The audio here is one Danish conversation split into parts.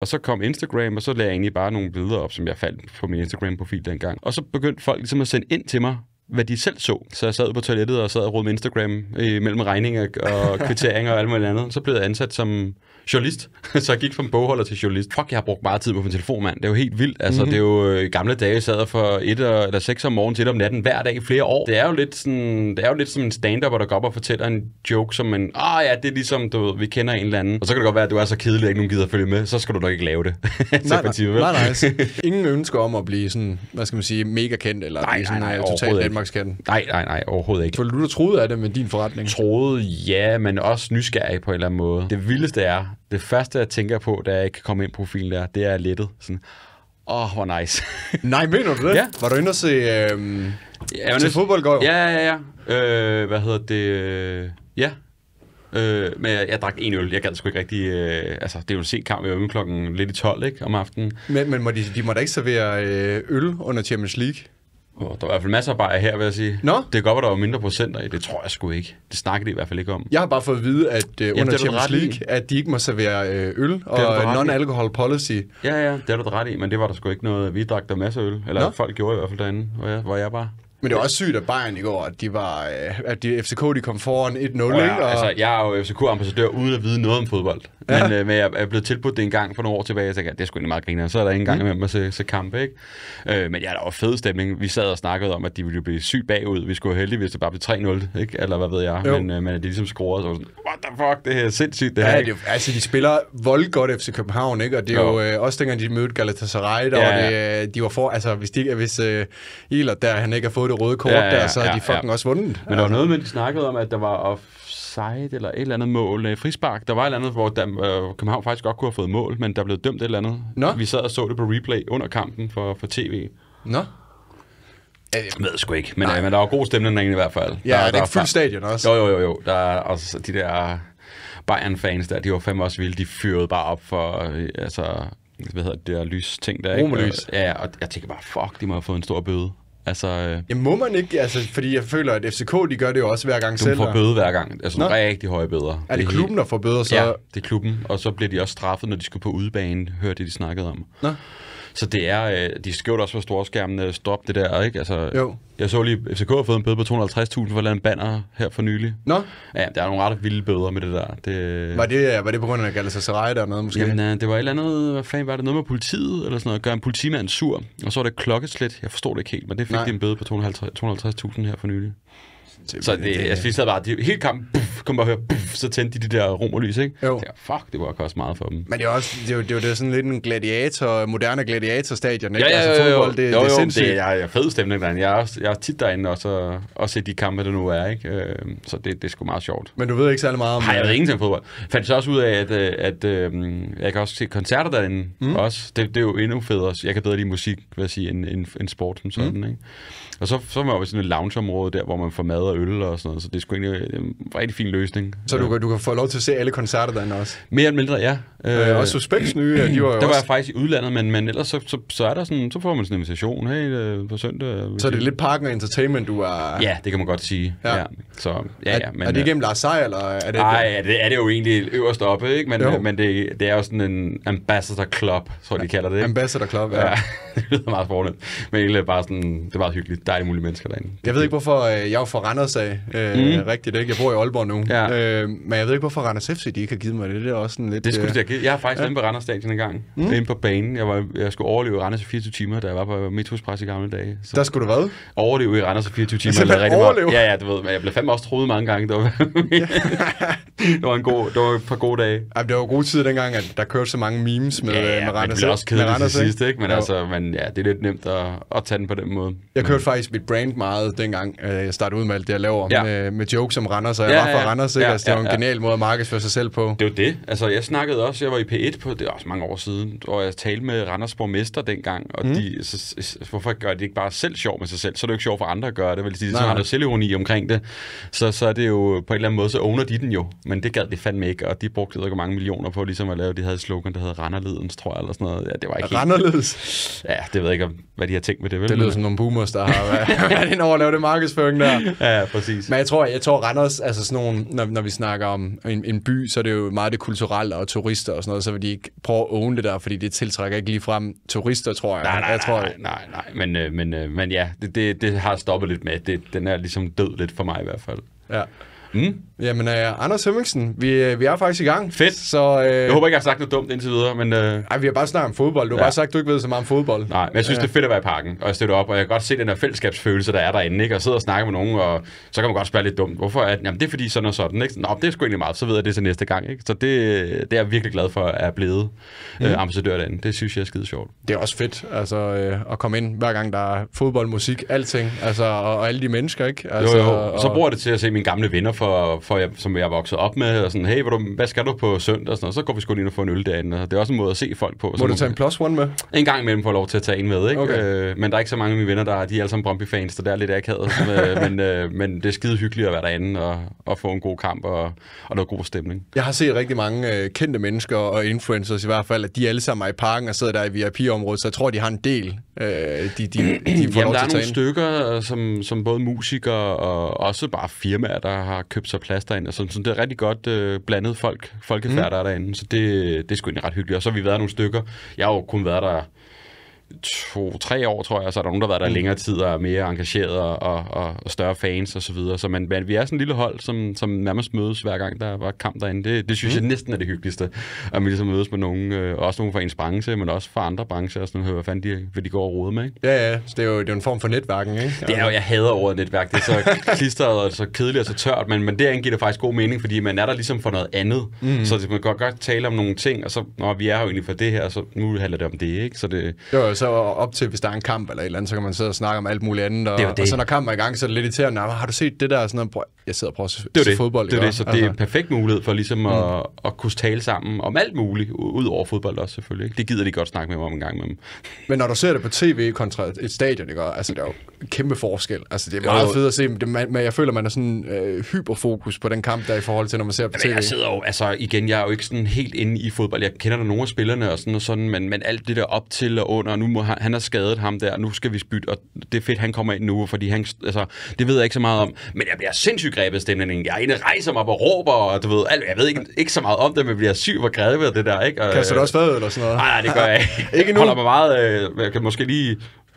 Og så kom Instagram, og så lagde jeg egentlig bare nogle billeder op, som jeg fandt på min Instagram-profil dengang. Og så begyndte folk ligesom at sende ind til mig, hvad de selv så. Så jeg sad på toilettet og sad og rodede med Instagram øh, mellem regninger og kvitteringer og alt muligt andet. Så blev jeg ansat som journalist. så jeg gik fra bogholder til journalist. Fuck, jeg har brugt meget tid på min telefon, mand. Det er jo helt vildt. Altså, mm-hmm. det er jo øh, gamle dage, jeg sad for et og, eller seks om morgenen til et om natten hver dag i flere år. Det er jo lidt, sådan, det er jo lidt som en stand-up, hvor der går op og fortæller en joke, som en, ah oh, ja, det er ligesom, du ved, vi kender en eller anden. Og så kan det godt være, at du er så kedelig, at ikke nogen gider at følge med. Så skal du nok ikke lave det. nej, nej, nej, nej, Ingen ønsker om at blive sådan, hvad skal man sige, mega kendt, eller nej, blive sådan, nej, øh, nej, totalt Danmarkskatten? Nej, nej, nej, overhovedet ikke. For du troede af det med din forretning? Troede, ja, men også nysgerrig på en eller anden måde. Det vildeste er, det første jeg tænker på, da jeg kan komme ind på profilen der, det er lettet. Sådan, åh, oh, hvor nice. nej, mener du det? Ja. Var du inde og se, øh, ja, til fodbold går? Ja, ja, ja. Øh, hvad hedder det? Ja, Øh, men jeg, jeg drak en øl. Jeg gad sgu ikke rigtig... Øh, altså, det er jo en sen kamp. i klokken lidt i 12 ikke, om aftenen. Men, men må de, de må da ikke servere øh, øl under Champions League? Oh, der var i hvert fald masser af bajer her, vil jeg sige. Nå? Det er godt, at der var mindre procenter i. Det tror jeg sgu ikke. Det snakkede de i hvert fald ikke om. Jeg har bare fået at vide, at uh, under Jamen, Champions League, at de ikke må servere øh, øl og non-alcohol policy. Ja, ja, det er du ret i, men det var der sgu ikke noget. Vi drak der masser af øl, eller Nå? folk gjorde i hvert fald derinde, hvor jeg, hvor jeg bare... Men det var også sygt at Bayern i går, at, de var, øh, at de, FCK de kom foran 1-0. Oh, ja, og... altså, jeg er jo FCK-ambassadør uden at vide noget om fodbold. Ja. Men, øh, men jeg er blevet tilbudt det en gang for nogle år tilbage, jeg tænkte, det er sgu ikke meget griner. Så er der ingen gang mm. imellem at se, se kampe, ikke? Øh, men ja, der var fed stemning. Vi sad og snakkede om, at de ville blive sygt bagud. Vi skulle heldige, hvis det bare blev 3-0, ikke? Eller hvad ved jeg. Jo. Men, øh, men at de ligesom scorede, så var sådan, what the fuck, det her er sindssygt, det her. Ja, det, altså, de spiller voldgodt FC København, ikke? Og det er jo, jo øh, også dengang, de mødte Galatasaray, der ja, ja. det, øh, de var for, altså, hvis, de, hvis øh, Eler der, han ikke har fået få det røde kort ja, ja, ja, der, så havde ja, de fucking ja. også vundet. Men der var noget med, de snakkede om, at der var offside eller et eller andet mål. Øh, frispark, der var et eller andet, hvor der, øh, København faktisk godt kunne have fået mål, men der blev dømt et eller andet. Nå? Vi sad og så det på replay under kampen for, for tv. Nå? Jeg ved sgu ikke, men, øh, men der var god stemning i hvert fald. Ja, der, er det er ikke fuld stadion også? Jo, jo, jo. jo. Der er også de der Bayern-fans der, de var fandme også vilde. De fyrede bare op for, øh, altså, hvad hedder det der lys ting der? ikke? Romerlys. Ja, og jeg tænker bare, fuck, de må have fået en stor bøde. Altså, øh, Jamen må man ikke, altså, fordi jeg føler, at FCK de gør det jo også hver gang du selv. Du får bøde hver gang, altså Nå. rigtig høje bøder. Er det, det klubben, helt... der får bøder så? Ja, det er klubben, og så bliver de også straffet, når de skal på udebane, hørte de, de snakkede om. Nå. Så det er, øh, de skriver også på storskærmene, øh, stop det der, ikke? Altså, jo. Jeg så lige, FCK har fået en bøde på 250.000 for at lave en banner her for nylig. Nå? Ja, der er nogle ret vilde bøder med det der. Det... Øh, var, det, øh, var det på grund af Galatasaray der noget måske? Jamen, det var et eller andet, hvad fanden var det, noget med politiet eller sådan noget, gør en politimand sur, og så var det klokkeslet, jeg forstår det ikke helt, men det fik Nej. de en bøde på 250.000 her for nylig. Det, så øh, det, jeg synes, det bare, de, hele kampen, puff, kom bare høre, puff, så tændte de de der romerlys, ikke? Jo. Tænkte, fuck, det var også meget for dem. Men det er også, det er, det er, det er sådan lidt en gladiator, moderne gladiatorstadion, ikke? Ja, ja, ja, altså, fodbold, det, jo, jo, det er sindssygt. Det er, jeg er fed stemning derinde. Jeg er, også, jeg er tit derinde også, og, og se de kampe, der nu er, ikke? Øhm, så det, det er sgu meget sjovt. Men du ved ikke særlig meget om... Nej, jeg ved ingenting om fodbold. Fandt så også ud af, at, øh, at, at øhm, jeg kan også se koncerter derinde mm. også. Det, det er jo endnu federe. Jeg kan bedre lide musik, vil jeg sige, end, end, end sport som sådan, mm. ikke? Og så, så var vi sådan et loungeområde der, hvor man får mad og øl og sådan noget, så det er sgu egentlig øh, en rigtig fin løsning. Så du, øh. du kan få lov til at se alle koncerter derinde også? Mere eller mindre, ja. Øh, og også Suspects nye, de var Der var jeg faktisk i udlandet, men, men ellers så, så, så, er der sådan, så får man sådan en invitation, hey, øh, på søndag. Så er det lidt parken og entertainment, du er... Ja, det kan man godt sige. Ja. ja. Så, ja, er, ja, men, er det igennem Lars Seier, eller er det... Nej, det er det jo egentlig øverst oppe, ikke? Men, jo. men det, det er jo sådan en ambassador club, tror jeg, de kalder det. Ambassador club, ja. ja det lyder meget fornemt. Men egentlig bare sådan, det er bare hyggeligt. Dejlige mulige mennesker derinde. Jeg ved ikke, hvorfor jeg er jo Randers af. Øh, mm. Rigtigt, ikke? Jeg bor i Aalborg nu. Ja. Øh, men jeg ved ikke, hvorfor Randers FC de ikke har givet mig det. Det er også sådan lidt... Det skulle øh... det Jeg har faktisk ja. inde på Randers Stadion en gang. Mm. Inde på banen. Jeg, var, jeg skulle overleve Randers i 24 timer, da jeg var på Metrospres i gamle dage. Så der skulle du hvad? Overleve i Randers i 24 timer. Altså, rigtig overleve? Meget. Ja, ja, du ved. Men jeg blev fandme også troet mange gange. Det var, det var, en god, det var et par gode dage. Ja, det var jo gode tider dengang, at der kørte så mange memes med, ja, med Randers. Ja, det også kedeligt til sidst, ikke? Men, jo. altså, men ja, det er lidt nemt at, at tage den på den måde. Jeg kørte mm. faktisk mit brand meget dengang. Øh, jeg startede ud med alt det jeg laver ja. med, med jokes om Randers, og jeg ja, var for ja, Randers, ikke? Ja, altså, det var ja, en genial måde at markedsføre sig selv på. Det var det. Altså, jeg snakkede også, jeg var i P1 på, det var også mange år siden, og jeg talte med Randers borgmester dengang, og mm. de, så, hvorfor gør de ikke bare selv sjov med sig selv? Så er det jo ikke sjovt for andre at gøre det, vel? De så har noget selvironi omkring det. Så, så er det jo på en eller anden måde, så owner de den jo, men det gad de fandme ikke, og de brugte ikke mange millioner på ligesom at lave, de havde slogan, der hedder Randerledens, tror jeg, eller sådan noget. Ja, det var ikke Randerledes? Helt... Ja, det ved jeg ikke, hvad de har tænkt med det, vel? Det lyder som nogle boomers, der har været ind over at lave det markedsføring der. Ja, ja, præcis. Men jeg tror, jeg tror Randers, altså sådan nogle, når, når vi snakker om en, en by, så er det jo meget det kulturelle og turister og sådan noget, så vil de ikke prøve at åne det der, fordi det tiltrækker ikke lige frem turister, tror jeg. Nej, nej, jeg tror, nej, nej, nej, men, øh, men, øh, men ja, det, det, det har stoppet lidt med. Det, den er ligesom død lidt for mig i hvert fald. Ja. Mm. Jamen, uh, Anders Hemmingsen, vi, uh, vi er faktisk i gang. Fedt. Så, uh, jeg håber ikke, jeg har sagt noget dumt indtil videre. Men, uh... Ej, vi har bare snakket om fodbold. Du ja. har bare sagt, du ikke ved så meget om fodbold. Nej, men jeg synes, uh. det er fedt at være i parken, og jeg støtter op. Og jeg kan godt se den her fællesskabsfølelse, der er derinde, ikke? og sidde og snakke med nogen, og så kan man godt spørge lidt dumt. Hvorfor? At, jamen, det er fordi sådan og sådan. Ikke? Nå, det er sgu egentlig meget. Så ved jeg det til næste gang. Ikke? Så det, det er jeg virkelig glad for, at jeg er blevet mm. uh, ambassadør derinde. Det synes jeg er skide sjovt. Det er også fedt altså, uh, at komme ind hver gang, der er fodbold, musik, alting. Altså, og, og alle de mennesker, ikke? Altså, jo, jo. Og, altså, og så bruger det til at se mine gamle venner for, for jeg, som jeg vokset op med, og sådan, hey, du, hvad skal du på søndag? Og sådan, og så går vi sgu lige ind og får en øl derinde. Og det er også en måde at se folk på. Må du tage en plus one med? En gang imellem får lov til at tage en med, ikke? Okay. Øh, men der er ikke så mange af mine venner, der er, de er alle sammen Brøndby-fans, så der er lidt akavet. men, øh, men det er skide hyggeligt at være derinde og, og få en god kamp og, og noget god stemning. Jeg har set rigtig mange øh, kendte mennesker og influencers i hvert fald, at de alle sammen er i parken og sidder der i VIP-området, så jeg tror, de har en del, øh, de, de, de får Jamen, lov til at tage der er nogle ind. stykker, øh, som, som både musikere og også bare firmaer, der har købt sig plads derinde. Og altså, sådan, så det er rigtig godt øh, blandet folk, folkefærd, mm. der er derinde. Så det, det er sgu egentlig ret hyggeligt. Og så har vi været nogle stykker. Jeg har jo kun været der to-tre år, tror jeg, så er der nogen, der har været der mm. længere tid og er mere engageret og, og, og større fans og så videre. Så man, man, vi er sådan en lille hold, som, som nærmest mødes hver gang, der var kamp derinde. Det, det synes mm. jeg næsten er det hyggeligste, at man ligesom mødes med nogen, øh, også nogen fra ens branche, men også fra andre brancher, og sådan noget, hvad fanden de, vil de gå og rode med, ikke? Ja, ja, så det er jo det er en form for netværken, ikke? Det er jo, jeg hader ordet netværk, det er så klistret og så kedeligt og så tørt, men, men det giver det faktisk god mening, fordi man er der ligesom for noget andet, mm. så man kan godt, godt tale om nogle ting, og så, når vi er jo egentlig for det her, så nu handler det om det, ikke? Så det, jo, så op til, hvis der er en kamp eller et eller andet, så kan man sidde og snakke om alt muligt andet. Og, det det. og så når kampen er i gang, så er det lidt irriterende. Har du set det der? Sådan noget, jeg sidder og prøver at se, det det. fodbold. Det er det, så det er en altså. perfekt mulighed for ligesom mm. at, at kunne tale sammen om alt muligt, ud over fodbold også selvfølgelig. Ikke? Det gider de godt snakke med mig om en gang imellem. Men når du ser det på tv kontra et stadion, ikke? altså der er jo kæmpe forskel. Altså det er meget jo. fedt at se, men, jeg føler, man er sådan øh, hyperfokus på den kamp der i forhold til, når man ser på tv. Jeg sidder jo, altså igen, jeg er jo ikke sådan helt inde i fodbold. Jeg kender da nogle af spillerne og sådan og sådan, men, men alt det der op til og under, og nu må, han har skadet ham der, nu skal vi spytte, og det er fedt, han kommer ind nu, fordi han, altså, det ved jeg ikke så meget om. Men jeg bliver sindssygt grebet af stemningen. Jeg er inde rejser mig op og råber, og du ved, jeg ved ikke, ikke så meget om det, men bliver syg og grebet af det der, ikke? Og, kan du øh, også fadet eller sådan noget? Nej, nej, det gør jeg ikke. ikke nu? holder mig meget, øh, jeg kan måske lige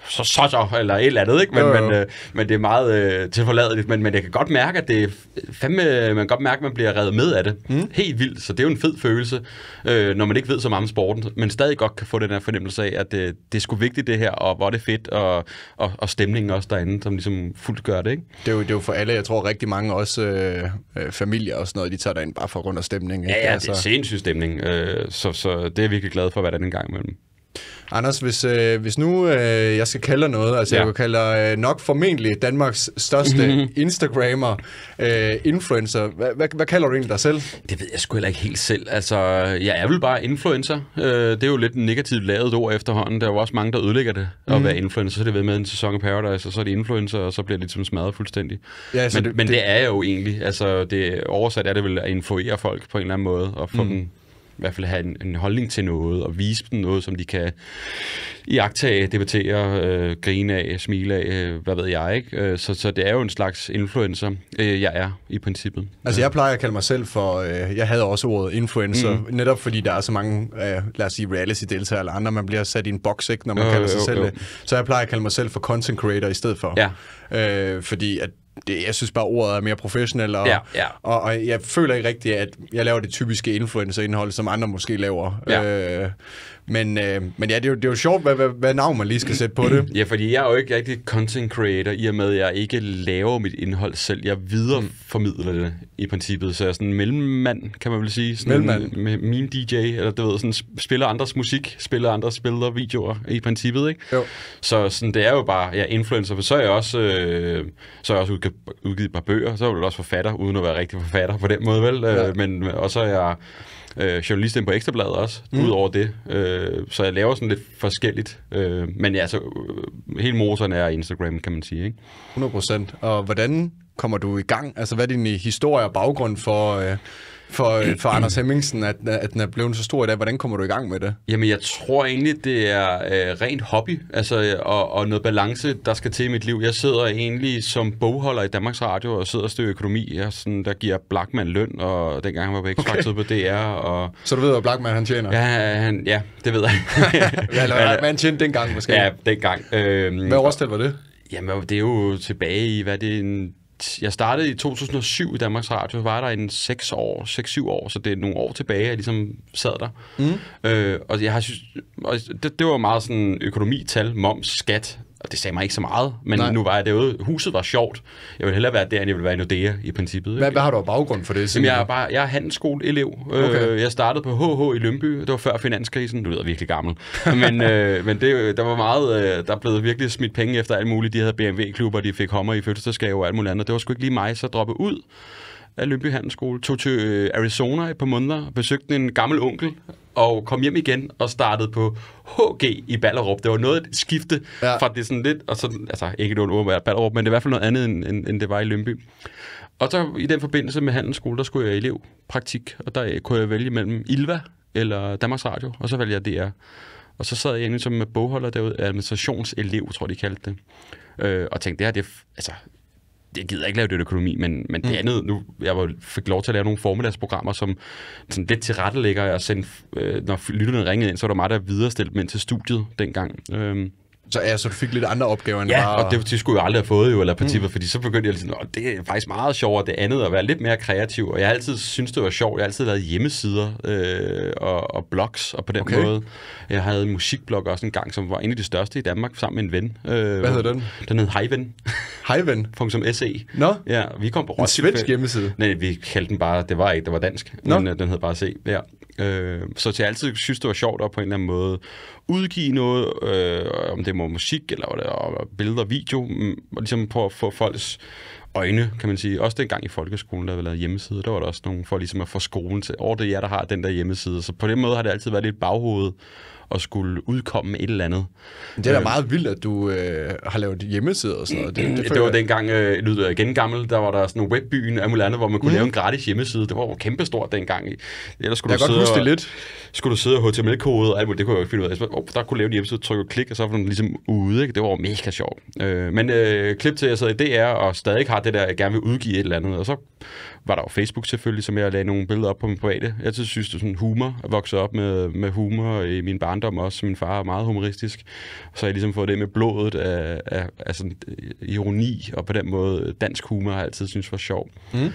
så så så, eller et eller andet, ikke? Men, jo, jo. men, øh, men det er meget øh, tilforladeligt, men, men jeg kan godt mærke, at det er fandme, man kan godt mærke, at man bliver reddet med af det. Mm. Helt vildt, så det er jo en fed følelse, øh, når man ikke ved så meget om sporten, men stadig godt kan få den her fornemmelse af, at det, øh, det er sgu vigtigt det her, og hvor er det fedt, og, og, og stemningen også derinde, som ligesom fuldt gør det, ikke? Det er, jo, det er jo for alle, jeg tror rigtig mange også, øh, øh familier og sådan noget, de tager derind bare for grund af stemningen. Ikke? Ja, ja, det er altså... sindssyg stemning, øh, så, så det er jeg virkelig glad for, hvad der er en gang imellem. Anders, hvis, øh, hvis nu øh, jeg skal kalde dig noget, altså ja. jeg dig øh, nok formentlig Danmarks største Instagrammer, øh, influencer, hvad, hvad, hvad kalder du egentlig dig selv? Det ved jeg sgu heller ikke helt selv. Altså, jeg er vel bare influencer. Øh, det er jo lidt en negativt lavet ord efterhånden. Der er jo også mange, der ødelægger det at mm. være influencer. Så er det ved med en sæson af Paradise, og så er det influencer, og så bliver det ligesom smadret fuldstændig. Ja, altså, men det, men det, det er jo egentlig, altså det, oversat er det vel at influere folk på en eller anden måde, og få mm. dem i hvert fald have en, en holdning til noget, og vise dem noget, som de kan iagtage, debattere, øh, grine af, smile af, øh, hvad ved jeg, ikke? Øh, så, så det er jo en slags influencer, øh, jeg er i princippet. Altså jeg plejer at kalde mig selv for, øh, jeg havde også ordet influencer, mm. netop fordi der er så mange, øh, lad os sige reality-deltagere eller andre, man bliver sat i en boks, ikke, når man jo, kalder sig jo, selv jo. det. Så jeg plejer at kalde mig selv for content creator i stedet for. Ja. Øh, fordi at det, jeg synes bare, ordet er mere professionelt, og, ja, ja. Og, og jeg føler ikke rigtigt, at jeg laver det typiske influencer-indhold, som andre måske laver. Ja. Øh, men, øh, men ja, det er, jo, det er jo sjovt, hvad, hvad, hvad navn man lige skal sætte på det. Ja, fordi jeg er jo ikke rigtig content creator, i og med, at jeg ikke laver mit indhold selv. Jeg videreformidler det i princippet, så jeg er sådan en mellemmand, kan man vel sige. Sådan mellemmand. Med min DJ, eller du ved, sådan, spiller andres musik, spiller andres billeder og videoer i princippet, ikke? Jo. Så sådan, det er jo bare, jeg ja, influencer, for så er jeg også, øh, så er jeg også udgivet, et par bøger, så er jeg også forfatter, uden at være rigtig forfatter på den måde, vel? Øh, ja. men, og så er jeg øh, journalisten på Ekstrabladet også, mm. udover det. Øh, så jeg laver sådan lidt forskelligt. Øh, men ja, så øh, hele motoren er Instagram, kan man sige. Ikke? 100 procent. Og hvordan kommer du i gang? Altså, hvad er din historie og baggrund for... Øh for, for Anders Hemmingsen, at, at den er blevet så stor i dag. Hvordan kommer du i gang med det? Jamen, jeg tror egentlig, det er øh, rent hobby, altså, og, og noget balance, der skal til i mit liv. Jeg sidder egentlig som bogholder i Danmarks Radio og sidder og støver økonomi. Jeg, sådan, der giver Blackman løn, og dengang var jeg ikke factor på DR. Og... Så du ved, hvad Blackman han tjener? Ja, han, ja det ved jeg. ja, eller Blackman tjente dengang måske. Ja, dengang. Øhm, hvad overstil var det? Jamen, det er jo tilbage i, hvad det er, en jeg startede i 2007 i Danmarks Radio, var der en 6 år, 6-7 år, så det er nogle år tilbage, jeg ligesom sad der. Mm. Øh, og jeg har synes, og det, det var meget sådan økonomital, moms, skat, og det sagde mig ikke så meget, men Nej. nu var jeg derude. Huset var sjovt. Jeg ville hellere være der, end jeg ville være i Nordea, i princippet. Hvad, hvad har du af baggrund for det? Jamen, jeg er, bare, jeg er handelsskoleelev. Okay. Øh, jeg startede på HH i Lønby. Det var før finanskrisen. Du lyder virkelig gammel. men øh, men det, der var meget... Øh, der blev virkelig smidt penge efter alt muligt. De havde BMW-klubber, de fik hommer i fødselsdagsgave og alt muligt andet. Det var sgu ikke lige mig, så droppe ud af Lønby Handelsskole, tog til øh, Arizona et par måneder, besøgte en gammel onkel, og kom hjem igen og startede på HG i Ballerup. Det var noget et skifte ja. fra det sådan lidt, og sådan, altså ikke noget over Ballerup, men det er i hvert fald noget andet, end, end, end det var i Lønby. Og så i den forbindelse med handelsskole, der skulle jeg elev praktik, og der øh, kunne jeg vælge mellem Ilva eller Danmarks Radio, og så valgte jeg DR. Og så sad jeg egentlig som bogholder derude, administrationselev, tror de kaldte det. Øh, og tænkte, det her, det, altså, jeg gider ikke lave det økonomi, men, men mm. det andet, nu, jeg var, fik lov til at lave nogle formiddagsprogrammer, som sådan lidt tilrettelægger og send, øh, når lytterne ringede ind, så var der meget, der viderestilte dem ind til studiet dengang. Øh, så, ja, så du fik lidt andre opgaver end ja, bare... og det, det skulle jeg aldrig have fået jo, eller princippet, mm. fordi så begyndte jeg sådan, ligesom, det er faktisk meget sjovere, det andet, at være lidt mere kreativ, og jeg har altid syntes, det var sjovt. Jeg har altid lavet hjemmesider øh, og, og blogs, og på den okay. måde. Jeg havde en musikblog også en gang, som var en af de største i Danmark, sammen med en ven. Øh, Hvad hed den? Den hed Hejven. Hejven? .se. Nå? Ja, vi kom på Roskilde. En svensk hjemmeside? Nej, vi kaldte den bare, det var ikke, det var dansk, Nå? men øh, den hed bare C. Ja. Øh, så til altid synes, det var sjovt at på en eller anden måde udgive noget, øh, om det var musik eller det, eller billeder og video, mm, og ligesom på at få folks øjne, kan man sige. Også dengang i folkeskolen, der vi lavede hjemmesider, der var der også nogen for ligesom at få skolen til, over det er jer, der har den der hjemmeside. Så på den måde har det altid været lidt baghovedet, at skulle udkomme et eller andet. Det er da øh, meget vildt, at du øh, har lavet hjemmesider og sådan noget. Det, det, det var jeg... dengang, øh, lyder jeg igen gammel, der var der sådan en webbyen af andet, hvor man kunne mm. lave en gratis hjemmeside. Det var jo kæmpestort dengang. Ellers skulle jeg du kan godt huske og, det lidt. Skulle du sidde og HTML-kode og alt muligt, det kunne jeg jo finde ud af. oh, der kunne lave en hjemmeside, trykke og klik, og så var den ligesom ude. Ikke? Det var mega sjovt. Øh, men øh, klip til, at jeg sad i DR og stadig har det der, jeg gerne vil udgive et eller andet. Og så var der jo Facebook selvfølgelig, som jeg lagde nogle billeder op på min private. Jeg synes, det er sådan humor. Jeg voksede op med, med humor i min barndom også, min far er meget humoristisk. Så jeg ligesom fået det med blodet af, af, af sådan øh, ironi, og på den måde dansk humor har altid synes var sjov. Mm.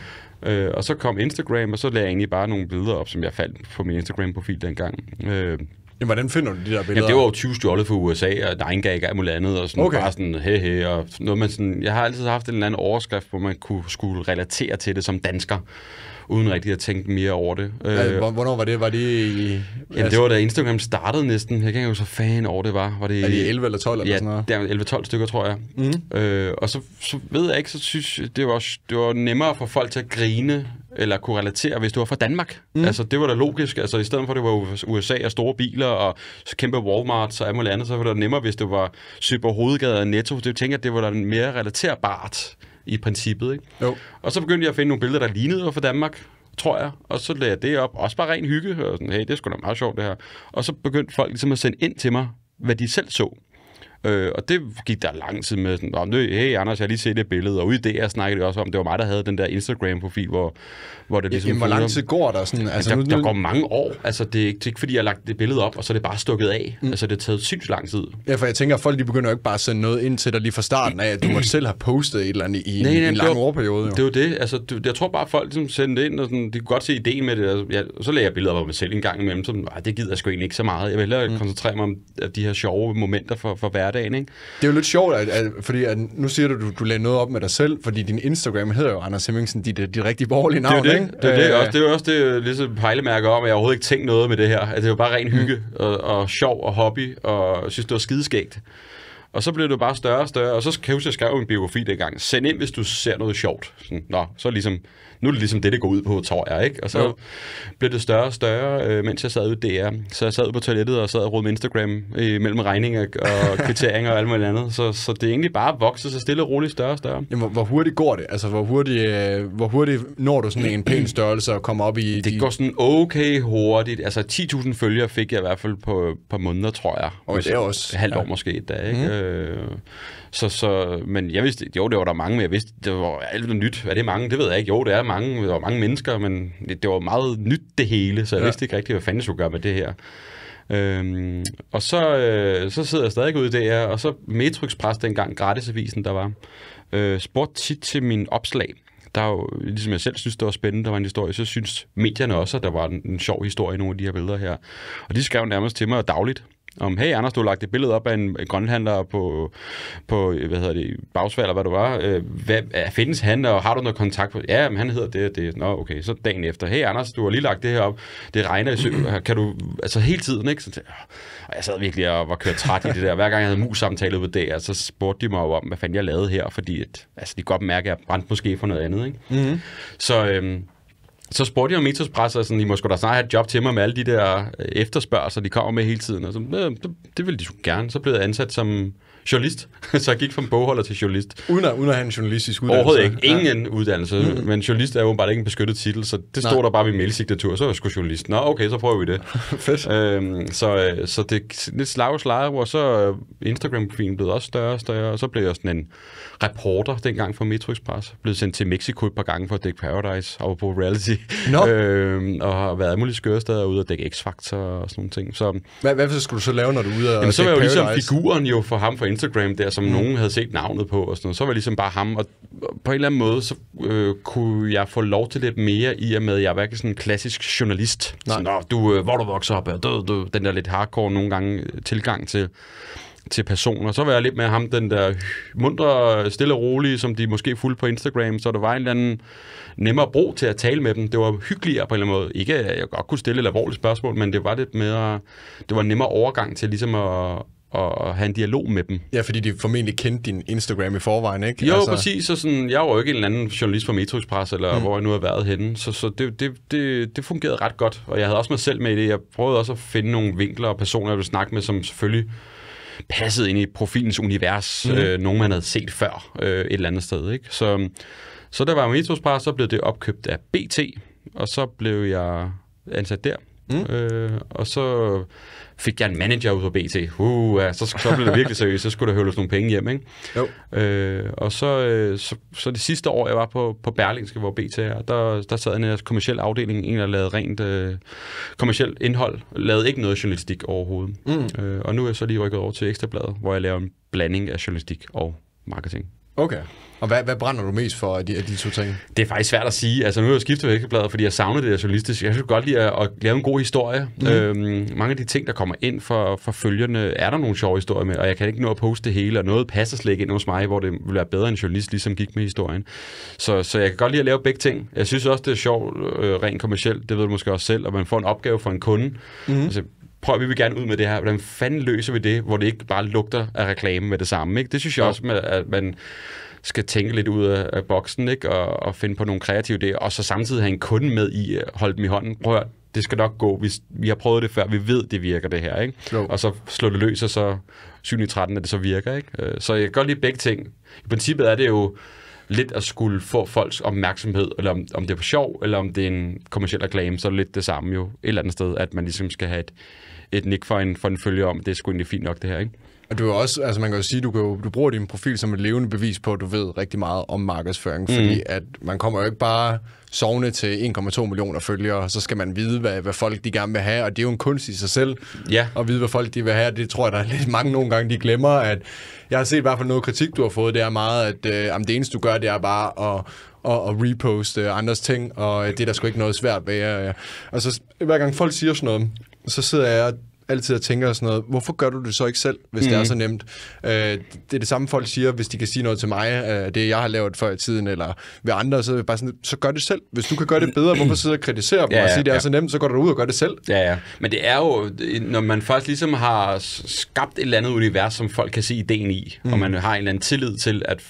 Øh, og så kom Instagram, og så lagde jeg egentlig bare nogle billeder op, som jeg faldt på min Instagram-profil dengang. Øh, Jamen, hvordan finder du de der billeder? Jamen, det var jo 20 stjålet fra USA, og 9 gag og muligt andet, og sådan okay. bare sådan, he, he og noget, man sådan, jeg har altid haft en eller anden overskrift, hvor man kunne, skulle relatere til det som dansker uden rigtig at tænke mere over det. Ja, øh, hvornår var det? Var det i... Jamen, det altså- var da Instagram startede næsten. Jeg kan ikke huske, så fan over det var. Var det, i det 11 eller 12 eller sådan noget? Ja, 11-12 stykker, tror jeg. Mm. Øh, og så, så ved jeg ikke, så synes det var, det var nemmere for folk til at grine eller kunne relatere, hvis du var fra Danmark. Mm. Altså, det var da logisk. Altså, i stedet for, at det var USA og store biler og kæmpe Walmart og alt andet, så var det nemmere, hvis det var Super Hovedgade og Netto. Det tænker at det var da mere relaterbart i princippet. Ikke? Jo. Og så begyndte jeg at finde nogle billeder, der lignede fra Danmark tror jeg. Og så lagde jeg det op. Også bare ren hygge. Og sådan, hey, det er sgu da meget sjovt, det her. Og så begyndte folk ligesom at sende ind til mig, hvad de selv så. Øh, og det gik der lang tid med. Sådan, Nå, hey Anders, jeg har lige set det billede. Og ude i det, jeg snakkede også om, det var mig, der havde den der Instagram-profil, hvor, hvor det ligesom... Jamen, hvor lang tid går der? Sådan, altså, der, nu, der, går mange år. Altså, det er, ikke, det er ikke, fordi jeg har lagt det billede op, og så er det bare stukket af. Mm. Altså, det har taget sygt lang tid. Ja, for jeg tænker, at folk de begynder jo ikke bare at sende noget ind til dig lige fra starten af, at du måtte selv have postet et eller andet i nej, nej, en, lang overperiode. Det er jo det. Altså, det, jeg tror bare, at folk ligesom, sendte det ind, og sådan, de kunne godt se ideen med det. Altså, jeg, så lagde jeg billeder op af mig selv en gang imellem, så det gider jeg sgu egentlig ikke så meget. Jeg vil hellere mm. koncentrere mig om de her sjove momenter for, for hverdagen hverdagen. Ikke? Det er jo lidt sjovt, at, at, fordi at nu siger du, at du, du lagde noget op med dig selv, fordi din Instagram hedder jo Anders Hemmingsen, dit, dit rigtige borgerlige navn. Det er jo det, ikke? Øh, det, er det, øh, også, det er også det ligesom pejlemærke om, at jeg overhovedet ikke tænkte noget med det her. At altså, det er bare ren mm. hygge mm. og, og sjov og hobby, og synes, det var skideskægt. Og så blev det bare større og større, og så kan jeg huske, jeg skrev en biografi dengang. Send ind, hvis du ser noget sjovt. Sådan, nå, så ligesom, nu er det ligesom det, det går ud på, tror jeg, ikke? Og så ja. blev det større og større, øh, mens jeg sad ude DR. Så jeg sad på toilettet og sad og med Instagram mellem regninger og kvitteringer og alt muligt andet. Så, så det er egentlig bare vokset så stille og roligt større og større. Jamen, hvor, hurtigt går det? Altså, hvor hurtigt, øh, hvor hurtigt når du sådan en pæn størrelse og kommer op i... Det de... går sådan okay hurtigt. Altså, 10.000 følgere fik jeg i hvert fald på et par måneder, tror jeg. Og det er også... Halvt år ja. måske, dag, ikke? Mm. Øh, så, så, men jeg vidste, jo, det var der mange, men jeg vidste, det var alt det nyt. Er det mange? Det ved jeg ikke. Jo, det er mange. Der var mange mennesker, men det, det var meget nyt det hele, så jeg ja. vidste ikke rigtig, hvad fanden jeg skulle gøre med det her. Øhm, og så, øh, så sidder jeg stadig ude der, og så Metrix Press dengang, gratisavisen, der var, øh, spurgte tit til min opslag. Der er jo, ligesom jeg selv synes, det var spændende, der var en historie, så synes medierne også, at der var en, en sjov historie i nogle af de her billeder her. Og de skrev nærmest til mig dagligt, om, hey Anders, du har lagt et billede op af en grønhandler på, på hvad hedder det, Bagsvær, eller hvad du var. Øh, hvad, findes han, og har du noget kontakt på? Ja, men han hedder det, det. Nå, okay. Så dagen efter, hey Anders, du har lige lagt det her op. Det regner i søen. Kan du, altså hele tiden, ikke? Så, og jeg sad virkelig og var kørt træt i det der. Hver gang jeg havde mus-samtale på DR, så spurgte de mig om, hvad fanden jeg lavede her, fordi at, altså, de godt mærke, at jeg brændte måske for noget andet, ikke? Mm-hmm. Så, øhm, så spurgte jeg Metos Press, og sådan, I må sgu da snart have et job til mig med alle de der øh, efterspørgelser, de kommer med hele tiden. Og så, øh, det, det ville de sgu gerne. Så blev jeg ansat som journalist. så jeg gik fra bogholder til journalist. Uden at, uden at have en journalistisk uddannelse? Overhovedet ikke. Ingen ja. uddannelse. Mm. Men journalist er jo bare ikke en beskyttet titel, så det stod Nej. der bare ved mailsignatur. Så var jeg sgu journalist. Nå, okay, så prøver vi det. Fedt. Øhm, så, øh, så det lidt slag og slag, hvor så Instagram-profilen blev også større og større, og så blev jeg sådan en reporter dengang for Metro Express. Blev sendt til Mexico et par gange for at dække Paradise og på reality. No. øhm, og har været mulige skøre steder ude og dække X-Factor og sådan nogle ting. Så, hvad, hvad skulle du så lave, når du er ude og jamen, så var jeg jo ligesom figuren jo for ham for Instagram der, som mm. nogen havde set navnet på og sådan noget. Så var det ligesom bare ham, og på en eller anden måde, så øh, kunne jeg få lov til lidt mere i og med, at jeg var ikke sådan en klassisk journalist. Nej. Sådan, du, øh, hvor du vokser op, er død, død, den der lidt hardcore nogle gange øh, tilgang til til personer. Så var jeg lidt med ham, den der mundre, stille og rolige, som de måske fulgte på Instagram, så der var en eller anden nemmere brug til at tale med dem. Det var hyggeligere på en eller anden måde. Ikke at jeg godt kunne stille et alvorligt spørgsmål, men det var lidt mere, det var nemmere overgang til ligesom at, at have en dialog med dem. Ja, fordi de formentlig kendte din Instagram i forvejen, ikke? Jo, altså... præcis. Så sådan, jeg var jo ikke en eller anden journalist på Metro Express, eller mm. hvor jeg nu har været henne. Så, så det, det, det, det fungerede ret godt, og jeg havde også mig selv med i det. Jeg prøvede også at finde nogle vinkler og personer, jeg ville snakke med, som selvfølgelig passede ind i profilens univers. Mm. Øh, nogen, man havde set før øh, et eller andet sted, ikke? Så, så der var Metro Express, så blev det opkøbt af BT, og så blev jeg ansat der. Mm. Øh, og så fik jeg en manager ud på BT. Uh, ja, så, så blev det virkelig seriøst. Så skulle der høvles nogle penge hjem, ikke? Jo. Øh, og så, øh, så, så det sidste år, jeg var på, på Berlingske, hvor BT er, der, der sad en af kommersiel afdeling, en der lavede rent øh, kommersielt indhold, lavede ikke noget journalistik overhovedet. Mm. Øh, og nu er jeg så lige rykket over til Ekstrabladet, hvor jeg laver en blanding af journalistik og marketing. Okay. Og hvad, hvad brænder du mest for af de, af de to ting? Det er faktisk svært at sige. Altså, nu er jeg skiftet vækkebladet, fordi jeg savner det der journalistisk. Jeg synes godt lide at, at lave en god historie. Mm. Øhm, mange af de ting, der kommer ind for, for følgerne, er der nogle sjove historier med, og jeg kan ikke nå at poste det hele, og noget passer slet ikke ind hos mig, hvor det ville være bedre, en journalist ligesom gik med historien. Så, så jeg kan godt lide at lave begge ting. Jeg synes også, det er sjovt øh, rent kommercielt, det ved du måske også selv, at man får en opgave fra en kunde. Mm. Altså, prøv vi vil gerne ud med det her, hvordan fanden løser vi det, hvor det ikke bare lugter af reklame med det samme, ikke? Det synes jeg også, at man skal tænke lidt ud af, af boksen, ikke? Og, og finde på nogle kreative idéer, og så samtidig have en kunde med i, øh, holde dem i hånden. Prøv at det skal nok gå. Vi, vi har prøvet det før, vi ved, det virker det her, ikke? Jo. Og så slår det løs, og så 7 i 13, at det så virker, ikke? Øh, så jeg kan godt lide begge ting. I princippet er det jo lidt at skulle få folks opmærksomhed, eller om, om det er på sjov, eller om det er en kommersiel reklame, så er det lidt det samme jo et eller andet sted, at man ligesom skal have et, et nik for en, for en følger om, det er sgu egentlig fint nok det her, ikke? Og du er også, altså man kan jo sige, du, kan jo, du bruger din profil som et levende bevis på, at du ved rigtig meget om markedsføring, mm. fordi at man kommer jo ikke bare sovende til 1,2 millioner følgere, så skal man vide, hvad, hvad folk de gerne vil have, og det er jo en kunst i sig selv, ja. at vide, hvad folk de vil have, det tror jeg, der er lidt mange nogle gange, de glemmer, at jeg har set i hvert fald noget kritik, du har fået, det er meget, at øh, det eneste, du gør, det er bare at og, og reposte andres ting, og det er der sgu ikke noget svært ved. Altså, hver gang folk siger sådan noget, så sidder jeg altid og tænker sådan noget, hvorfor gør du det så ikke selv, hvis mm. det er så mhm. nemt? Øh, det er det samme, folk siger, hvis de kan sige noget til mig, øh, det jeg har lavet før i tiden, eller ved andre, så bare sådan, så gør det selv. Hvis du kan gøre det bedre, hvorfor sidde og kritisere ja, ja, og sige, det er ja. så nemt, så går du ud og gør det selv. Ja, ja. Men det er jo, når man først ligesom har skabt et eller andet univers, som folk kan se ideen i, mm. og man har en eller anden tillid til, at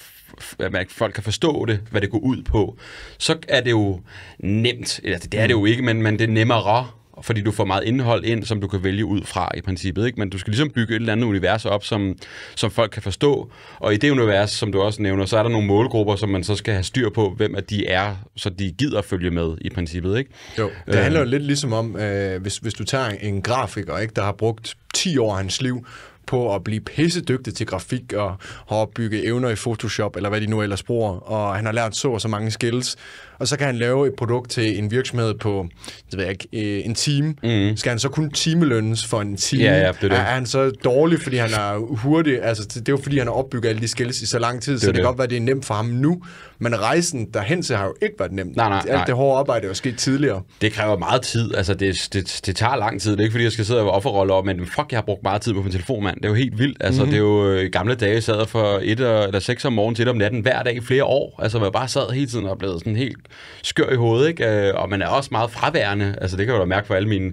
at folk kan forstå det, hvad det går ud på, så er det jo nemt, eller det er det jo ikke, men, men det er nemmere fordi du får meget indhold ind, som du kan vælge ud fra i princippet. Ikke? Men du skal ligesom bygge et eller andet univers op, som, som folk kan forstå. Og i det univers, som du også nævner, så er der nogle målgrupper, som man så skal have styr på, hvem at de er, så de gider følge med i princippet. Ikke? Jo, det øh. handler jo lidt ligesom om, øh, hvis, hvis du tager en grafiker, ikke, der har brugt 10 år af hans liv på at blive pissedygtig til grafik og har opbygget evner i Photoshop, eller hvad de nu ellers bruger, og han har lært så og så mange skills, og så kan han lave et produkt til en virksomhed på, det ved jeg ikke, øh, en time. Mm. Skal han så kun timelønnes for en time? Ja, ja, det er, det. er han så dårlig, fordi han er hurtig? Altså, det er jo fordi, han har opbygget alle de skills i så lang tid, det så det, det kan godt være, det er nemt for ham nu, men rejsen derhen til har jo ikke været nemt. Nej, nej, Alt nej. det hårde arbejde er sket tidligere. Det kræver meget tid. Altså, det, det, det tager lang tid. Det er ikke, fordi jeg skal sidde og offerrolle op, men fuck, jeg har brugt meget tid på min telefon, mand. Det er jo helt vildt. Altså, mm-hmm. det er jo i øh, gamle dage, jeg sad for et øh, eller seks om morgenen til et om natten hver dag i flere år. Altså, man bare sad hele tiden og blev sådan helt skør i hovedet, ikke? Øh, og man er også meget fraværende. Altså, det kan jeg jo da mærke for alle mine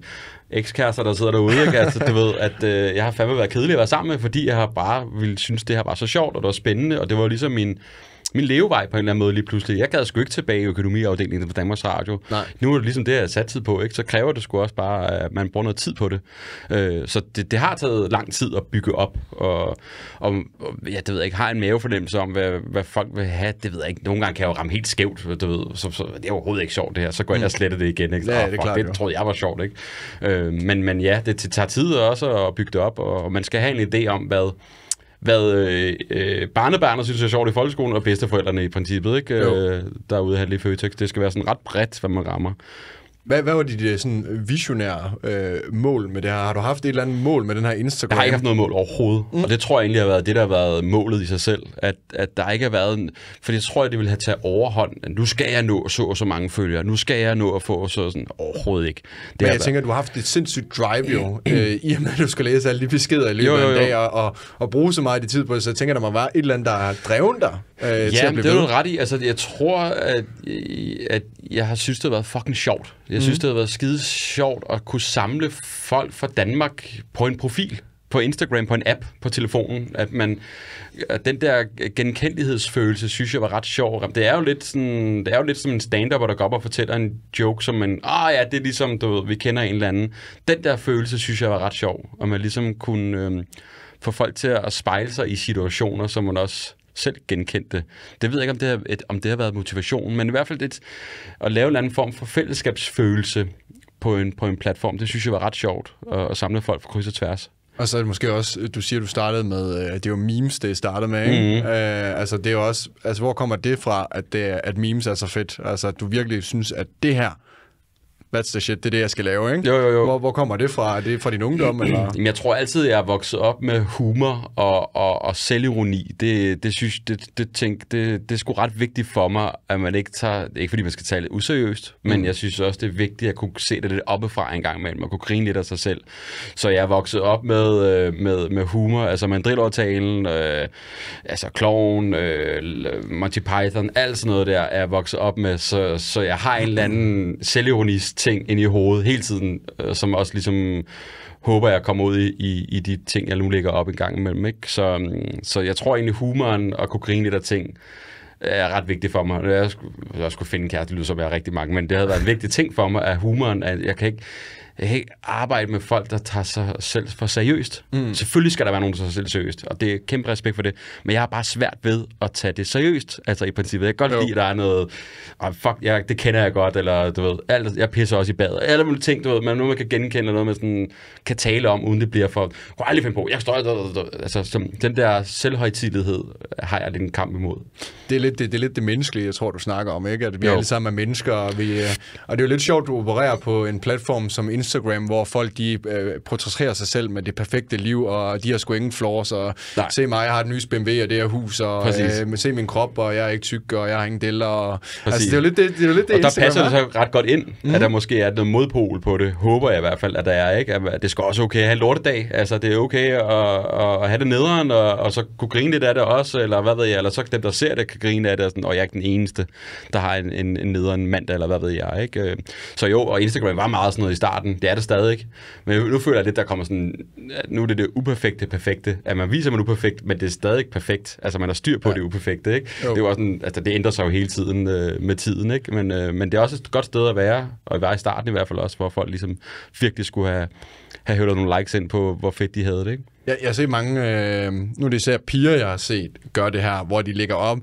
ekskærester, der sidder derude, ikke? Altså, du ved, at øh, jeg har fandme været kedelig at være sammen med, fordi jeg har bare ville synes, det her var så sjovt, og det var spændende, og det var ligesom min min levevej på en eller anden måde lige pludselig. Jeg gad sgu ikke tilbage i økonomiafdelingen på Danmarks Radio. Nej. Nu er det ligesom det, jeg sat tid på, ikke? så kræver det sgu også bare, at man bruger noget tid på det. Øh, så det, det, har taget lang tid at bygge op, og, og, og ja, det ved jeg ikke, har en mavefornemmelse om, hvad, hvad folk vil have, det ved jeg ikke. Nogle gange kan jeg jo ramme helt skævt, du ved, så, så det er overhovedet ikke sjovt det her, så går jeg ind og mm. sletter det igen. Ikke? Ja, det, klart, det troede jeg var sjovt, ikke? Øh, men, men ja, det tager tid også at bygge det op, og, og man skal have en idé om, hvad været øh, øh, barnebarn og synes det er sjovt i folkeskolen, og bedsteforældrene i princippet, ikke? Øh, derude at have lidt Føtex. Det skal være sådan ret bredt, hvad man rammer. Hvad, hvad var dit øh, sådan visionære øh, mål med det her? Har du haft et eller andet mål med den her Instagram? Jeg har ikke haft noget mål overhovedet, mm. og det tror jeg egentlig har været det, der har været målet i sig selv. At, at der ikke har været en... For jeg tror, at det ville have taget overhånd. Nu skal jeg nå så og så mange følgere. Nu skal jeg nå at få så sådan... Overhovedet ikke. Det Men jeg været... tænker, at du har haft et sindssygt drive jo, øh, i og med, at du skal læse alle de beskeder i løbet af en dag, og, og, og bruge så meget af tid på det, så jeg tænker, at der må være et eller andet, der har drevet dig øh, ja, til at blive det er du ret i. Altså, jeg tror, at, at jeg har synes, det har været fucking sjovt jeg synes, mm. det havde været skide sjovt at kunne samle folk fra Danmark på en profil på Instagram, på en app på telefonen, at man at den der genkendelighedsfølelse, synes jeg var ret sjov. Det er jo lidt, sådan, det er jo lidt som en stand-up, der går op og fortæller en joke, som man, ah ja, det er ligesom, du ved, vi kender en eller anden. Den der følelse, synes jeg var ret sjov, og man ligesom kunne øh, få folk til at spejle sig i situationer, som man også selv genkendte. Det ved jeg ikke, om det, har, et, om det har været motivationen, men i hvert fald et, at lave en anden form for fællesskabsfølelse på en, på en platform, det synes jeg var ret sjovt at, at samle folk fra kryds og tværs. Og så er det måske også, du siger, du startede med, at øh, det var memes, det startede med, ikke? Mm-hmm. Øh, altså det er også, altså hvor kommer det fra, at, det er, at memes er så fedt? Altså at du virkelig synes, at det her, that's the shit, det er det, jeg skal lave, ikke? Jo, jo, jo. Hvor, hvor kommer det fra? Er det fra din ungdom, eller? Jamen, jeg tror altid, jeg er vokset op med humor og, og, og selvironi. Det, det synes det, det, tænk, det, det er sgu ret vigtigt for mig, at man ikke tager... Ikke fordi man skal tale useriøst, men mm. jeg synes også, det er vigtigt at kunne se det lidt oppefra en gang imellem, og kunne grine lidt af sig selv. Så jeg er vokset op med, øh, med, med humor, altså mandrilovertalen, øh, altså kloven, øh, Monty Python, alt sådan noget der er jeg vokset op med, så, så jeg har en eller anden selvironist ting ind i hovedet hele tiden, øh, som også ligesom håber jeg kommer ud i, i, i de ting, jeg nu lægger op en gang imellem. Ikke? Så, mm, så jeg tror egentlig, humoren og kunne grine lidt af ting, øh, er ret vigtigt for mig. Jeg skulle, jeg skulle finde en kæreste, det lyder så være rigtig mange, men det havde været en vigtig ting for mig, at humoren, at jeg kan ikke, jeg kan ikke arbejde med folk, der tager sig selv for seriøst. Mm. Selvfølgelig skal der være nogen, der tager sig selv seriøst, og det er kæmpe respekt for det. Men jeg har bare svært ved at tage det seriøst, altså i princippet. Jeg kan godt jo. lide, at der er noget, oh, fuck, jeg, det kender jeg godt, eller du ved, alt, jeg pisser også i badet. Alle mulige ting, du ved, man, nu man kan genkende noget, man sådan, kan tale om, uden det bliver for, kunne aldrig finde på, jeg står, altså som, den der selvhøjtidlighed har jeg lidt en kamp imod det, er lidt det, det er lidt det menneskelige, jeg tror, du snakker om, ikke? At vi jo. alle sammen er mennesker, og, vi, øh, og det er jo lidt sjovt, du opererer på en platform som Instagram, hvor folk de øh, portrætterer sig selv med det perfekte liv, og de har sgu ingen flaws, og Nej. se mig, jeg har den nye BMW, og det her hus, og øh, men se min krop, og jeg er ikke tyk, og jeg har ingen deller, og altså, Præcis. altså, det er jo lidt det, det, er jo lidt det Og der Instagram passer det så ret godt ind, mm. at mhm. der måske er noget modpol på det, håber jeg i hvert fald, at der er, ikke? At det skal også okay at have en lortedag, altså det er okay at, at have det nederen, og, og så kunne grine lidt af det også, eller hvad ved jeg, eller så dem, der ser det, kan grine af det, og sådan, og jeg er ikke den eneste, der har en, en, en nederen mand, eller hvad ved jeg. Ikke? Øh, så jo, og Instagram var meget sådan noget i starten. Det er det stadig. Ikke? Men nu føler jeg lidt, der kommer sådan, at nu er det det uperfekte perfekte. At man viser, at man er uperfekt, men det er stadig perfekt. Altså, man har styr på ja. det uperfekte. Ikke? Jo. Det, er jo også sådan, altså, det ændrer sig jo hele tiden øh, med tiden. Ikke? Men, øh, men det er også et godt sted at være, og være i starten i hvert fald også, hvor folk ligesom virkelig skulle have, have høvlet nogle likes ind på, hvor fedt de havde det. Ikke? Jeg, jeg har set mange, øh, nu er det især piger, jeg har set, gør det her, hvor de ligger op,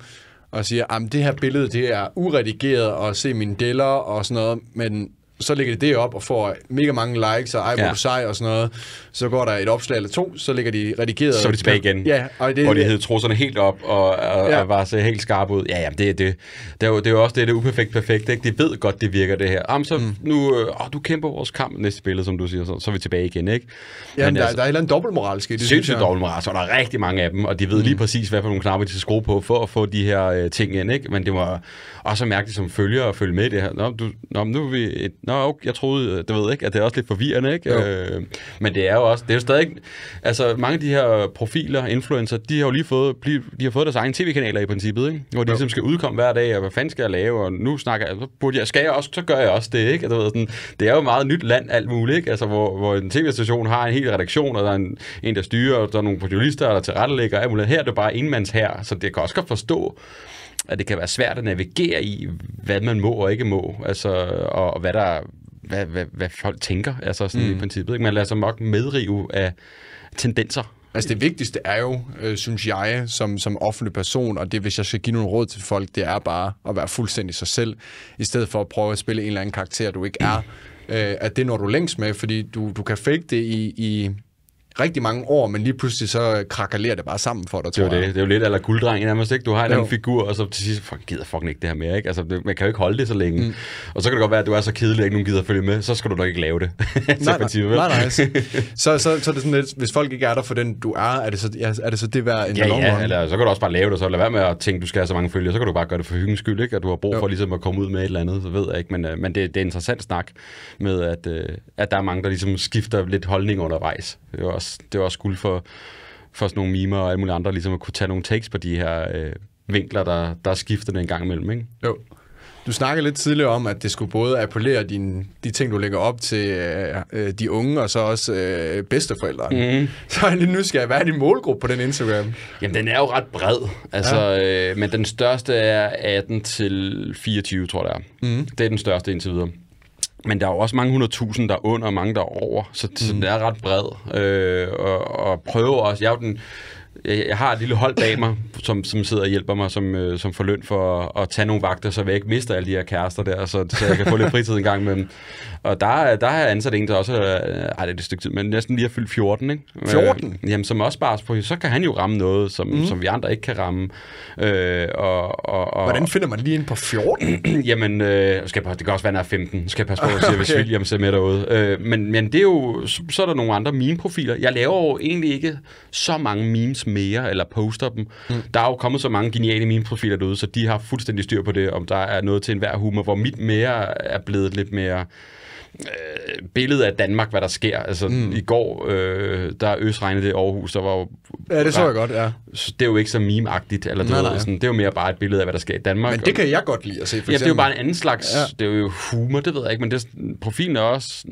og siger, at det her billede det er uredigeret, og se mine deller og sådan noget, men så lægger de det op og får mega mange likes, og ej, hvor ja. du sej og sådan noget. Så går der et opslag eller to, så ligger de redigeret. Så er de tilbage igen, ja, og det, hvor de hed trusserne helt op og, og, ja. og var så helt skarp ud. Ja, jamen, det, det, det, er jo, det er jo også det, det uperfekt perfekt. Ikke? De ved godt, det virker det her. Jamen, så mm. nu, øh, åh, du kæmper vores kamp næste billede, som du siger, så, så er vi tilbage igen. Ikke? Ja, men der, altså, der er heller en dobbeltmoral i det. Sindssygt dobbeltmoral, så der er rigtig mange af dem, og de ved mm. lige præcis, hvad for nogle knapper de skal skrue på for at få de her øh, ting ind. Ikke? Men det var også mærkeligt som følger og følge med det her. Nå, du, nå, nu er vi et, nå, okay, jeg troede, øh, det ved ikke, at det er også lidt forvirrende, ikke? Jo. Øh, men det er jo også, det er jo stadig, altså mange af de her profiler, influencer, de har jo lige fået, de har fået deres egne tv-kanaler i princippet, ikke? Hvor de jo. ligesom skal udkomme hver dag, og hvad fanden skal jeg lave, og nu snakker jeg, så burde jeg, skal jeg også, så gør jeg også det, ikke? Altså, du ved, sådan, det er jo meget nyt land, alt muligt, ikke? Altså, hvor, hvor en tv-station har en hel redaktion, og der er en, en der styrer, og der er nogle journalister, der tilrettelægger, og alt muligt. Her er det bare enmands her, så det kan også godt forstå, at det kan være svært at navigere i, hvad man må og ikke må, altså, og, og hvad der hvad, hvad, hvad folk tænker, altså sådan mm. i princippet. Ikke? Man lader sig nok medrive af tendenser. Altså det vigtigste er jo, øh, synes jeg, som, som offentlig person, og det hvis jeg skal give nogle råd til folk, det er bare at være fuldstændig sig selv, i stedet for at prøve at spille en eller anden karakter, du ikke er. Mm. Øh, at det når du længst med, fordi du, du kan fake det i, i rigtig mange år, men lige pludselig så krakalerer det bare sammen for dig, tror det er jeg. Det. det er jo lidt eller gulddreng nærmest, ikke? Du har en anden figur, og så til sidst, fuck, gider fucking ikke det her mere, ikke? Altså, man kan jo ikke holde det så længe. Mm. Og så kan det godt være, at du er så kedelig, at ikke nogen gider at følge med, så skal du nok ikke lave det. nej, nej, nej, nej, nej, så, så, så, så er det sådan lidt, hvis folk ikke er der for den, du er, er det så, ja, er det, så det værd en ja, ja, run? eller så kan du også bare lave det, så lad være med at tænke, du skal have så mange følgere, så kan du bare gøre det for hyggens skyld, ikke? At du har brug jo. for ligesom at komme ud med et eller andet, så ved jeg ikke, men, øh, men det, det er interessant snak med, at, øh, at der er mange, der ligesom skifter lidt holdning undervejs. Det også, det var også guld for, for sådan nogle mimer og alle mulige andre, ligesom at kunne tage nogle takes på de her øh, vinkler, der, der skifter den en gang imellem, ikke? Jo. Du snakkede lidt tidligere om, at det skulle både appellere din, de ting, du lægger op til øh, øh de unge, og så også øh, bedsteforældre. Mm. Så er jeg lidt nysgerrig. Hvad er din målgruppe på den Instagram? Jamen, den er jo ret bred. Altså, ja. øh, men den største er 18-24, tror jeg. Mm. Det er den største indtil videre. Men der er jo også mange 100.000, der er under, og mange, der er over. Så, mm. så er ret bred. Øh, og, og prøve også... Jeg er den, jeg har et lille hold bag mig, som, som sidder og hjælper mig, som, øh, som får løn for at, at tage nogle vagter, så jeg ikke mister alle de her kærester der, så, så jeg kan få lidt fritid en gang imellem. Og der, der har jeg ansat en, der også, ej det er et stykke tid, men næsten lige har fyldt 14, ikke? 14? Øh, jamen som også bare, på, så kan han jo ramme noget, som, mm. som vi andre ikke kan ramme. Øh, og, og, og, Hvordan finder man lige en på 14? jamen, øh, skal jeg, det kan også være, at er 15. Skal jeg passe på, at sige, hvis William ser med derude. Øh, men, men det er jo, så, så er der nogle andre meme-profiler. Jeg laver jo egentlig ikke så mange memes mere, eller poster dem. Mm. Der er jo kommet så mange geniale meme-profiler derude, så de har fuldstændig styr på det, om der er noget til enhver humor, hvor mit mere er blevet lidt mere øh, billede af Danmark, hvad der sker. Altså, mm. i går, øh, der øsregnede det i Aarhus, der var jo... Ja, det så jeg godt, ja. Så det er jo ikke så meme-agtigt, eller nej, nej. Sådan, det er jo mere bare et billede af, hvad der sker i Danmark. Men det kan jeg godt lide at se, for eksempel. det er jo bare en anden slags, ja. det er jo humor, det ved jeg ikke, men det, profilen er også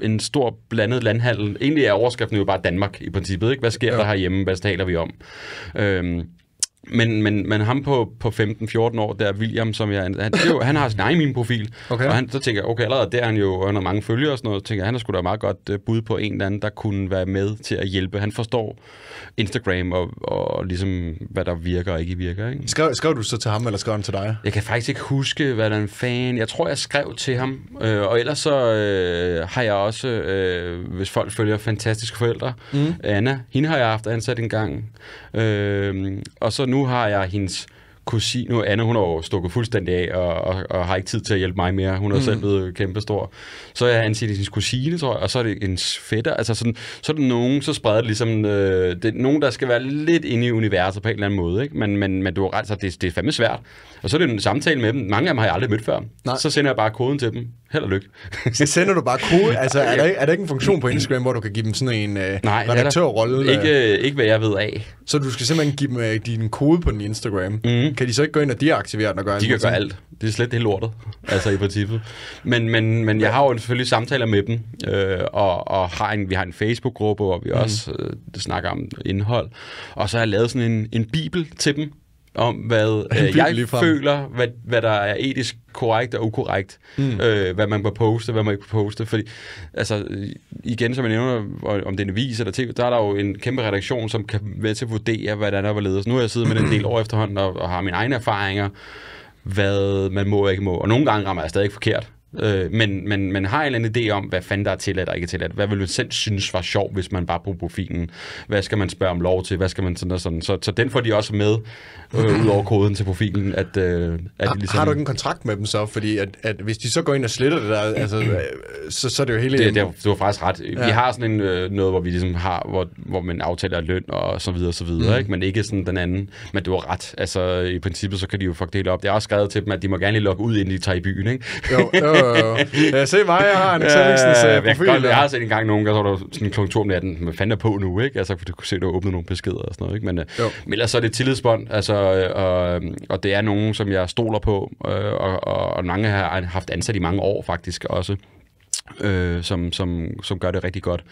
en stor blandet landhandel. Egentlig er overskriften jo bare Danmark i princippet, ikke? Hvad sker ja. der herhjemme? Hvad taler vi om? Øhm, men, men, men ham på, på 15-14 år, der William, som jeg... Han, jo, han har sin egen min profil. Okay. Og han, så tænker jeg, okay, allerede der er han jo under mange følgere og sådan noget. tænker jeg, han har sgu da meget godt øh, bud på en eller anden, der kunne være med til at hjælpe. Han forstår Instagram og, og ligesom, hvad der virker og ikke virker. Ikke? Skrev, skrev du så til ham, eller skrev han til dig? Jeg kan faktisk ikke huske, hvad der er en fan. Jeg tror, jeg skrev til ham. Øh, og ellers så øh, har jeg også, øh, hvis folk følger fantastiske forældre, mm. Anna, hende har jeg haft ansat en gang. Øh, og så nu har jeg hendes kusin, nu Anne, hun er stukket fuldstændig af, og, og, og har ikke tid til at hjælpe mig mere. Hun er mm. selv blevet kæmpestor. Så er han hendes kusine, tror jeg, og så er det en fætter. Altså sådan, så er det nogen, så spreder det ligesom, øh, det er nogen, der skal være lidt inde i universet på en eller anden måde, ikke? Men, men, men du har ret, så det, det er fandme svært. Og så er det en samtale med dem. Mange af dem har jeg aldrig mødt før. Nej. Så sender jeg bare koden til dem. Held og lykke. så sender du bare kode? Altså, er der, er der ikke en funktion på Instagram, hvor du kan give dem sådan en øh, Nej, redaktørrolle? Øh? Ikke, øh, ikke hvad jeg ved af. Så du skal simpelthen give dem øh, din kode på din Instagram. Mm. Kan de så ikke gå ind og deaktivere den og gøre De kan gøre alt. Det er slet helt lortet, altså i princippet. Men, men, men jeg har jo selvfølgelig samtaler med dem, øh, og, og har en, vi har en Facebook-gruppe, hvor vi mm. også øh, snakker om indhold. Og så har jeg lavet sådan en, en bibel til dem, om, hvad øh, jeg føler, hvad, hvad der er etisk korrekt og ukorrekt. Mm. Øh, hvad man må poste, hvad man ikke må poste. Fordi, altså, igen, som jeg nævner, om det er en vis eller tv, der er der jo en kæmpe redaktion, som kan være til at vurdere, hvad der er, Så Nu har jeg siddet med den del år efterhånden og, og har mine egne erfaringer, hvad man må og ikke må. Og nogle gange rammer jeg stadig forkert. Øh, men, men man har en eller anden idé om, hvad fanden der er tilladt og ikke tilladt. Hvad vil man selv synes var sjov, hvis man var på profilen? Hvad skal man spørge om lov til? Hvad skal man sådan og sådan? Så, så den får de også med øh, ud over koden til profilen. At, øh, at har, ligesom... har du ikke en kontrakt med dem så? Fordi at, at hvis de så går ind og sletter det der, altså, øh, så, så er det jo hele... Det, det, du har faktisk ret. Ja. Vi har sådan en, øh, noget, hvor vi ligesom har, hvor, hvor man aftaler løn og så videre og så videre, mm. ikke? men ikke sådan den anden. Men du har ret. Altså, i princippet, så kan de jo fuck det hele op. Det er også skrevet til dem, at de må gerne lige logge ud, inden de tager i byen. Ikke? Jo, jo, jo, ja, se mig, jeg har en Excelixens ja, øh, profil. Jeg, godt, jeg har set en gang nogen, der så var der sådan klokken to om natten, hvad fanden er på nu, ikke? Altså, for du kunne se, at du åbnede nogle beskeder og sådan noget, ikke? Men, øh, jo. men ellers så er det tillidsbånd, altså, øh, og, og det er nogen, som jeg stoler på, og, og, og mange har haft ansat i mange år faktisk også øh, som, som, som gør det rigtig godt.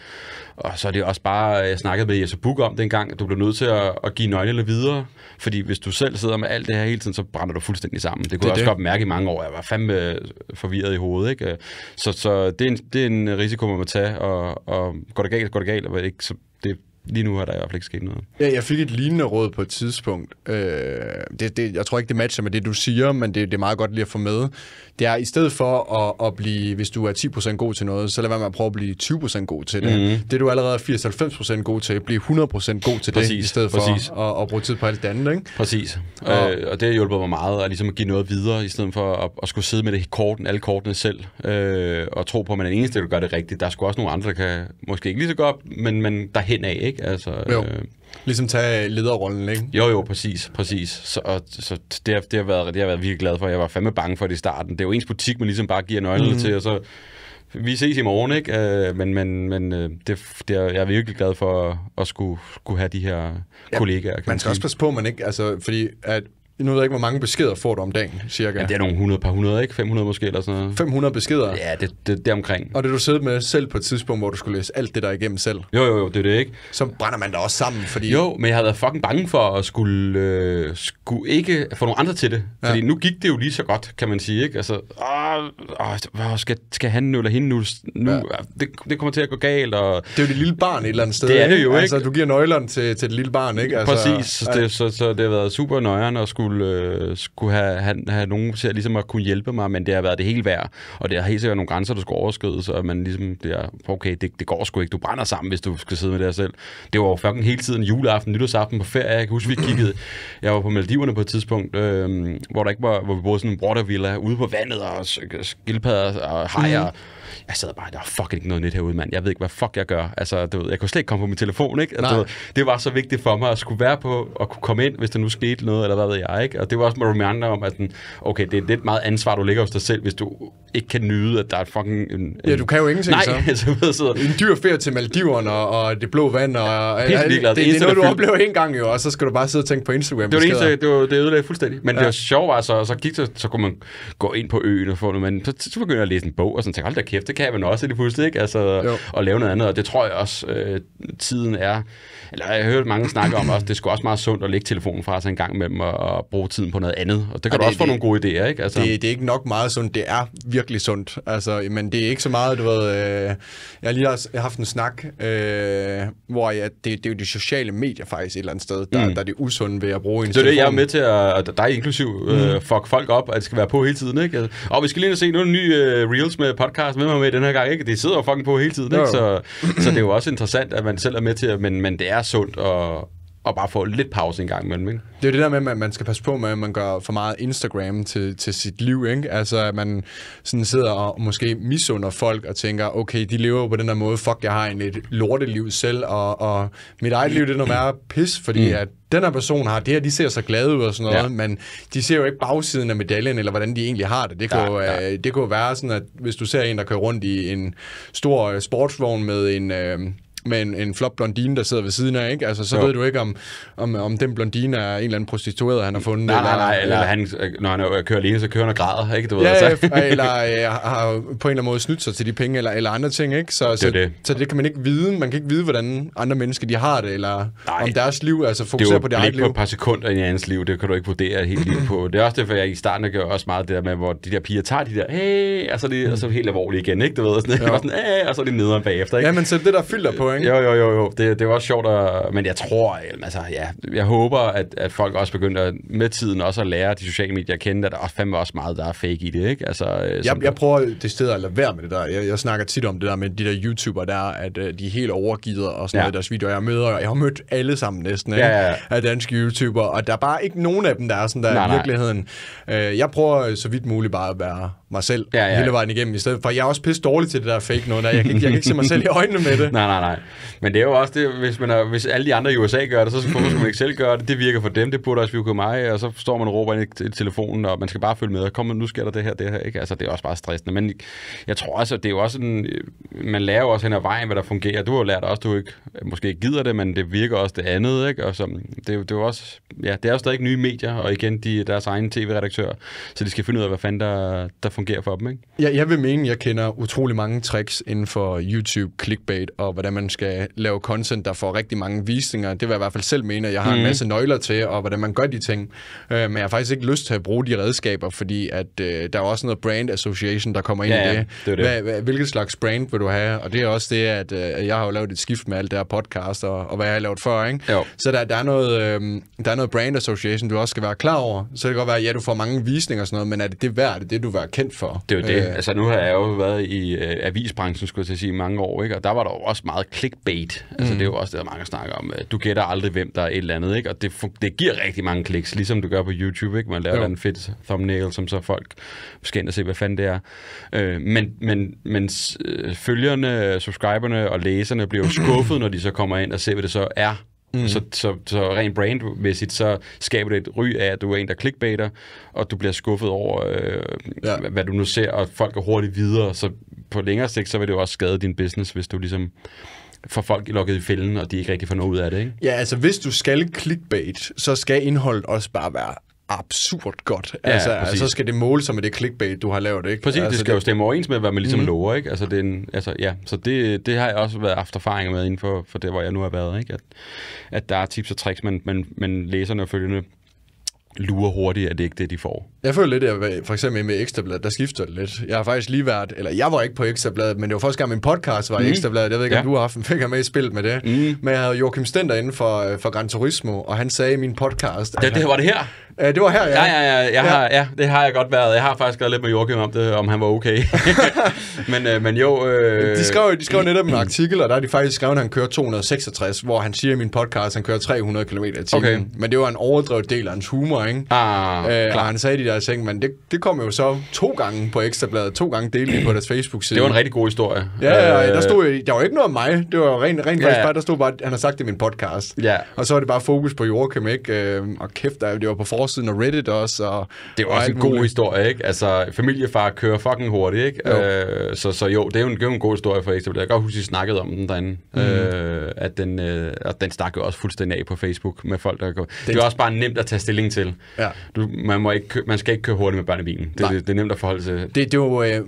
Og så er det også bare, jeg snakkede med Jesse Buk om dengang, du blev nødt til at, at give nøglerne videre, fordi hvis du selv sidder med alt det her hele tiden, så brænder du fuldstændig sammen. Det kunne det jeg også det. godt mærke i mange år, jeg var fandme øh, forvirret i hovedet. Ikke? Øh, så, så det, er en, det er en risiko, man må tage, og, og går det galt, går det galt, og ikke, så det, lige nu har der i hvert fald ikke sket noget. Ja, jeg fik et lignende råd på et tidspunkt. Øh, det, det, jeg tror ikke, det matcher med det, du siger, men det, det er meget godt lige at få med. Det er, i stedet for at, at blive, hvis du er 10% god til noget, så lad være med at prøve at blive 20% god til det. Mm. Det, du allerede er 80-90% god til, bliv 100% god til præcis, det, i stedet præcis. for at, at bruge tid på alt det andet. Ikke? Præcis. Og, øh, og det har hjulpet mig meget, at, ligesom at give noget videre, i stedet for at, at skulle sidde med det korten, alle kortene selv, øh, og tro på, at man er den eneste, der gør det rigtigt. Der er sgu også nogle andre, der kan måske ikke lige så godt, men, men derhen af, ikke? Altså, jo. Øh, ligesom tage lederrollen, ikke? Jo, jo, præcis, præcis. Så, og, så det, har, det, har været, det har været virkelig glad for. Jeg var fandme bange for det i starten. Det er jo ens butik, man ligesom bare giver nøglen mm. til, og så vi ses i morgen, ikke? Øh, men men, men øh, det, det er, jeg er virkelig glad for at, at skulle, skulle have de her ja, kollegaer. Kan man skal man også passe på, man ikke... Altså, fordi at nu ved jeg ikke, hvor mange beskeder får du om dagen, cirka? Ja, det er nogle 100, par 100, ikke? 500 måske, eller sådan noget. 500 beskeder? Ja, det, det, det omkring. Og det du sidder med selv på et tidspunkt, hvor du skulle læse alt det der igennem selv? Jo, jo, jo, det er det ikke. Så brænder man da også sammen, fordi... Jo, men jeg havde været fucking bange for at skulle, øh, skulle ikke få nogle andre til det. Ja. Fordi nu gik det jo lige så godt, kan man sige, ikke? Altså, åh, åh, skal, skal han nu eller hende nu? nu ja. det, det kommer til at gå galt, og... Det er jo det lille barn et eller andet sted, Det er det jo, ikke? Altså, du giver nøglerne til, til det lille barn, ikke? Altså, Præcis, ja. det, så, så det har været super nøjerne at skulle skulle, øh, skulle have, have, have nogen til at, ligesom at kunne hjælpe mig, men det har været det hele værd. Og det har helt sikkert nogle grænser, der skulle overskrides, og man ligesom bliver, okay, det, det går sgu ikke, du brænder sammen, hvis du skal sidde med det her selv. Det var jo fucking hele tiden juleaften, nytårsaften på ferie, jeg kan huske, vi kiggede, jeg var på Maldiverne på et tidspunkt, øh, hvor der ikke var, hvor vi boede sådan en brottervilla ude på vandet, og skildpadder og hejer. mm jeg sad bare, der er fucking ikke noget net herude, mand. Jeg ved ikke, hvad fuck jeg gør. Altså, du ved, jeg kunne slet ikke komme på min telefon, ikke? Altså, du ved, det var så vigtigt for mig at skulle være på og kunne komme ind, hvis der nu skete noget, eller hvad ved jeg, ikke? Og det var også med Romanda om, at den, okay, det er lidt meget ansvar, du ligger hos dig selv, hvis du ikke kan nyde, at der er fucking... En, en ja, du kan jo ingenting nej, så. så ved, så... En dyr ferie til Maldiverne og, og det blå vand, og, og det, det, det, det, er noget, du oplever en gang jo, og så skal du bare sidde og tænke på Instagram. Det var det eneste, det, var, det ødelagde fuldstændig. Men ja. det var sjovt, altså, så, gik så kunne man gå ind på øen og få noget, men så, så begyndte jeg at læse en bog, og sådan tænkte, hold da kæft, kæft, det kan man også lige pludselig, ikke? Altså, jo. at lave noget andet, og det tror jeg også, øh, tiden er, eller jeg har hørt mange snakke om også, det skulle også meget sundt at lægge telefonen fra sig en gang imellem, og, og bruge tiden på noget andet, og det kan og du det, også få det, nogle gode idéer, ikke? Altså. Det, det er ikke nok meget sundt, det er virkelig sundt, altså, men det er ikke så meget, du ved, øh, jeg lige har lige haft en snak, øh, hvor jeg, det, det er jo de sociale medier faktisk et eller andet sted, der, mm. der er det usunde ved at bruge en Det er det, jeg er med til at, dig inklusiv, øh, mm. øh, fuck folk op, at det skal være på hele tiden, ikke? Altså, og vi skal lige se nu en ny øh, Reels med podcast med mig med den her gang, ikke? Det sidder jo fucking på hele tiden, ikke? Så, så det er jo også interessant, at man selv er med til at, men, men det er sundt at, og bare få lidt pause en gang imellem. Ikke? Det er det der med, at man skal passe på med, at man gør for meget Instagram til, til sit liv. Ikke? Altså, at man sådan sidder og måske misunder folk og tænker, okay, de lever på den der måde, fuck, jeg har egentlig et lorteliv selv, og, og mit eget liv, det er noget mere pis, fordi mm. at den her person har det her, de ser så glade ud og sådan noget, ja. men de ser jo ikke bagsiden af medaljen, eller hvordan de egentlig har det. Det kunne, ja, ja. Øh, det kunne være sådan, at hvis du ser en, der kører rundt i en stor øh, sportsvogn med en... Øh, med en, en flot blondine, der sidder ved siden af, ikke? Altså, så jo. ved du ikke, om, om, om den blondine er en eller anden prostitueret, han har fundet. Nej, nej, nej, eller, han, når han kører alene, så kører han og græder, ikke? Du ved, ja, altså. eller øh, har på en eller anden måde snydt sig til de penge, eller, eller andre ting, ikke? Så det, så, det. så det kan man ikke vide. Man kan ikke vide, hvordan andre mennesker, de har det, eller nej, om deres liv, altså fokusere på det eget liv. Det er på et par sekunder i andens liv, det kan du ikke vurdere helt lige på. Det er også derfor, jeg i starten gør også meget det der med, hvor de der piger tager de der, hey, og så er de, og så helt alvorligt igen, ikke? Du ved, sådan, og, sådan, hey, og så er de nederen bagefter, ikke? Ja, men så det der fylder på, ikke? Jo, jo, jo. jo. Det, det var også sjovt, at, men jeg tror, altså, ja, jeg håber, at, at folk også begynder at, med tiden også at lære de sociale medier at kende, at der er fandme også meget, der er fake i det, ikke? Altså, øh, jeg, jeg prøver det sted at lade være med det der. Jeg, jeg snakker tit om det der med de der YouTubere der, at øh, de er helt overgivet og sådan ja. noget deres videoer. Jeg møder, jeg har mødt alle sammen næsten, ikke? Ja, ja. Af danske YouTubere, og der er bare ikke nogen af dem, der er sådan der nej, i virkeligheden. Nej. Øh, jeg prøver så vidt muligt bare at være mig selv ja, ja. hele vejen igennem, i stedet for, jeg er også pisse dårlig til det der fake noget der. Jeg kan, ikke, jeg kan ikke se mig selv i øjnene med det. nej, nej, nej. Men det er jo også det, hvis, man er, hvis alle de andre i USA gør det, så hvorfor skulle man ikke selv gøre det? Det virker for dem, det burde også virke mig, og så står man og råber ind i telefonen, og man skal bare følge med, og kom, nu sker der det her, det her, ikke? Altså, det er også bare stressende. Men jeg tror også, at det er jo også sådan, øh, man lærer jo også hen ad vejen, hvad der fungerer. Du har lært også, du ikke, øh, måske ikke gider det, men det virker også det andet, ikke? Og så, det, det er jo også, ja, det er jo stadig nye medier, og igen, de deres egen tv-redaktør, så de skal finde ud af, hvad fanden der, der fungerer for dem, ikke? Ja, jeg vil mene, jeg kender utrolig mange tricks inden for YouTube, clickbait og hvordan man sådan skal lave content, der får rigtig mange visninger. Det vil jeg i hvert fald selv mene, at jeg har mm. en mhm. masse nøgler til, og hvordan man gør de ting. Øh, men jeg har faktisk ikke lyst til at bruge de redskaber, fordi at, øh, der er også noget brand association, der kommer ind ja, i det. det, det. Hvad, hvad, hvilket slags brand vil du have? Og det er også det, at øh, jeg har jo lavet et skift med alt det her podcast, og, og hvad jeg har lavet før. Ikke? Så der, der, er noget, øh, der er noget brand association, du også skal være klar over. Så det kan godt være, at ja, du får mange visninger og sådan noget, men er det det værd? Er det det, du var kendt for? Det er jo det. Øh, altså, nu har jeg jo været i øh, avisbranchen, skulle jeg til at sige, mange år, ikke? og der var der jo også meget clickbait. Altså, mm. det er jo mm. også det, der mange snakker om. Du gætter aldrig, hvem der er et eller andet, ikke? Og det, det giver rigtig mange kliks, ligesom du gør på YouTube, ikke? Man laver jo. en fedt thumbnail, som så folk skal ind og se, hvad fanden det er. Øh, men men, men øh, følgerne, subscriberne og læserne bliver jo skuffet, når de så kommer ind og ser, hvad det så er. Mm. Så, så, så rent brandmæssigt, så skaber det et ry af, at du er en, der clickbaiter, og du bliver skuffet over, øh, ja. hvad du nu ser, og folk er hurtigt videre. Så på længere sigt, så vil det jo også skade din business, hvis du ligesom får folk lukket i fælden, og de ikke rigtig får noget ud af det, ikke? Ja, altså hvis du skal clickbait, så skal indholdet også bare være absurd godt. Ja, altså, præcis. så skal det måle sig med det clickbait, du har lavet, ikke? Præcis, altså, det skal det... jo stemme overens med, hvad man ligesom mm. lover, ikke? Altså, det er en, altså, ja. Så det, det har jeg også været haft erfaringer med inden for, for det, hvor jeg nu har været, ikke? At, at der er tips og tricks, man, men, men læserne og følgende lurer hurtigt, at det ikke er det, de får. Jeg føler lidt, at for eksempel med Ekstrabladet, der skifter det lidt. Jeg har faktisk lige været, eller jeg var ikke på Ekstrabladet, men det var første gang, min podcast var mm. i Ekstrabladet. Jeg ved ikke, ja. om du har haft en finger med i spillet med det. Mm. Men jeg havde Joachim Stender inden for, øh, for Gran Turismo, og han sagde i min podcast... Det, det, var det her? det var her, ja. Ja, ja, ja, jeg ja. Har, ja, det har jeg godt været. Jeg har faktisk været lidt med Joachim om det, om han var okay. men, øh, men jo... Øh... De, skrev, de skrev netop en artikel, og der har de faktisk skrevet, at han kører 266, hvor han siger i min podcast, at han kører 300 km i timen. Okay. Men det var en overdrevet del af hans humor, ikke? Ah, øh, klar. og han sagde de der ting, men det, det kom jo så to gange på Ekstrabladet, to gange delt på deres Facebook-side. Det var en rigtig god historie. Ja, ja, der øh, stod jo, der var ikke noget om mig, det var rent, rent ja. faktisk bare, der stod bare, han har sagt det i min podcast. Ja. Og så var det bare fokus på Joachim, ikke? Øh, og kæft, der, det var på forsiden af Reddit også. Og, det var og også en muligt. god historie, ikke? Altså, familiefar kører fucking hurtigt, ikke? Jo. Øh, så, så jo, det er jo en, det er jo en god historie for Ekstrabladet. Jeg kan godt huske, at I snakkede om den derinde. Mm. Øh, at den, øh, og den stak jo også fuldstændig af på Facebook med folk, der går. Det, det er også bare nemt at tage stilling til til. Ja. Du, man, må ikke køre, man skal ikke køre hurtigt med børn i bilen. Det, det, det er nemt at forholde sig til. Det, det er jo, øh,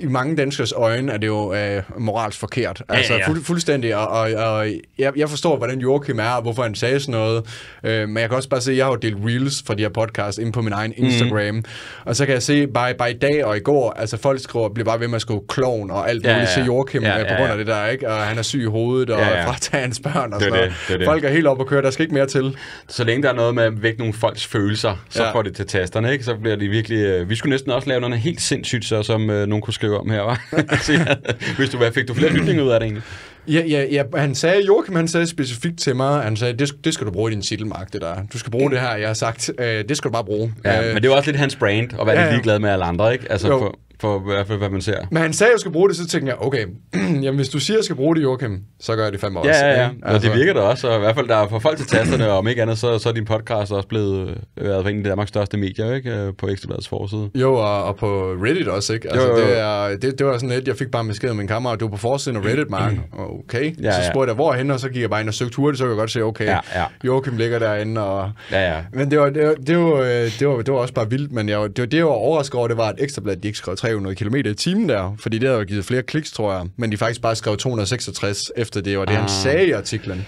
i mange danskers øjne er det jo øh, moralsk forkert. Altså ja, ja. Altså, ja. Fuld, fuldstændig. Og, og, og jeg, jeg forstår, hvordan Joachim er, og hvorfor han sagde sådan noget. Øh, men jeg kan også bare se, at jeg har jo delt reels fra de her podcasts ind på min egen mhm. Instagram. Mm. Og så kan jeg se, bare, bare i dag og i går, altså folk skriver, bliver bare ved med at skrive klovn og alt ja, muligt ja, ja. til Joachim ja, øh, ja, ja. på grund af det der, ikke? Og han er syg i hovedet og ja, ja. fratager hans børn og sådan det, noget. Det, det, det. Folk er helt oppe at køre, der skal ikke mere til. Så længe der er noget med at vække nogle folks følelser følelser, så ja. får det til tasterne, ikke? Så bliver det virkelig... Øh, vi skulle næsten også lave noget helt sindssygt, så, som øh, nogen kunne skrive om her, var. Hvis du hvad, fik du flere lytninger ud af det egentlig? Ja, ja, ja, han sagde, Joachim, han sagde specifikt til mig, han sagde, det, det skal du bruge i din titelmark, det der. Du skal bruge det her, jeg har sagt. Øh, det skal du bare bruge. Ja, øh, men det var også lidt hans brand, og være ja, lidt ligeglad med alle andre, ikke? Altså, jo. For, for hvert fald, hvad man ser. Men han sagde, at jeg skal bruge det, så tænkte jeg, okay, jamen hvis du siger, at jeg skal bruge det, Joachim, så gør jeg det fandme også. Ja, ja, ja. Altså. Og det altså- virker da også, og i hvert fald, der er for folk til tasterne, og om ikke andet, så, så er din podcast også blevet øh, været på en af Danmarks største medier, ikke? Øh, på Ekstrabladets forside. Jo, og, og, på Reddit også, ikke? Altså, jo, jo. Det, er, det, det, var sådan lidt, jeg fik bare besked af min kammerat, du er på forsiden af Reddit, Mark. Mm. Okay. Ja, ja. Så spurgte jeg, henne, og så gik jeg bare ind og søgte hurtigt, så kunne jeg godt se, okay, ja, ja. Joachim ligger derinde, og... Ja, ja. Men det var, det, var, det, var, øh, det, var, det var, også bare vildt, men jeg, det, var, det, jeg var overrasket over, det var, at Ekstrablad, de ikke skrev 300 km i timen der, fordi det havde jo givet flere kliks, tror jeg. Men de faktisk bare skrev 266 efter det, og det ah. han sagde i artiklen.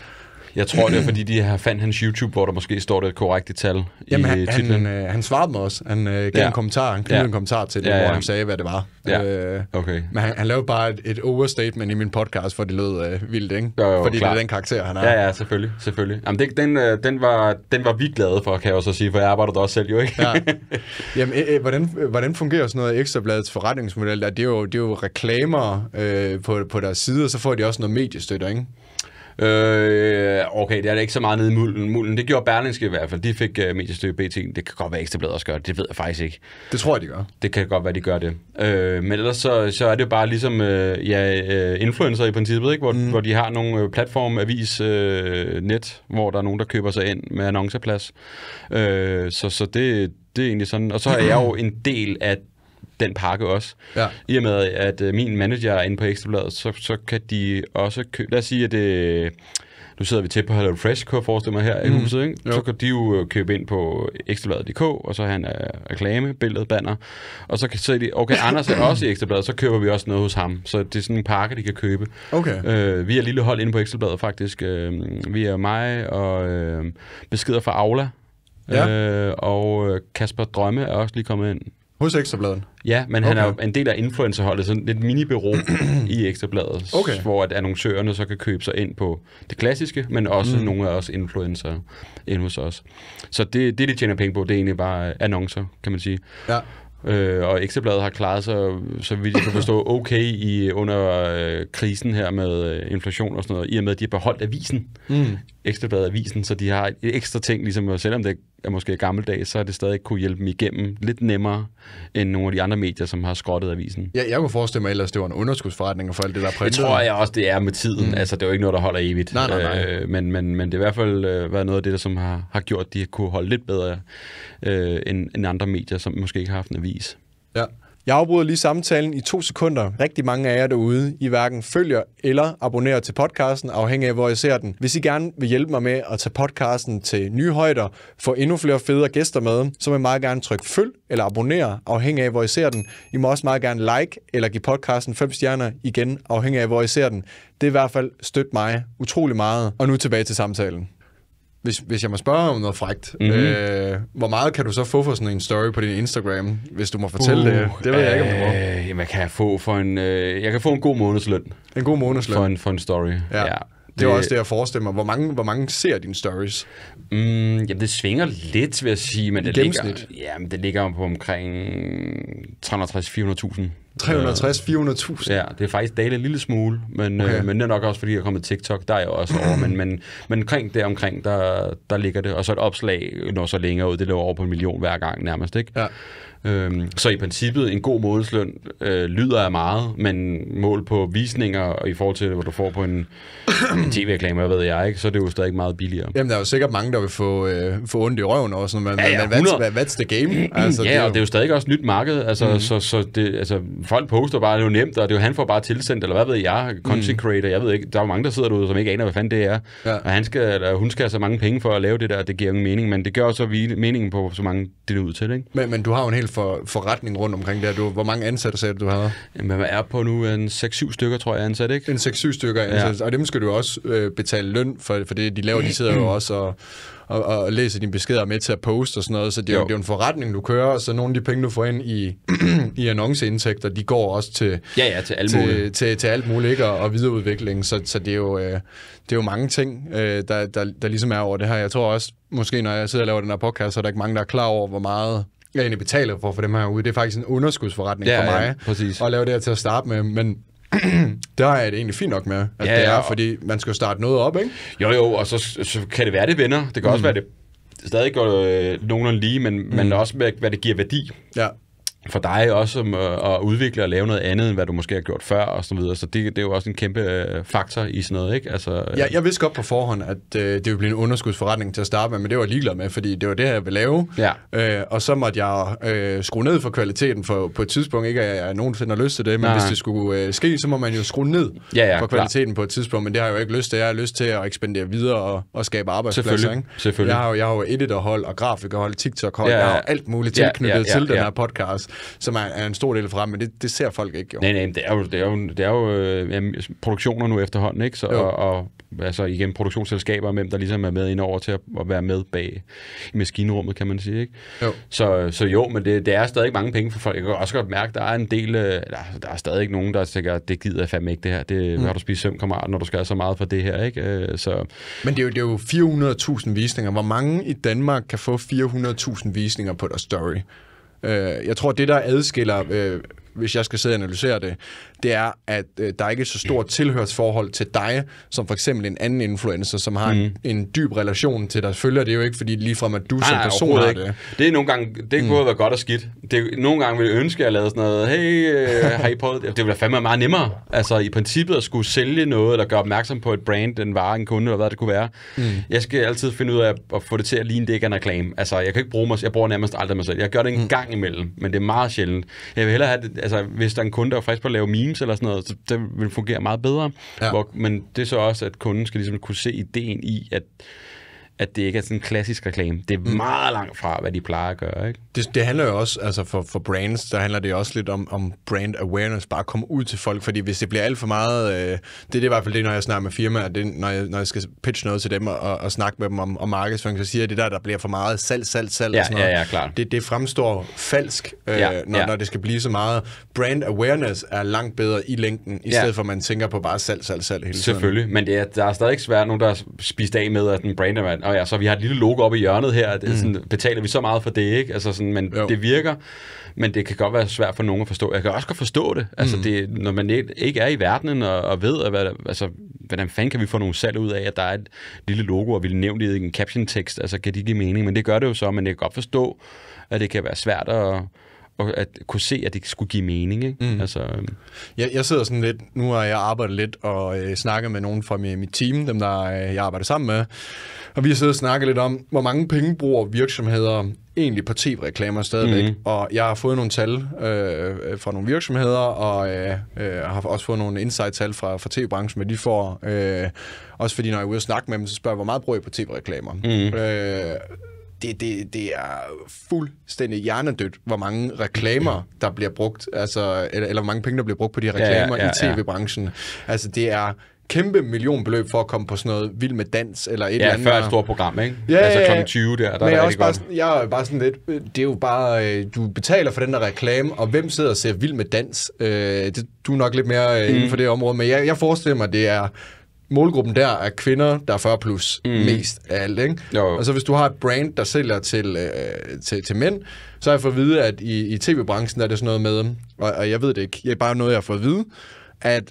Jeg tror, det er, fordi de har fandt hans YouTube, hvor der måske står det korrekte tal Jamen, i han, titlen. Han, øh, han svarede mig også. Han øh, gav ja. en kommentar. Han knyttede ja. en kommentar til det, ja, ja. hvor han sagde, hvad det var. Ja. Øh, okay. Men han, han lavede bare et, et overstatement i min podcast, for det lød øh, vildt, ikke? Jo, jo, fordi klar. det er den karakter, han er. Ja, ja, selvfølgelig. selvfølgelig. Jamen, det, den, øh, den, var, den var vi glade for, kan jeg også sige, for jeg arbejder der også selv, jo ikke? ja. Jamen, øh, øh hvordan, øh, hvordan fungerer sådan noget Ekstrabladets forretningsmodel? Der? Det, er jo, det er jo reklamer øh, på, på deres side, og så får de også noget mediestøtte, ikke? Øh, okay, det er da ikke så meget nede i mulden. mulden. Det gjorde Berlingske i hvert fald. De fik øh, mediestøtte BT. Det kan godt være ekstrabladet også gør det. Det ved jeg faktisk ikke. Det tror jeg, de gør. Det kan godt være, de gør det. Øh, men ellers så, så er det jo bare ligesom øh, ja, øh, influencer i princippet, ikke? Hvor, mm. hvor de har nogle øh, platform, avis, øh, net, hvor der er nogen, der køber sig ind med annonceplads. Øh, så, så det, det er egentlig sådan. Og så er jeg jo en del af den pakke også. Ja. I og med, at øh, min manager er inde på Ekstrabladet, så, så kan de også købe... Lad os sige, at det... Øh, nu sidder vi tæt på Hello Fresh, kunne jeg forestille mig her mm. i huset, ikke? Jo. så kan de jo øh, købe ind på ekstrabladet.dk, og så han han øh, reklame, billede, banner, og så kan se de, okay, Anders er også i ekstrabladet, så køber vi også noget hos ham, så det er sådan en pakke, de kan købe. Okay. Øh, vi er lille hold inde på ekstrabladet faktisk, øh, vi er mig og øh, beskeder fra Aula, Ja. Øh, og Kasper Drømme er også lige kommet ind. Hos Ekstrabladet? Ja, men okay. han er jo en del af influencerholdet, sådan lidt mini-bureau i Ekstrabladet, okay. hvor at annoncørerne så kan købe sig ind på det klassiske, men også mm. nogle af os influencer ind hos os. Så det, det, de tjener penge på, det er egentlig bare annoncer, kan man sige. Ja. Øh, og Ekstrabladet har klaret sig, så vidt jeg kan forstå, okay i, under øh, krisen her med øh, inflation og sådan noget, i og med, at de har beholdt avisen. Mm. Ekstrabladet avisen, så de har et ekstra ting, ligesom, selvom det er måske gammeldags, så har det stadig kunne hjælpe dem igennem lidt nemmere end nogle af de andre medier, som har skrottet avisen. Ja, jeg kunne forestille mig ellers, det var en underskudsforretning for alt det, der printede. Det tror jeg også, det er med tiden. Mm. Altså, det er jo ikke noget, der holder evigt. Nej, nej, nej. Øh, men, men, men det er i hvert fald øh, været noget af det, der som har, har gjort, at de kunne holde lidt bedre øh, end, end andre medier, som måske ikke har haft en avis. Ja. Jeg afbryder lige samtalen i to sekunder. Rigtig mange af jer derude, I hverken følger eller abonnerer til podcasten, afhængig af hvor I ser den. Hvis I gerne vil hjælpe mig med at tage podcasten til nye højder, få endnu flere federe gæster med, så vil jeg meget gerne trykke følg eller abonner, afhængig af hvor I ser den. I må også meget gerne like eller give podcasten 5 stjerner igen, afhængig af hvor I ser den. Det er i hvert fald støtte mig utrolig meget. Og nu tilbage til samtalen hvis, hvis jeg må spørge om noget frægt, mm-hmm. øh, hvor meget kan du så få for sådan en story på din Instagram, hvis du må fortælle uh, det? Det ved øh, jeg ikke, om du må. Øh, jamen, kan jeg, få for en, øh, jeg kan få en god månedsløn. En god månedsløn? For en, for en story, ja. ja. Det er også det, jeg forestiller mig. Hvor mange, hvor mange ser dine stories? Mm, jamen, det svinger lidt, vil jeg sige. Men det Ligger, jamen, det ligger på omkring 360-400.000 360-400.000? Ja, det er faktisk dalet en lille smule, men, øh, okay. øh, men det er nok også, fordi jeg er kommet TikTok, der er jeg også over, men, men, men omkring der omkring, der, der ligger det, og så et opslag når så længere ud, det løber over på en million hver gang nærmest, ikke? Ja. Øhm, så i princippet, en god månedsløn øh, lyder af meget, men mål på visninger og i forhold til, hvad du får på en, en tv-reklame, hvad ved jeg ikke, så er det jo stadig meget billigere. Jamen, der er jo sikkert mange, der vil få, øh, få ondt i røven også, når man, ja, ja, man hvad, what's the game? Altså, ja, det er jo... og det er jo stadig også nyt marked, altså, mm. så, så det, altså, folk poster bare, det er jo nemt, og det er jo, han får bare tilsendt, eller hvad ved jeg, content mhm. creator, jeg ved ikke, der er jo mange, der sidder derude, som ikke aner, hvad fanden det er, ja. og han skal, eller hun skal have så mange penge for at lave det der, det giver ingen mening, men det gør også meningen på så mange, det er ud til, ikke? Men, men du har jo en hel hel for, forretning rundt omkring der. Du, hvor mange ansatte sagde du, du havde? Jamen, jeg er på nu en 6-7 stykker, tror jeg, ansat, ikke? En 6-7 stykker ansat, ja. og dem skal du også øh, betale løn for, for det, de laver. De sidder jo også og, og, og læser dine beskeder med til at poste og sådan noget, så det er jo, jo, det er jo en forretning, du kører, så nogle af de penge, du får ind i, i annonceindtægter, de går også til, ja, ja, til, alt til, muligt. til, til alt muligt, ikke? Og, og videreudvikling, så, så det, er jo, øh, det er jo mange ting, øh, der, der, der ligesom er over det her. Jeg tror også, måske når jeg sidder og laver den her podcast, så er der ikke mange, der er klar over, hvor meget jeg egentlig betaler for for dem her ude. Det er faktisk en underskudsforretning ja, for mig. Ja, præcis. at lave det her til at starte med, men der er det egentlig fint nok med, at ja, det er, ja. fordi man skal jo starte noget op, ikke? Jo, jo, og så, så kan det være, det vinder. Det kan mm. også være, det stadig går øh, nogenlunde lige, men, mm. men også, med, hvad det giver værdi. Ja for dig også um, at udvikle og lave noget andet, end hvad du måske har gjort før og så videre. Så det, det er jo også en kæmpe øh, faktor i sådan noget, ikke? Altså, øh. ja, jeg vidste godt på forhånd, at øh, det ville blive en underskudsforretning til at starte med, men det var jeg ligeglad med, fordi det var det, jeg ville lave. Ja. Øh, og så måtte jeg øh, skrue ned for kvaliteten for, på et tidspunkt. Ikke at jeg nogensinde har lyst til det, men Nej. hvis det skulle øh, ske, så må man jo skrue ned ja, ja, for kvaliteten klar. på et tidspunkt, men det har jeg jo ikke lyst til. Jeg har lyst til at ekspandere videre og, og skabe arbejdspladser. Selvfølgelig. Ikke? Selvfølgelig. Jeg har jo, jeg har jo editorhold og grafikerhold, TikTok-hold, ja, ja. jeg har alt muligt tilknyttet ja, ja, ja, ja. til den her podcast som er, er en stor del af frem, men det, det ser folk ikke jo. Nej, nej, det er jo, det er jo, det er jo øh, produktioner nu efterhånden, ikke? Så, jo. og, og altså igen produktionsselskaber, hvem der ligesom er med ind over til at, at være med bag i maskinrummet, kan man sige. Ikke? Jo. Så, så jo, men det, det er stadig mange penge for folk. Jeg kan også godt mærke, der er en del, der, øh, altså, der er stadig nogen, der tænker, det gider jeg fandme ikke det her. Det, mm. Har du spist søm, kammerat, når du skal have så meget for det her? Ikke? Øh, så. Men det er jo, det er jo 400.000 visninger. Hvor mange i Danmark kan få 400.000 visninger på deres story? Øh, jeg tror, det der adskiller øh, hvis jeg skal sidde og analysere det, det er, at øh, der er ikke er så stort tilhørsforhold til dig, som for eksempel en anden influencer, som har mm. en, en dyb relation til dig. Følger det jo ikke, fordi ligefrem at du nej, som nej, person har det. Det er nogle gange, det kunne mm. være godt og skidt. Det, nogle gange vil jeg ønske, at jeg lavede sådan noget, hey, øh, har I prøvet det? Det ville fandme meget nemmere. Altså i princippet at skulle sælge noget, eller gøre opmærksom på et brand, en vare, en kunde, eller hvad det kunne være. Mm. Jeg skal altid finde ud af at få det til at ligne det ikke er en reklame. Altså jeg kan ikke bruge mig, jeg bruger nærmest aldrig mig selv. Jeg gør det en mm. gang imellem, men det er meget sjældent. Jeg vil hellere have det, altså, hvis der er en kunde, der er frisk på at lave memes eller sådan noget, så det vil fungere meget bedre. Ja. Hvor, men det er så også, at kunden skal ligesom kunne se ideen i, at at det ikke er sådan en klassisk reklame. Det er mm. meget langt fra, hvad de plejer at gøre. Ikke? Det, det handler jo også, altså for, for brands, der handler det også lidt om, om brand awareness, bare at komme ud til folk, fordi hvis det bliver alt for meget, øh, det, det er det i hvert fald det, når jeg snakker med firmaer, det, når, jeg, når jeg skal pitche noget til dem og, og, og snakke med dem om, om markedsføring, så siger jeg, det der, der bliver for meget salg, salg, salg ja, og sådan noget. Ja, ja, klar. Det, det fremstår falsk, øh, ja, når, ja. når det skal blive så meget. Brand awareness er langt bedre i længden, i ja. stedet for at man tænker på bare salg, salg, salg hele tiden. Selvfølgelig, men det er, der er stadig svært nogen, der spiser af med, at den brand og ja, så vi har et lille logo oppe i hjørnet her, det, er mm. sådan, betaler vi så meget for det, ikke? Altså sådan, men jo. det virker, men det kan godt være svært for nogen at forstå. Jeg kan også godt forstå det, altså mm. det, når man ikke er i verdenen og, og ved, at, hvad, altså, hvordan fanden kan vi få nogle salg ud af, at der er et lille logo, og vi det i en caption-tekst, altså kan det give mening, men det gør det jo så, men jeg kan godt forstå, at det kan være svært at og at kunne se, at det skulle give mening. Ikke? Mm. Altså, øhm. jeg, jeg sidder sådan lidt, nu har jeg arbejdet lidt og øh, snakket med nogen fra mit, mit team, dem der øh, jeg arbejder sammen med, og vi har siddet og snakket lidt om, hvor mange penge bruger virksomheder egentlig på tv-reklamer stadigvæk. Mm-hmm. Og jeg har fået nogle tal øh, fra nogle virksomheder, og øh, øh, har også fået nogle insight-tal fra, fra tv-branchen, men de får. Øh, også fordi, når jeg er ude og snakke med dem, så spørger jeg, hvor meget bruger I på tv-reklamer? Mm-hmm. Øh, det, det, det er fuldstændig hjernedødt, hvor mange reklamer, der bliver brugt, altså, eller, eller hvor mange penge, der bliver brugt på de reklamer ja, ja, ja, i tv-branchen. Altså, det er kæmpe millionbeløb for at komme på sådan noget vild med dans eller et ja, eller andet. Ja, før et stort program, ikke? Ja, altså kl. 20 der, der men er også bare, sådan, jeg er bare sådan lidt, det er jo bare, øh, du betaler for den der reklame, og hvem sidder og ser vild med dans? Øh, det, du er nok lidt mere øh, mm. inden for det område, men jeg, jeg forestiller mig, det er målgruppen der er kvinder, der er 40 plus mm. mest af alt, ikke? Jo. Og så hvis du har et brand, der sælger til, øh, til, til mænd, så har jeg fået at vide, at i, i tv-branchen er det sådan noget med, og, og jeg ved det ikke, det er bare noget, jeg har fået at vide, at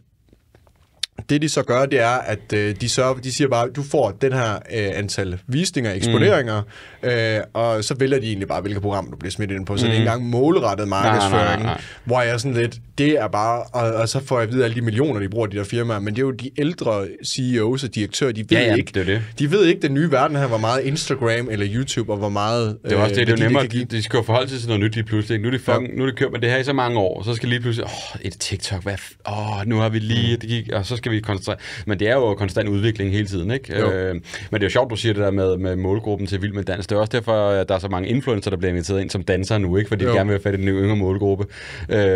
det de så gør, det er, at øh, de, sørger, de siger bare, at du får den her øh, antal visninger, eksponeringer, mm. øh, og så vælger de egentlig bare, hvilket program du bliver smidt ind på. Så mm. det er en mm. engang målrettet markedsføring, nej, nej, nej. hvor jeg er sådan lidt, det er bare, og, og så får jeg at vide alle de millioner, de bruger de der firmaer, men det er jo de ældre CEOs og direktører, de ved ja, ja, ikke, det det. de ved ikke den nye verden her, hvor meget Instagram eller YouTube, og hvor meget... Øh, det er også det, øh, det er jo nemmere, de, de skal jo forholde sig til noget nyt lige pludselig. Nu er det, fucking, ja. nu er det kørt med det her i så mange år, så skal lige pludselig, åh, oh, et TikTok, hvad, åh, oh, nu har vi lige, mm. det gik, og så skal skal vi koncentrere. Men det er jo konstant udvikling hele tiden, ikke? Øh, men det er jo sjovt, du siger det der med, med målgruppen til Vild med Dans. Det er også derfor, at der er så mange influencer, der bliver inviteret ind som dansere nu, ikke? Fordi jo. de gerne vil have fat i den yngre målgruppe. Øh, og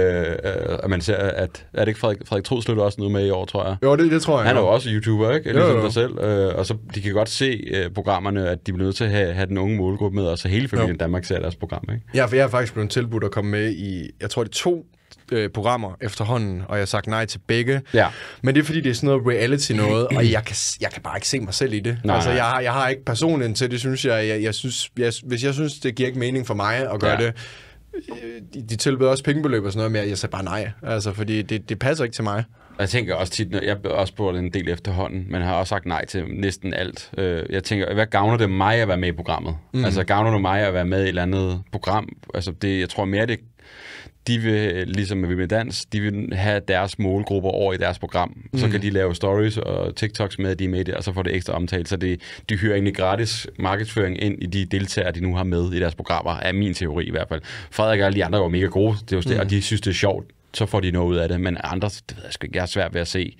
øh, man ser, at... Er det ikke Frederik, Frederik Trods også noget med i år, tror jeg? Jo, det, det tror jeg. Han er jo også YouTuber, ikke? Jo, ligesom jo. dig selv. Øh, og så de kan godt se uh, programmerne, at de bliver nødt til at have, have den unge målgruppe med, og så hele familien jo. Danmark ser deres program, ikke? Ja, for jeg har faktisk blevet tilbudt at komme med i, jeg tror det er to øh, programmer efterhånden, og jeg har sagt nej til begge. Ja. Men det er fordi, det er sådan noget reality noget, og jeg kan, jeg kan bare ikke se mig selv i det. Nej, altså, jeg, har, jeg har ikke personen til det, synes jeg. jeg, jeg, synes, jeg hvis jeg synes, det giver ikke mening for mig at gøre ja. det, øh, de, de tilbød også pengebeløb og sådan noget, men jeg, sagde bare nej, altså, fordi det, det passer ikke til mig. Jeg tænker også tit, når jeg bliver også spurgt en del efterhånden, men har også sagt nej til næsten alt. Øh, jeg tænker, hvad gavner det mig at være med i programmet? Mm. Altså, gavner det mig at være med i et eller andet program? Altså, det, jeg tror mere, det de vil, ligesom med Dans, de vil have deres målgrupper over i deres program. Mm. Så kan mm. de lave stories og TikToks med, at de er med i det, og så får det ekstra omtale. Så det, de hører egentlig gratis markedsføring ind i de deltagere, de nu har med i deres programmer, er min teori i hvert fald. Frederik og de andre var mega gode, det var det, mm. og de synes, det er sjovt så får de noget ud af det, men andre, det ved jeg sgu ikke, jeg er svært ved at se,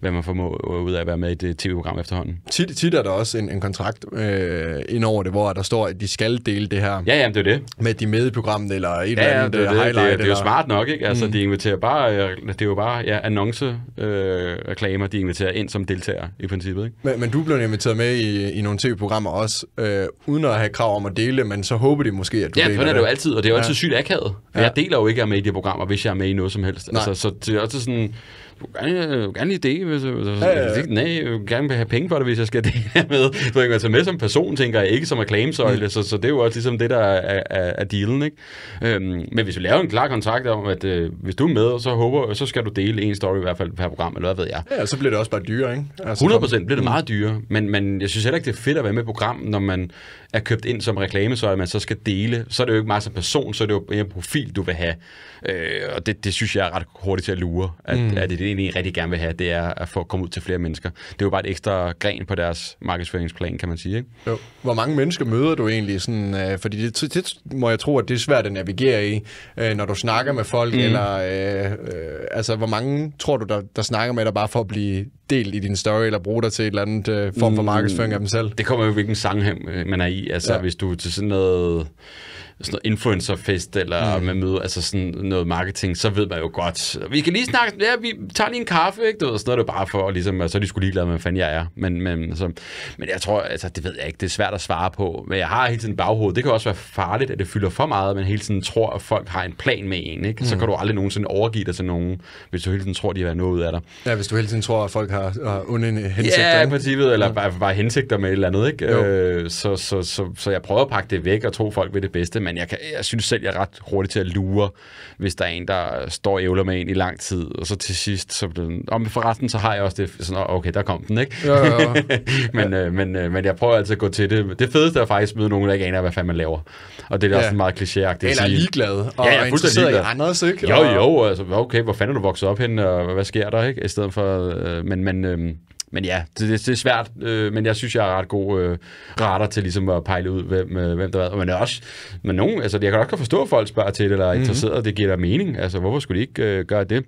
hvad man får ud af at være med i et tv-program efterhånden. Tit, tit er der også en, en kontrakt øh, ind over det, hvor der står, at de skal dele det her. Ja, jamen, det er det. Med de med i programmet, eller et ja, eller andet det, det, highlight. Det, det, det er jo smart nok, ikke? Altså, mm. de inviterer bare, øh, det er jo bare ja, annonce-reklamer, øh, de inviterer ind som deltagere i princippet. Ikke? Men, men du blev inviteret med i, i nogle tv-programmer også, øh, uden at have krav om at dele, men så håber de måske, at du ja, deler det. Ja, det er jo altid, og det er jo altid ja. sygt akavet. Ja. Jeg deler jo ikke, at jeg er med i de programmer, hvis jeg er med i noget som helst. Nej. Altså, så det er også sådan gerne, jeg vil gerne idé, hvis jeg, hvis jeg, ja, ja. Nej, jeg vil gerne have penge for det, hvis jeg skal det her med. Du jeg kan tage med som person, tænker jeg, ikke som reklamesøjle, mm. så, så det er jo også ligesom det, der er, er, er dealen, ikke? Øhm, men hvis vi laver en klar kontrakt om, at øh, hvis du er med, så håber så skal du dele en story i hvert fald per program, eller hvad ved jeg. Ja, så bliver det også bare dyrere, ikke? Altså, 100% bliver det mm. meget dyrere, men, men jeg synes heller ikke, det er fedt at være med i program, når man er købt ind som reklamesøjle, man så skal dele. Så er det jo ikke meget som person, så er det jo en profil, du vil have. Øh, og det, det synes jeg er ret hurtigt til at lure, at, mm. at det, det egentlig rigtig gerne vil have, det er at få komme ud til flere mennesker. Det er jo bare et ekstra gren på deres markedsføringsplan, kan man sige. Ikke? Jo. Hvor mange mennesker møder du egentlig? Sådan, øh, fordi det, det, det må jeg tro, at det er svært at navigere i, øh, når du snakker med folk, mm. eller øh, øh, altså, hvor mange tror du, der, der snakker med dig bare for at blive delt i din story, eller bruge dig til et eller andet øh, form for mm. markedsføring af dem selv? Det kommer jo hvilken sang øh, man er i. Altså, ja. hvis du til sådan noget sådan noget influencerfest, eller mm. man møder altså sådan noget marketing, så ved man jo godt, vi kan lige snakke, ja, vi tager lige en kaffe, ikke? Du ved, sådan er det bare for, ligesom, altså, så er de skulle ligeglade med, hvad fanden jeg er. Men, men, altså, men jeg tror, altså, det ved jeg ikke, det er svært at svare på, men jeg har hele tiden baghovedet. Det kan også være farligt, at det fylder for meget, at man hele tiden tror, at folk har en plan med en, ikke? Mm. Så kan du aldrig nogensinde overgive dig til nogen, hvis du hele tiden tror, de har noget af dig. Ja, hvis du hele tiden tror, at folk har, har onde hensigter. Ja, i princippet, eller mm. bare, bare hensigter med et eller andet, ikke? Øh, så, så, så, så, jeg prøver at pakke det væk og tro folk ved det bedste, men jeg, kan, jeg synes selv, jeg er ret hurtig til at lure, hvis der er en, der står og ævler med en i lang tid, og så til sidst, så bliver den, om forresten, så har jeg også det, sådan, okay, der kom den, ikke? Ja, ja, ja. men, øh, men, øh, men jeg prøver altid at gå til det. Det fedeste er faktisk at møde nogen, der ikke aner, hvad fanden man laver. Og det er ja. også meget klichéagtigt. Eller er ligeglad, og ja, jeg er interesseret ligeglad. i andre ikke? Jo, jo, altså, okay, hvor fanden er du vokset op hen, og hvad sker der, ikke? I stedet for, øh, men, men øh, men ja, det, det, er svært, øh, men jeg synes, jeg er ret god øh, retter til ligesom at pejle ud, hvem, øh, hvem der er. Men også, men nogen, altså, jeg kan godt forstå, at folk spørger til det, eller er mhm. interesseret, mm-hmm. det giver da mening. Altså, hvorfor skulle de ikke øh, gøre det?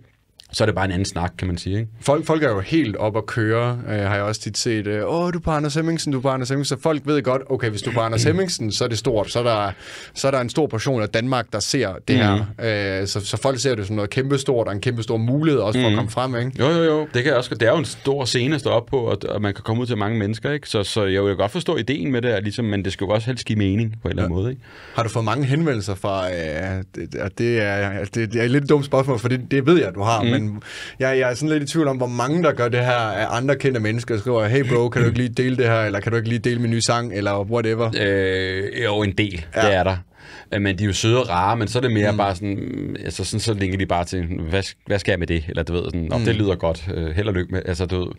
så er det bare en anden snak, kan man sige. Ikke? Folk, folk er jo helt op at køre, øh, har jeg også tit set. Øh, Åh, du er på Anders Hemmingsen, du er på Anders Hemmingsen. Så folk ved godt, okay, hvis du er på Anders Hemmingsen, så er det stort. Så er der, så er der en stor portion af Danmark, der ser det mm. her. Mhm. Øh, så, så folk ser det som noget kæmpestort, og en kæmpestor mulighed også for mm. at mhm. komme frem. Ikke? Jo, jo, jo. Det, kan også, det er jo en stor scene at stå op på, og, og man kan komme ud til mange mennesker. Ikke? Så, så jeg vil godt forstå ideen med det, at ligesom, men det skal jo også helst give mening på en eller anden ja. måde. Ikke? Har du fået mange henvendelser fra... Øh, det, det, er, det, det er et lidt dumt spørgsmål, for det, det ved jeg, du har, mm men jeg, jeg er sådan lidt i tvivl om, hvor mange der gør det her af andre kendte mennesker, og skriver, hey bro, kan du ikke lige dele det her, eller kan du ikke lige dele min nye sang, eller whatever? Øh, jo, en del, ja. det er der. Øh, men de er jo søde og rare, men så er det mere mm. bare sådan, mm, altså sådan, så linker de bare til, hvad, hvad skal jeg med det? Eller du ved, sådan, mm. det lyder godt, øh, held og lykke med, altså du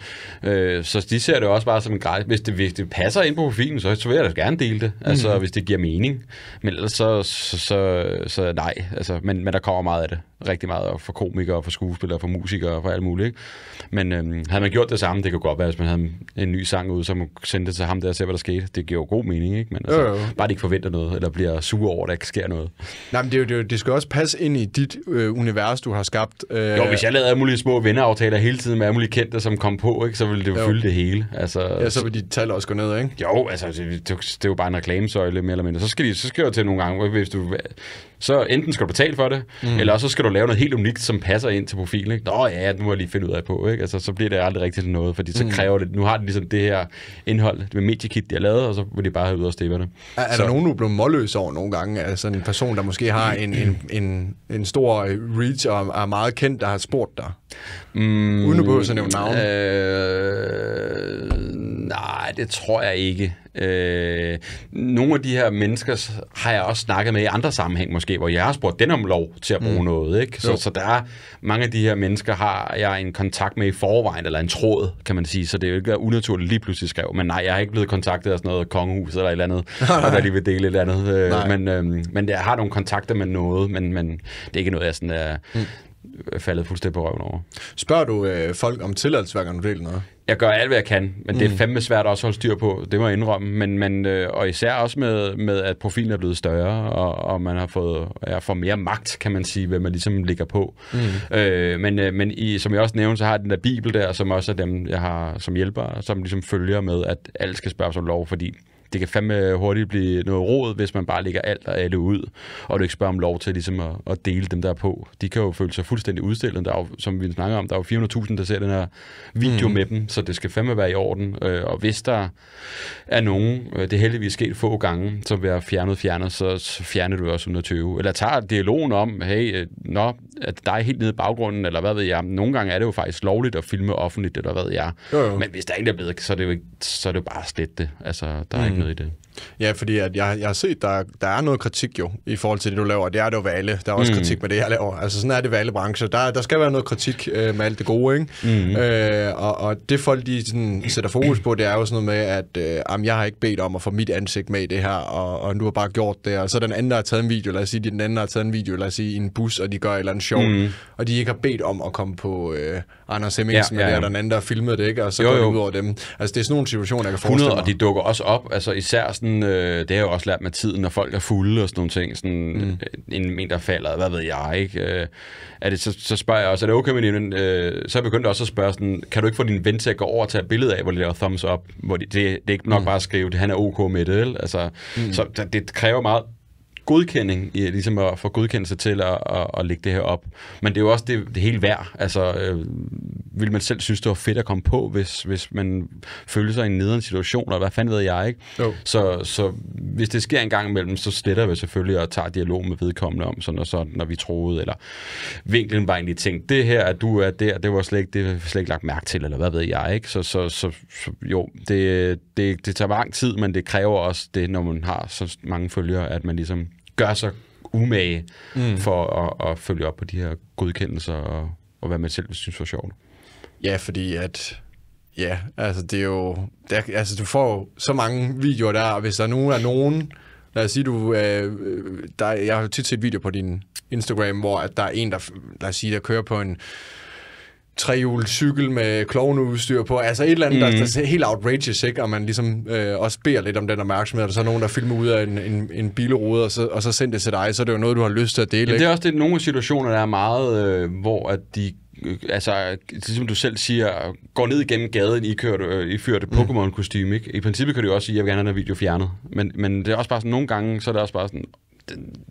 ved. Øh, så de ser det også bare som en grej. Hvis det, hvis det passer ind på profilen, så, så vil jeg da gerne dele det, altså mm. hvis det giver mening. Men ellers så, så, så, så nej, altså, men, men der kommer meget af det. Rigtig meget for komikere, for skuespillere, for musikere, og for alt muligt. Ikke? Men øhm, havde man gjort det samme, det kunne godt være, hvis man havde en ny sang ud, så man sendte det til ham der og se, hvad der skete. Det giver jo god mening, ikke? Men altså, øh, øh. bare de ikke forventer noget, eller bliver sur over det ikke sker noget. Nej, men det, det, det skal også passe ind i dit øh, univers, du har skabt. Øh... Jo, hvis jeg lavede alle mulige små venneaftaler hele tiden med alle mulige kendte, som kom på, ikke, så ville det jo, jo. fylde det hele. Altså, ja, så ville de tal også gå ned, ikke? Jo, altså, det, det, det er jo bare en reklamesøjle, mere eller mindre. Så skal, de, så skal jeg til nogle gange, hvis du så enten skal du betale for det, mm. eller så skal du lave noget helt unikt, som passer ind til profilen. Ikke? Nå ja, nu må jeg lige finde ud af på. Ikke? Altså, så bliver det aldrig rigtigt noget, fordi så mm. kræver det, nu har de ligesom det her indhold med mediekit, de har lavet, og så vil de bare have ud af stippe Er, er der nogen, du er blevet målløs over nogle gange? Altså en person, der måske har en, en, en, en stor øh, reach og er meget kendt, der har spurgt dig? Mm, Uden at behøve at nævne navn. Øh, Nej, det tror jeg ikke. Øh, nogle af de her mennesker har jeg også snakket med i andre sammenhæng måske, hvor jeg har spurgt den om lov til at bruge mm. noget. Ikke? Så, så der er mange af de her mennesker, har jeg en kontakt med i forvejen, eller en tråd, kan man sige. Så det er jo ikke unaturligt lige pludselig skrev. Men nej, jeg har ikke blevet kontaktet af sådan noget kongehus eller et eller andet, og der lige vil dele et eller andet. Øh, men, øh, men jeg har nogle kontakter med noget, men, men det er ikke noget, jeg sådan er... Mm. Øh, faldet fuldstændig på røven over. Spørger du øh, folk om tilladelse, hver gang du deler noget? Jeg gør alt, hvad jeg kan, men mm. det er mm. fandme svært også holde styr på, det må jeg indrømme. Men, men, øh, og især også med, med, at profilen er blevet større, og, og man har fået ja, får mere magt, kan man sige, hvad man ligesom ligger på. Mm. Øh, men øh, men i, som jeg også nævnte, så har jeg den der bibel der, som også er dem, jeg har som hjælper, som ligesom følger med, at alt skal spørges om lov, fordi det kan fandme hurtigt blive noget råd, hvis man bare lægger alt og alle ud, og du ikke spørger om lov til ligesom at, at dele dem der på. De kan jo føle sig fuldstændig udstillet. Der er jo, som vi snakker om, der er jo 400.000, der ser den her video mm. med dem, så det skal fandme være i orden. Øh, og hvis der er nogen, øh, det er heldigvis sket få gange, som bliver fjernet fjernet, så fjerner du også 120. Eller tager dialogen om, hey, øh, nå, at der er helt nede i baggrunden, eller hvad ved jeg. Nogle gange er det jo faktisk lovligt at filme offentligt, eller hvad ved jeg. Jo, jo. Men hvis der ikke er blevet, så er det jo, ikke, så er det jo bare slet det. Altså, der er mm. ikke really do. Ja, fordi at jeg, jeg har set, der, der er noget kritik jo, i forhold til det, du laver. Det er det jo ved alle. Der er også mm. kritik med det, jeg laver. Altså sådan er det ved alle brancher. Der, der skal være noget kritik øh, med alt det gode, ikke? Mm. Øh, og, og det folk, de sådan, sætter fokus på, det er jo sådan noget med, at øh, jamen, jeg har ikke bedt om at få mit ansigt med i det her, og, og du har bare gjort det. Og så den anden, der har taget en video, lad os sige, den anden, har taget en video, lad os sige, i en bus, og de gør et eller andet sjovt, mm. og de ikke har bedt om at komme på øh, Anders Hemmingsen, ja, ja, ja. og den anden, der har filmet det, ikke? Og så jo, går det ud over dem. Altså det er sådan nogle situationer, jeg kan forestille 100, mig. og de dukker også op, altså især sådan sådan, øh, det har jeg jo også lært med tiden, når folk er fulde og sådan nogle ting, sådan mm. Øh, en, en der falder, hvad ved jeg, ikke? Øh, er det, så, så spørger jeg også, er det okay med din øh, Så er jeg begyndt også at spørge sådan, kan du ikke få din ven til at gå over og tage et billede af, hvor de laver thumbs up, hvor de, det, det er ikke nok mm. bare at skrive, at han er okay med det, eller? Altså, mm. så det kræver meget godkending, i, ligesom at få godkendelse til at, at, at lægge det her op. Men det er jo også det, det hele værd. Altså, øh, vil man selv synes, det var fedt at komme på, hvis, hvis man føler sig i en nederen situation, eller hvad fanden ved jeg, ikke? Jo. Så, så hvis det sker en gang imellem, så sletter vi selvfølgelig og tager dialog med vedkommende om sådan og sådan, når vi troede, eller vinklen var egentlig tænkt, det her, at du er der, det var slet ikke, det var slet ikke lagt mærke til, eller hvad ved jeg, ikke? Så, så, så, så jo, det, det, det tager lang tid, men det kræver også det, når man har så mange følgere, at man ligesom gør sig umage mm. for at, at følge op på de her godkendelser og, og hvad man selv synes var sjovt. Ja, fordi at Ja, altså det er jo... Der, altså du får så mange videoer der, hvis der nu er nogen... Lad os sige, du... Øh, øh der, jeg har tit set video på din Instagram, hvor at der er en, der, lad os sige, der kører på en trehjul cykel med klovneudstyr på. Altså et eller andet, mm. der, mhm. der er helt outrageous, ikke? Og man ligesom øh, også beder lidt om den opmærksomhed, og så er nogen, der filmer ud af en, en, en bilrude, og så, og så sender det til dig, så er det jo noget, du har lyst til at dele, ja, det er også det, nogle situationer, der er meget, øh, hvor at de øh, altså, ligesom du selv siger, går ned igennem gaden i kørt, øh, i ført mm. Pokémon-kostyme, ikke? I princippet kan du også sige, at jeg vil gerne have den video fjernet. Men, men det er også bare sådan, nogle gange, så er det også bare sådan,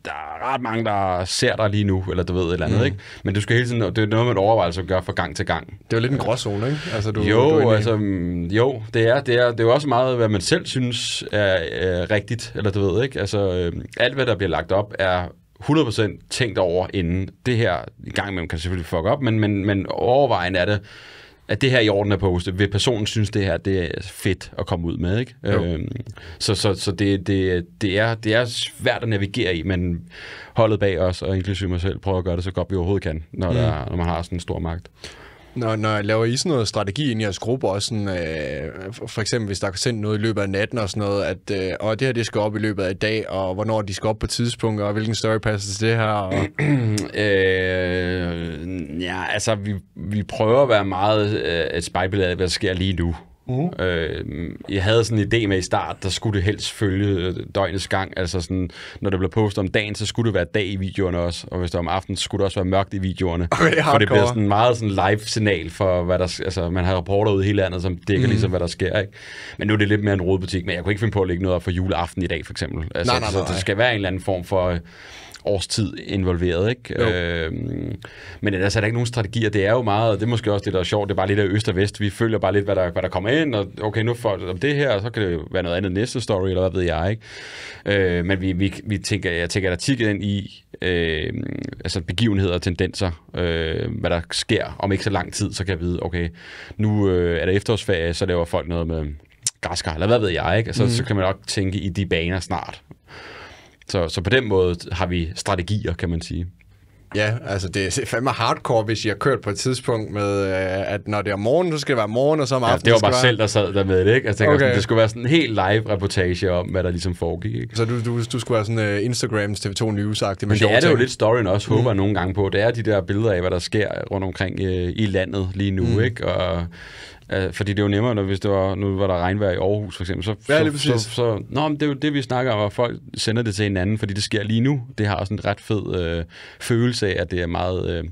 der er ret mange, der ser dig lige nu, eller du ved et eller andet, mm. ikke? Men du skal hele tiden, det er noget, man overvejer altså, at gøre fra gang til gang. Det er jo lidt en gråzone, ikke? Altså, du, jo, du er altså, jo, det er, det er, det er også meget, hvad man selv synes er, er rigtigt, eller du ved, ikke? Altså, øhm, alt, hvad der bliver lagt op, er 100% tænkt over inden. Det her, i gang imellem kan selvfølgelig fuck op, men, men, men overvejen er det at det her i orden er postet, vil personen synes, det her det er fedt at komme ud med. Ikke? Øhm, så så, så det, det, det, er, det er svært at navigere i, men holdet bag os, og inklusive mig selv, prøver at gøre det så godt, vi overhovedet kan, når, mm. der, når man har sådan en stor magt. Når, når laver I sådan noget strategi ind i jeres gruppe, også sådan, øh, for eksempel hvis der er sendt noget i løbet af natten og sådan noget, at øh, og det her det skal op i løbet af i dag, og hvornår de skal op på tidspunkter, og hvilken story passer til det her? Og... øh, ja, altså vi, vi prøver at være meget øh, et spejlbillede af, hvad der sker lige nu. Mm. Øh, jeg havde sådan en idé med i start, der skulle det helst følge øh, døgnets gang. Altså sådan, når det blev postet om dagen, så skulle det være dag i videoerne også. Og hvis det var om aftenen, så skulle det også være mørkt i videoerne. Okay, for det bliver sådan meget sådan live-signal for, hvad der, altså man har rapporter ude i hele landet, som dækker mm. ligesom, hvad der sker. Ikke? Men nu er det lidt mere en rodbutik, men jeg kunne ikke finde på at lægge noget op for juleaften i dag, for eksempel. Altså, nej, nej, nej. Så, så det skal være en eller anden form for årstid involveret, ikke? Øh, men men ellers er der ikke nogen strategier. Det er jo meget, det er måske også det, der er sjovt, det er bare lidt af øst og vest. Vi følger bare lidt, hvad der, hvad der kommer ind, og okay, nu får om det her, og så kan det jo være noget andet næste story, eller hvad ved jeg, ikke? Øh, men vi, vi, vi tænker, jeg tænker, der tigget ind i øh, altså begivenheder og tendenser, øh, hvad der sker om ikke så lang tid, så kan jeg vide, okay, nu øh, er der efterårsferie, så laver folk noget med græskar, eller hvad ved jeg, ikke? Altså, mm. så kan man nok tænke i de baner snart. Så, så på den måde har vi strategier, kan man sige. Ja, altså det er fandme hardcore, hvis jeg har kørt på et tidspunkt med, øh, at når det er morgen, så skal det være morgen, og så om aftenen... Ja, det var bare være... selv, der sad der med det, ikke? Altså, jeg okay. sådan, det skulle være sådan en helt live reportage om, hvad der ligesom foregik, ikke? Så du, du, du skulle være sådan uh, Instagrams TV2 news Men det er ting. det jo lidt storyen også, mm. håber mm. nogle gange på. Det er de der billeder af, hvad der sker rundt omkring uh, i landet lige nu, mm. ikke? Og Øh, fordi det er jo nemmere, når hvis det var, nu var der regnvejr i Aarhus for eksempel, så, ja, så, så, så, nå, men det er jo det, vi snakker om, at folk sender det til hinanden, fordi det sker lige nu. Det har også en ret fed øh, følelse af, at det er meget øh,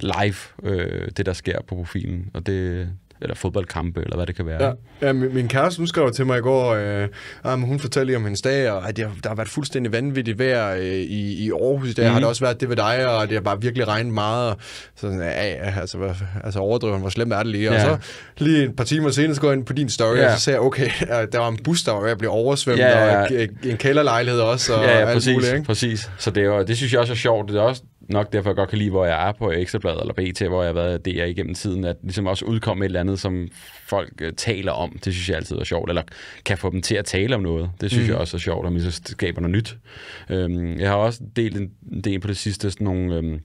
live, øh, det der sker på profilen, og det, eller fodboldkampe, eller hvad det kan være. Ja, ja min, min kæreste, hun skrev til mig i går, øh, at ah, hun fortalte om hendes dag, og at jeg, der har været fuldstændig vanvittigt vejr øh, i, i Aarhus i dag, mm. har mhm. det også været det ved dig, og det har bare virkelig regnet meget, og så sådan, ja, altså, hvad, altså overdriven, hvor slemt er det lige, ja. og så lige et par timer senere, så går jeg ind på din story, ja. og så siger jeg, okay, der var en bus, der var ved at blive oversvømmet, ja, ja. og en kælderlejlighed også, og ja, ja, alt præcis, muligt, ikke? præcis, så det, er, det synes jeg også er sjovt, det er også nok derfor, jeg godt kan lide, hvor jeg er på Ekstrabladet eller BT, hvor jeg har været DR igennem tiden, at ligesom også udkomme et eller andet, som folk øh, taler om. Det synes jeg altid er sjovt, eller kan få dem til at tale om noget. Det synes mm. jeg også er sjovt, og man så skaber noget nyt. Øhm, jeg har også delt en del på det sidste sådan nogle... Øhm,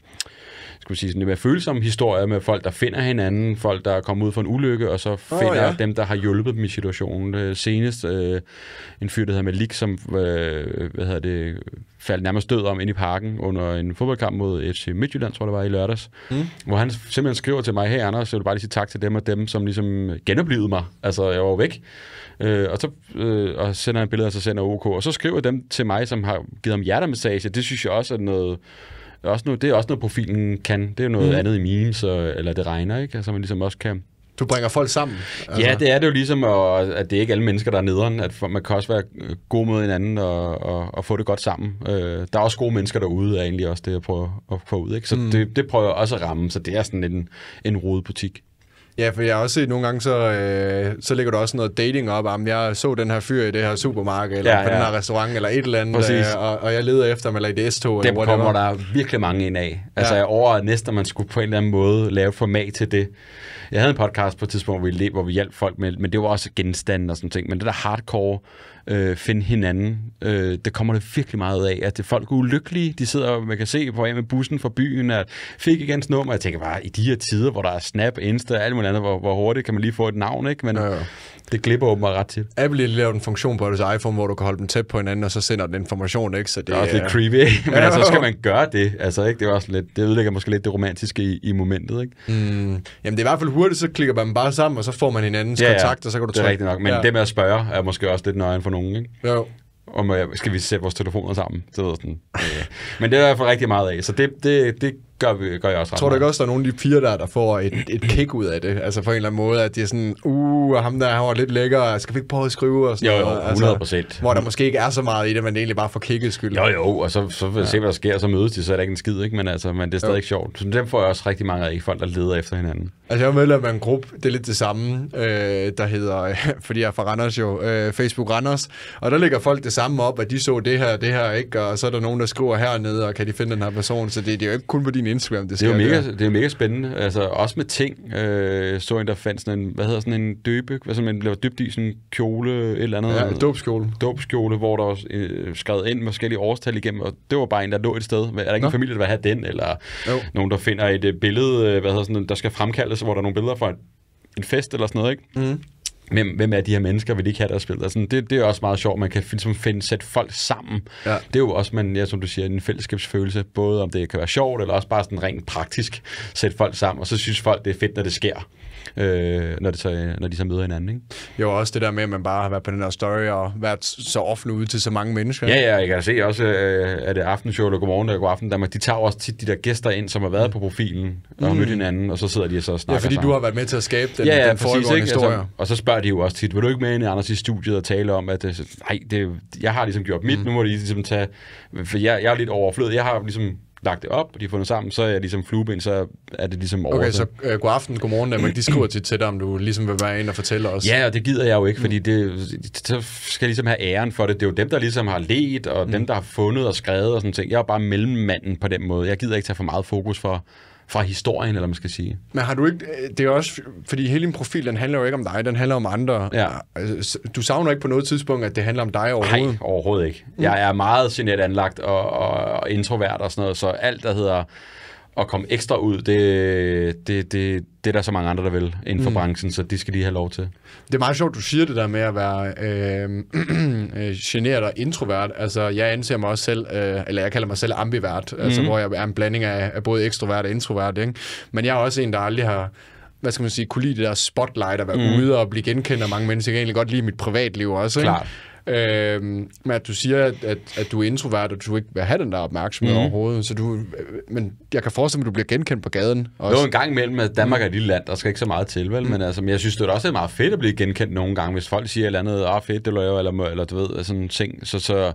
skal man sige, sådan lidt mere følsomme historier med folk, der finder hinanden, folk, der er kommet ud for en ulykke, og så finder oh, ja. dem, der har hjulpet dem i situationen. Øh, senest øh, en fyr, der hedder Malik, som øh, hvad hedder det, faldt nærmest død om ind i parken under en fodboldkamp mod FC Midtjylland, tror jeg det var i lørdags, mm. hvor han simpelthen skriver til mig, her Anders, jeg vil bare lige sige tak til dem og dem, som ligesom genoplevede mig. Altså, jeg var væk. Øh, og så øh, og sender han billeder af sig selv OK, og så skriver dem til mig, som har givet ham hjertemassage. Det synes jeg også er noget også noget, det er også noget, profilen kan. Det er jo noget mm. andet i memes, og, eller det regner, ikke? Altså, man ligesom også kan du bringer folk sammen. Altså. Ja, det er det jo ligesom, og, at det er ikke alle mennesker, der er nederen. At man kan også være god mod hinanden og, og, og få det godt sammen. Øh, der er også gode mennesker derude, er egentlig også det, jeg prøver at få ud. Ikke? Så mm. det, det prøver jeg også at ramme, så det er sådan en, en rodet butik. Ja, for jeg har også set nogle gange, så, øh, så ligger der også noget dating op. Om jeg så den her fyr i det her supermarked, eller ja, ja. på den her restaurant, eller et eller andet, øh, og, og jeg leder efter ham, eller i det s 2 eller Dem whatever. kommer der virkelig mange ind af. Altså, ja. jeg overvejede næsten, at man skulle på en eller anden måde lave format til det. Jeg havde en podcast på et tidspunkt, hvor vi, hvor vi hjalp folk med, men det var også genstande og sådan ting. Men det der hardcore øh, finde hinanden. Øh, det kommer det virkelig meget af, at det, folk er ulykkelige. De sidder, og man kan se på med bussen fra byen, at fik igen hans nummer. Jeg tænker bare, i de her tider, hvor der er Snap, Insta og alt muligt andet, hvor, hvor hurtigt kan man lige få et navn, ikke? Men, ja, ja det glipper åbenbart ret tit. Apple laver en funktion på deres iPhone, hvor du kan holde dem tæt på hinanden, og så sender den information, ikke? Så det, det er også lidt creepy, ikke? Men altså, skal man gøre det, altså, ikke? Det, er også lidt, det ødelægger måske lidt det romantiske i, i momentet, ikke? Mm. Jamen, det er i hvert fald hurtigt, så klikker man bare sammen, og så får man hinandens ja, ja. kontakt, og så kan du det er rigtigt nok, men ja. det med at spørge er måske også lidt nøgen for nogen, ikke? Jo om, skal vi sætte vores telefoner sammen? Så ved sådan. Øh. Men det er der i hvert fald rigtig meget af. Så det, det, det gør, vi, gør jeg også ret Tror du ikke også, der er nogle af de piger der, der får et, et kick ud af det? Altså på en eller anden måde, at de er sådan, uh, ham der, han var lidt lækker, skal vi ikke prøve at skrive? Og sådan jo, jo, 100 altså, procent. Altså, hvor der måske ikke er så meget i det, men egentlig bare for kickets skyld. Jo, jo, og så, så vil ja. se, hvad der sker, og så mødes de, så er det ikke en skid, ikke? Men, altså, men det er stadig jo. ikke sjovt. Så dem får jeg også rigtig mange af, folk der leder efter hinanden. Altså jeg er medlem af en gruppe, det er lidt det samme, øh, der hedder, fordi jeg er fra Randers jo, øh, Facebook Randers, og der ligger folk det samme op, at de så det her, det her, ikke? Og så er der nogen, der skriver hernede, og kan de finde den her person, så det, det er jo ikke kun på din din Instagram. Det, skal det, er, mega, det er mega spændende. Altså, også med ting. Øh, så en, der fandt sådan en, hvad hedder sådan en døbe, hvad sådan en, blev dybt i sådan en kjole, et eller andet. Ja, dobskjole. Dobskjole, hvor der var øh, skrevet ind med forskellige årstal igennem, og det var bare en, der lå et sted. Er der ikke Nå. en familie, der vil have den, eller jo. nogen, der finder et øh, billede, øh, hvad hedder sådan, der skal fremkaldes, hvor der er nogle billeder fra en fest eller sådan noget, ikke? Mm hvem, hvem er de her mennesker, vil de ikke have der billeder? Sådan, det, det er også meget sjovt, man kan ligesom finde, sætte folk sammen. Ja. Det er jo også, man, ja, som du siger, en fællesskabsfølelse, både om det kan være sjovt, eller også bare sådan rent praktisk sætte folk sammen, og så synes folk, det er fedt, når det sker øh, når, det så, når de så møder hinanden. Ikke? Jo, også det der med, at man bare har været på den der story og været så offentlig ude til så mange mennesker. Ja, ja, jeg kan se også, øh, at det aftenshow eller godmorgen eller godaften, der, de tager også tit de der gæster ind, som har været mm. på profilen og mm. mødt hinanden, og så sidder de og så snakker Ja, fordi sammen. du har været med til at skabe den, ja, ja, den præcis, ikke? Altså, historie. Altså, og så spørger de jo også tit, vil du ikke med ind i Anders i studiet og tale om, at øh, nej, det, jeg har ligesom gjort mit, mm. nu må de ligesom tage, for jeg, jeg er lidt overflødig, jeg har ligesom lagt det op, og de har fundet sammen, så er jeg ligesom flueben, så er det ligesom over. Okay, så øh, god aften, god morgen, men de skriver tit til dig, om du ligesom vil være en og fortælle os. Ja, og det gider jeg jo ikke, mm. fordi det, så skal jeg ligesom have æren for det. Det er jo dem, der ligesom har let, og mm. dem, der har fundet og skrevet og sådan ting. Jeg er bare mellemmanden på den måde. Jeg gider ikke tage for meget fokus for, fra historien, eller man skal sige. Men har du ikke, øh, det er også, fordi hele din profil, den handler jo ikke om dig, den handler om andre. Ja. Altså, du savner ikke på noget tidspunkt, at det handler om dig overhovedet? Nej, overhovedet ikke. Mm. Jeg er meget genert anlagt, og, og og introvert og sådan noget, så alt, der hedder at komme ekstra ud, det, det, det, det er der så mange andre, der vil inden for mm. branchen, så de skal lige have lov til. Det er meget sjovt, du siger det der med at være øh, øh generet og introvert. Altså, jeg anser mig også selv, øh, eller jeg kalder mig selv ambivert, altså, mm. altså, hvor jeg er en blanding af, af både ekstrovert og introvert. Ikke? Men jeg er også en, der aldrig har hvad skal man sige, kunne lide det der spotlight at være mm. ude og blive genkendt af mange mennesker. Jeg kan egentlig godt lide mit privatliv også. Ikke? Øh, men at du siger, at, at, at du er introvert, og du ikke vil have den der opmærksomhed mm. overhovedet. Så du, men jeg kan forestille mig, at du bliver genkendt på gaden. Også. Det en gang imellem, at Danmark er et lille land, der skal ikke så meget til, vel? Mm. Men altså, men jeg synes, det er også meget fedt at blive genkendt nogle gange, hvis folk siger et eller andet, oh, fedt, det løber, eller, eller du ved, sådan ting. Så, så,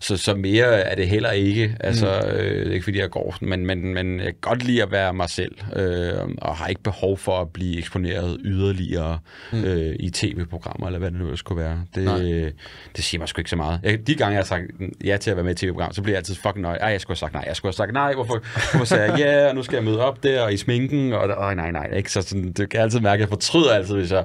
så, så mere er det heller ikke. Altså, mm. øh, ikke fordi jeg går, men, men, men jeg kan godt lide at være mig selv, øh, og har ikke behov for at blive eksponeret yderligere mm. øh, i tv-programmer, eller hvad det nu skulle være. Det, Nej det siger mig sgu ikke så meget. Jeg, de gange, jeg har sagt ja til at være med i tv-program, så bliver jeg altid fucking nøj. Ej, jeg skulle have sagt nej. Jeg skulle have sagt nej. Hvorfor, hvorfor sagde jeg ja, og nu skal jeg møde op der og i sminken? Og øj, nej, nej. Ikke? Så sådan, det kan jeg altid mærke, at jeg fortryder altid, hvis jeg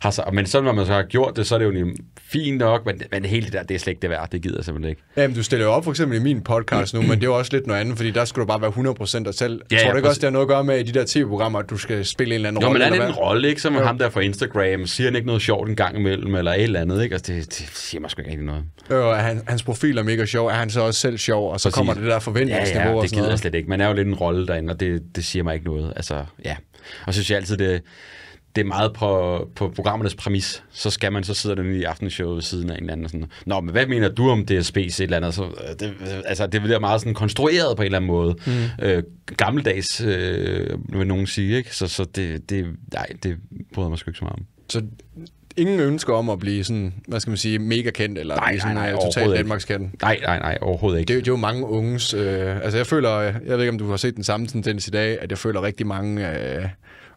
har så, Men sådan, når man så har gjort det, så er det jo fint nok. Men, men hele det der, det er slet ikke det værd. Det gider jeg simpelthen ikke. Jamen, du stiller jo op for eksempel i min podcast nu, men det er også lidt noget andet, fordi der skulle du bare være 100% dig selv. Ja, Tror du ikke også, det har noget at gøre med i de der tv-programmer, at du skal spille en eller anden rolle? Jo, men er det en rolle, ikke? Som ja. ham der fra Instagram, siger han ikke noget sjovt en gang imellem, eller et eller andet, ikke? Altså, det, det siger mig sgu ikke rigtig noget. Øh, han, hans profil er mega sjov. Er han så også selv sjov? Og så Præcis. kommer det der forventningsniveau ja, ja, det og sådan gider jeg slet ikke. Man er jo lidt en rolle derinde, og det, det siger mig ikke noget. Altså, ja. Og så synes jeg altid, det, det er meget på, på programmernes præmis. Så skal man, så sidder den i aftenshowet siden af en eller anden. Og sådan, Nå, men hvad mener du om DSB's et eller andet? Så, øh, det, altså, det bliver meget sådan konstrueret på en eller anden måde. Mm. Øh, gammeldags, øh, vil nogen sige. Ikke? Så, så det, det, nej, det bryder mig sgu ikke så meget om. Så ingen ønsker om at blive sådan, hvad skal man sige, mega kendt, eller nej, blive sådan nej, nej, øh, totalt Danmarkskendt. Nej, nej, nej, overhovedet ikke. Det, det er jo mange unges, øh, altså jeg føler, øh, jeg ved ikke, om du har set den samme tendens i dag, at jeg føler rigtig mange øh,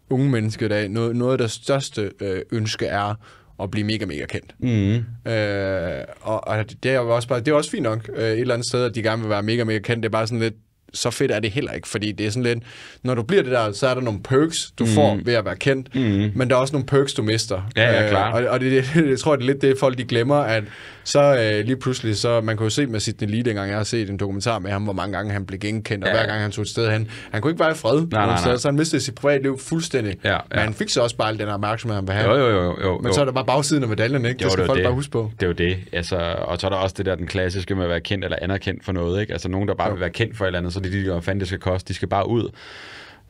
unge mennesker i dag, noget, noget af deres største øh, ønske er at blive mega, mega kendt. Mm. Øh, og, og det er også bare, det er også fint nok øh, et eller andet sted, at de gerne vil være mega, mega kendt. Det er bare sådan lidt, så fedt er det heller ikke, fordi det er sådan lidt, når du bliver det der, så er der nogle perks, du mm. får ved at være kendt, mm. men der er også nogle perks, du mister. Ja, ja, øh, klar. Øh, og og det, det, det tror jeg, det er lidt det, folk de glemmer, at så øh, lige pludselig, så man kunne jo se med Sidney Lee, dengang jeg har set en dokumentar med ham, hvor mange gange han blev genkendt, og ja. og hver gang han tog et sted hen, han kunne ikke være i fred, nej, nej, nej. Sted, så han mistede sit privatliv fuldstændig. Ja, ja. Men han fik så også bare al den opmærksomhed, han vil have. Jo, jo, jo, jo, jo. Men så er der bare bagsiden af medaljen, ikke? Jo, det skal det folk det. bare huske på. Det er jo det. Altså, og så er der også det der, den klassiske med at være kendt eller anerkendt for noget, ikke? Altså nogen, der bare jo. vil være kendt for et eller andet, så det lige, de, der fandt, det skal koste. De skal bare ud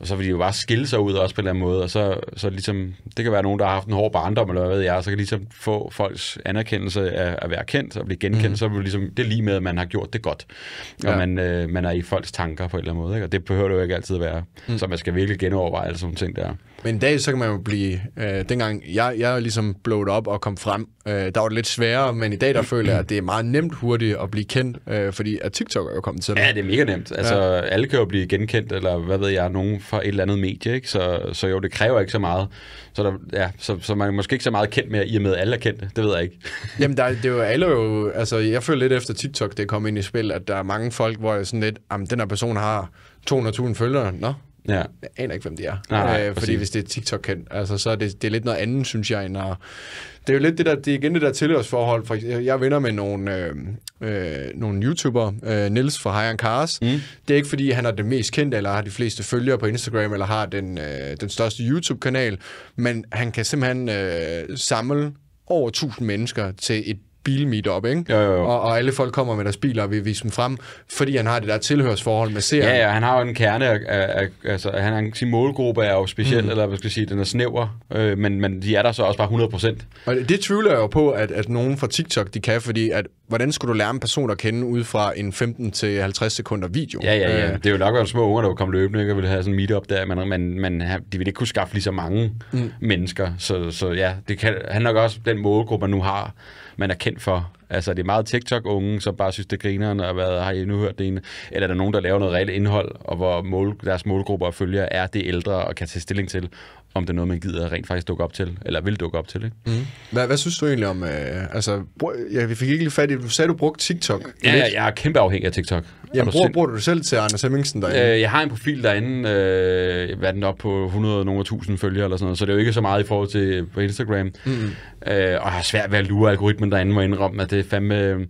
og så vil de jo bare skille sig ud også på en eller anden måde, og så, så ligesom, det kan være nogen, der har haft en hård barndom, eller hvad ved jeg, så kan ligesom få folks anerkendelse af at være kendt og blive genkendt, mm. så vil ligesom, det er lige med, at man har gjort det godt, og ja. man, øh, man er i folks tanker på en eller anden måde, ikke? og det behøver det jo ikke altid at være, mm. så man skal virkelig genoverveje alle sådan ting der. Men i dag, så kan man jo blive, øh, dengang jeg, jeg ligesom blowet op og kom frem, øh, der var det lidt sværere, men i dag, der føler jeg, at det er meget nemt hurtigt at blive kendt, øh, fordi at TikTok er jo kommet til det. Ja, det er mega nemt. Altså, ja. alle kan jo blive genkendt, eller hvad ved jeg, nogen fra et eller andet medie, ikke? Så, så jo, det kræver ikke så meget. Så, der, ja, så, så man er måske ikke så meget kendt med, i og med alle er kendte, det ved jeg ikke. Jamen, der, det er jo alle jo, altså jeg føler lidt efter TikTok, det kom ind i spil, at der er mange folk, hvor jeg sådan lidt, jamen den her person har 200.000 følgere, nå, Ja. Jeg aner ikke, hvem det er. Nej, nej, øh, fordi præcis. hvis det er TikTok-kendt, altså, så er det, det er lidt noget andet, synes jeg, end at det er jo lidt det der, det er igen det der tilhørsforhold. For jeg er venner med nogle, øh, øh, nogle YouTuber, øh, Nils fra High Cars. Mm. Det er ikke fordi, han er den mest kendte, eller har de fleste følgere på Instagram, eller har den, øh, den største YouTube-kanal, men han kan simpelthen øh, samle over 1000 mennesker til et bilmeetup, ikke? Jo, jo, jo. Og, og alle folk kommer med deres biler og vi viser dem frem, fordi han har det der tilhørsforhold med serien. Ja, ja, han har jo en kerne af, af, af altså, han har, sin målgruppe er jo speciel, mm. eller hvad skal jeg sige, den er snæver, øh, men, men de er der så også bare 100%. Og det, det tvivler jeg jo på, at, at nogen fra TikTok, de kan, fordi at, hvordan skulle du lære en person at kende ud fra en 15-50 sekunder video? Ja, ja, ja. Øh, det er jo nok også små unger, der kommer løbende, ikke, og ville have sådan en meetup der, men man, man, de ville ikke kunne skaffe lige så mange mm. mennesker, så, så ja, det kan, han nok også den målgruppe, man nu har, man er kendt for Altså, det er meget TikTok-unge, som bare synes, det griner, og hvad, har I nu hørt det ene? Eller er der nogen, der laver noget reelt indhold, og hvor mål, deres målgrupper og følger er det ældre, og kan tage stilling til, om det er noget, man gider rent faktisk dukke op til, eller vil dukke op til. Ikke? Mm. Hvad, hvad synes du egentlig om, øh, altså, ja, vi fik ikke lige fat i, du sagde, du brugte TikTok. Ja, ja, jeg er kæmpe afhængig af TikTok. Ja, bruger, sind... bruger du det selv til, Anders Hemmingsen, derinde? Øh, jeg har en profil derinde, øh, hvad den op på 100 nogle 1000 følgere eller sådan noget, så det er jo ikke så meget i forhold til øh, på Instagram. Mm. Øh, og jeg har svært ved at lure algoritmen derinde, må indrømme, at det det er fandme øh,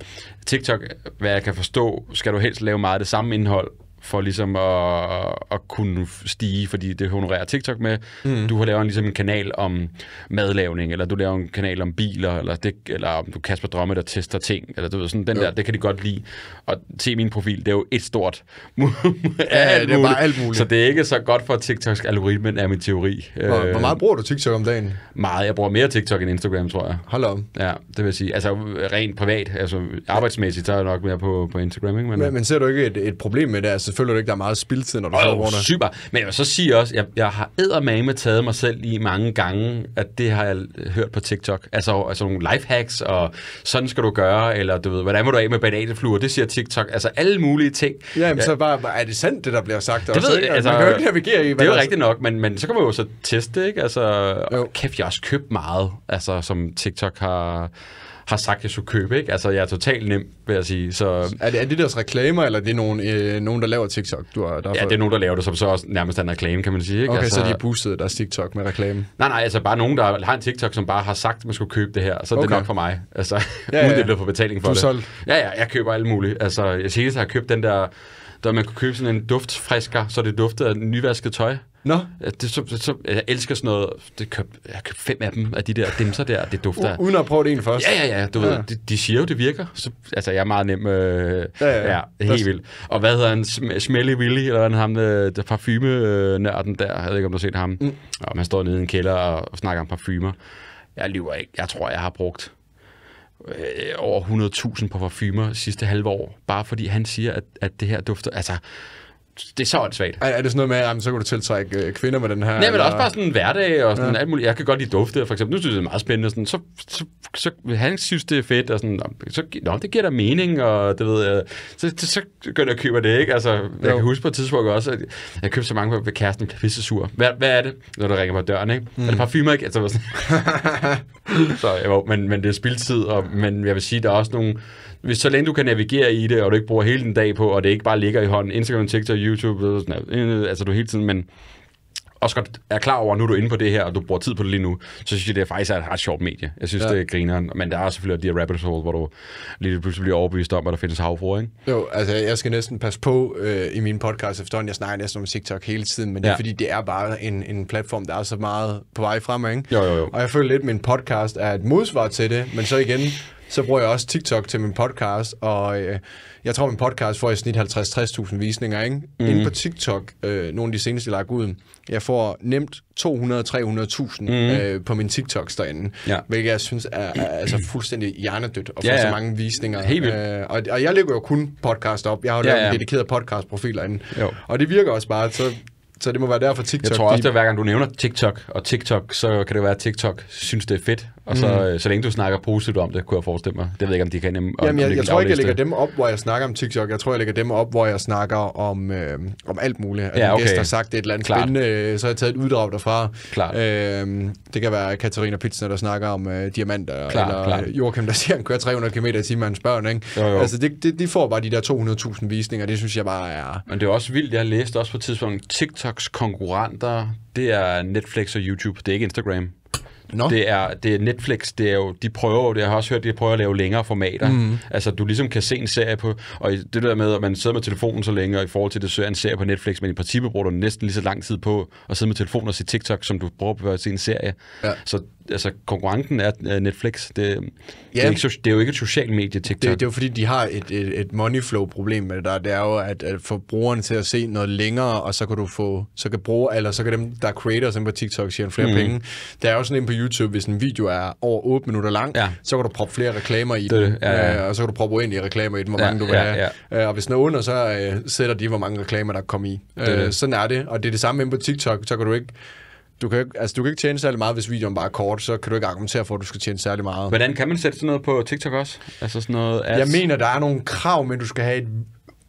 TikTok, hvad jeg kan forstå, skal du helst lave meget af det samme indhold, for ligesom at, at kunne stige, fordi det honorerer TikTok med. Mm. Du har lavet en, ligesom en kanal om madlavning, eller du laver en kanal om biler, eller, det, eller om du Kasper Drømme, der tester ting, eller du ved, sådan den ja. der, det kan de godt lide. Og se min profil, det er jo et stort ja, alt det er bare alt muligt. Så det er ikke så godt for TikToks algoritmen, er min teori. Hvor, hvor øh, meget bruger du TikTok om dagen? Meget. Jeg bruger mere TikTok end Instagram, tror jeg. Hold op. Ja, det vil sige. Altså rent privat, altså arbejdsmæssigt, så er jeg nok mere på, på Instagram. Ikke? Men, men, men ser du ikke et, et problem med det? Altså, føler du ikke, der er meget spildtid, når du oh, rundt? super. Men jeg vil så sige også, jeg, jeg har eddermame taget mig selv i mange gange, at det har jeg hørt på TikTok. Altså, altså nogle lifehacks, og sådan skal du gøre, eller du ved, hvordan må du af med bananefluer, det siger TikTok. Altså alle mulige ting. Ja, men ja. så bare, er det sandt, det der bliver sagt? Det også, ved jeg, altså, man kan jo ikke navigere i, Det er jo rigtigt nok, men, men så kan man jo så teste, ikke? Altså, jo. kæft, jeg har også købt meget, altså, som TikTok har har sagt, jeg skulle købe. Ikke? Altså, jeg er totalt nem, vil jeg sige. Så... Er, det, er det deres reklamer, eller er det nogen, øh, nogen der laver TikTok? Du har, derfor... ja, det er nogen, der laver det, som så også nærmest er en reklame, kan man sige. Ikke? Okay, altså... så de har boostet deres TikTok med reklame? Nej, nej, altså bare nogen, der har en TikTok, som bare har sagt, man skulle købe det her. Så okay. det er nok for mig. Altså, ja, ja. uden det bliver for betaling for du det. Solgt. Ja, ja, jeg køber alt muligt. Altså, jeg senest har købt den der der man kunne købe sådan en duftfrisker, så det duftede af nyvasket tøj. Nå? Det, så, så, jeg elsker sådan noget. Det køb, jeg købte fem af dem, af de der dimser der, det dufter. U- uden at prøve det en først? Ja, ja, ja. Du ja. Ved, de, de siger jo, det virker. Så, altså, jeg er meget nem. Øh, ja, ja. ja, helt vildt. Og hvad hedder han? Smelly Willy, eller han ham, øh, der parfume-nørden øh, der. Jeg ved ikke, om du har set ham. Mm. Og man står nede i en kælder og, og snakker om parfumer. Jeg lyver ikke. Jeg tror, jeg har brugt øh, over 100.000 på parfumer sidste halve år, bare fordi han siger, at, at det her dufter... Altså, det er så svagt. Er, er det sådan noget med, at så kan du tiltrække øh, kvinder med den her? Nej, men eller? også bare sådan en hverdag og sådan ja. alt muligt. Jeg kan godt lide dufte, for eksempel. Nu synes jeg, det er meget spændende. Sådan, så, så, så, han synes, det er fedt, og sådan, så, nå, det giver dig mening, og det ved jeg. Så, så, så gør jeg køber det, ikke? Altså, jeg jo. kan huske på et tidspunkt også, at jeg købte så mange, ved kæresten blev pisse sur. Hvad, hvad er det, når du ringer på døren, ikke? Mm. Er det mm. parfumer, ikke? Altså, sådan. så jo, men, men det er spildtid, og, men jeg vil sige, der er også nogle hvis så længe du kan navigere i det, og du ikke bruger hele den dag på, og det ikke bare ligger i hånden, Instagram, TikTok, YouTube, sådan, øh, altså du hele tiden, men også godt er klar over, at nu er du inde på det her, og du bruger tid på det lige nu, så synes jeg, det er faktisk er et ret sjovt medie. Jeg synes, ja. det er grineren, men der er selvfølgelig de her rabbit hole, hvor du lige pludselig bliver overbevist om, at der findes havfruer, ikke? Jo, altså jeg skal næsten passe på øh, i min podcast efterhånden. Jeg snakker næsten om TikTok hele tiden, men det er fordi, det er bare en, en platform, der er så meget på vej fremad, ikke? Jo, jo, jo. Og jeg føler lidt, at min podcast er et modsvar til det, men så igen, så bruger jeg også TikTok til min podcast, og øh, jeg tror, min podcast får i snit 50-60.000 visninger, ikke? Mm. Inde på TikTok, øh, nogle af de seneste, jeg ud, jeg får nemt 200-300.000 mm. øh, på min TikToks derinde, ja. hvilket jeg synes er, er altså fuldstændig hjernedødt at få ja, ja. så mange visninger. Helt vildt. Øh, og, og jeg lægger jo kun podcast op. Jeg har jo ja, lavet ja. en dedikeret podcast-profil derinde. Jo. Og det virker også bare, så så det må være derfor TikTok... Jeg tror også, at hver gang du nævner TikTok og TikTok, så kan det være, at TikTok synes, det er fedt. Og så, mm. Øh, så længe du snakker positivt om det, kunne jeg forestille mig. Det ved jeg ikke, om de kan nemme... Jamen, jeg, jeg, tror ikke, jeg lægger dem op, hvor jeg snakker om TikTok. Jeg tror, jeg lægger dem op, hvor jeg snakker om, øh, om alt muligt. At ja, okay. gæst har sagt et eller andet Klart. spændende, øh, så har jeg taget et uddrag derfra. Klart. Øh, det kan være Katarina Pitsner, der snakker om øh, diamanter, klart, eller klart. Øh, Joachim, der siger, han kører 300 km i timen, hans børn, ikke? Jo, jo. Altså, det, det, de får bare de der 200.000 visninger, det synes jeg bare er... Men det er også vildt, jeg læst også på et tidspunkt, TikTok TikToks konkurrenter, det er Netflix og YouTube, det er ikke Instagram. No. Det, er, det er Netflix, det er jo, de prøver det jeg har også hørt, de prøver at lave længere formater. Mm. Altså, du ligesom kan se en serie på, og det der med, at man sidder med telefonen så længe, og i forhold til det, så en serie på Netflix, men i princippet bruger du næsten lige så lang tid på at sidde med telefonen og se TikTok, som du bruger på at se en serie. Ja. Så altså konkurrenten er Netflix. Det, ja. det, er, ikke, det er jo ikke et socialt medie, TikTok. Det, det er jo fordi, de har et, et, et money flow problem med det der. Det er jo at, at få brugerne til at se noget længere, og så kan du få, så kan bruge, eller så kan dem, der er creators på TikTok, tjene flere mm. penge. Der er jo sådan en på YouTube, hvis en video er over 8 minutter lang, ja. så kan du proppe flere reklamer i det, den, ja, ja. Øh, og så kan du proppe ind i reklamer i den, hvor ja, mange du vil ja, have. Ja. Øh, og hvis den er under, så øh, sætter de, hvor mange reklamer, der kommer i. Det, øh, sådan er det, og det er det samme inde på TikTok, så kan du ikke du kan, ikke, altså, du kan ikke tjene særlig meget, hvis videoen bare er kort, så kan du ikke argumentere for, at du skal tjene særlig meget. Hvordan kan man sætte sådan noget på TikTok også? Altså sådan noget ads? Jeg mener, der er nogle krav, men du skal have et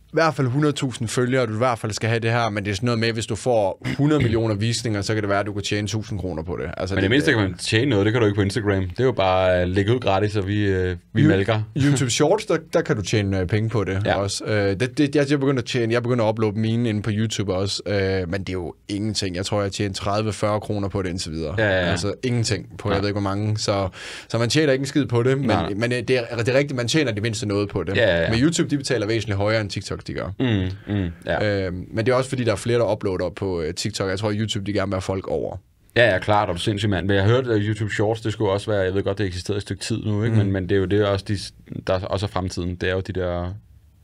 i hvert fald 100.000 følgere, du i hvert fald skal have det her, men det er sådan noget med, hvis du får 100 millioner visninger, så kan det være, at du kan tjene 1000 kroner på det. Altså, men det, det mindste kan man tjene noget, det kan du ikke på Instagram. Det er jo bare at øh, lægge ud gratis, og vi, øh, vi malker. YouTube Shorts, der, der kan du tjene øh, penge på det ja. også. Øh, det, det, jeg, jeg begynder at tjene, jeg begynder at uploade mine inde på YouTube også, øh, men det er jo ingenting. Jeg tror, jeg tjener 30-40 kroner på det indtil videre. Ja, ja, ja. Altså ingenting på, ja. jeg ved ikke hvor mange. Så, så man tjener ikke en skid på det, men, ja. men øh, det, er, det er rigtigt, man tjener det mindste noget på det. Ja, ja, ja. Men YouTube, de betaler væsentligt højere end TikTok TikTok, de gør. Mm, mm, ja. øhm, men det er også fordi, der er flere, der uploader på øh, TikTok. Jeg tror, YouTube de gerne vil have folk over. Ja, ja, klart, og du sindssygt mand. Men jeg hørte, at YouTube Shorts, det skulle også være, jeg ved godt, det eksisterede et stykke tid nu, ikke? Mm. Men, men det er jo det også, de, der også er fremtiden. Det er jo de der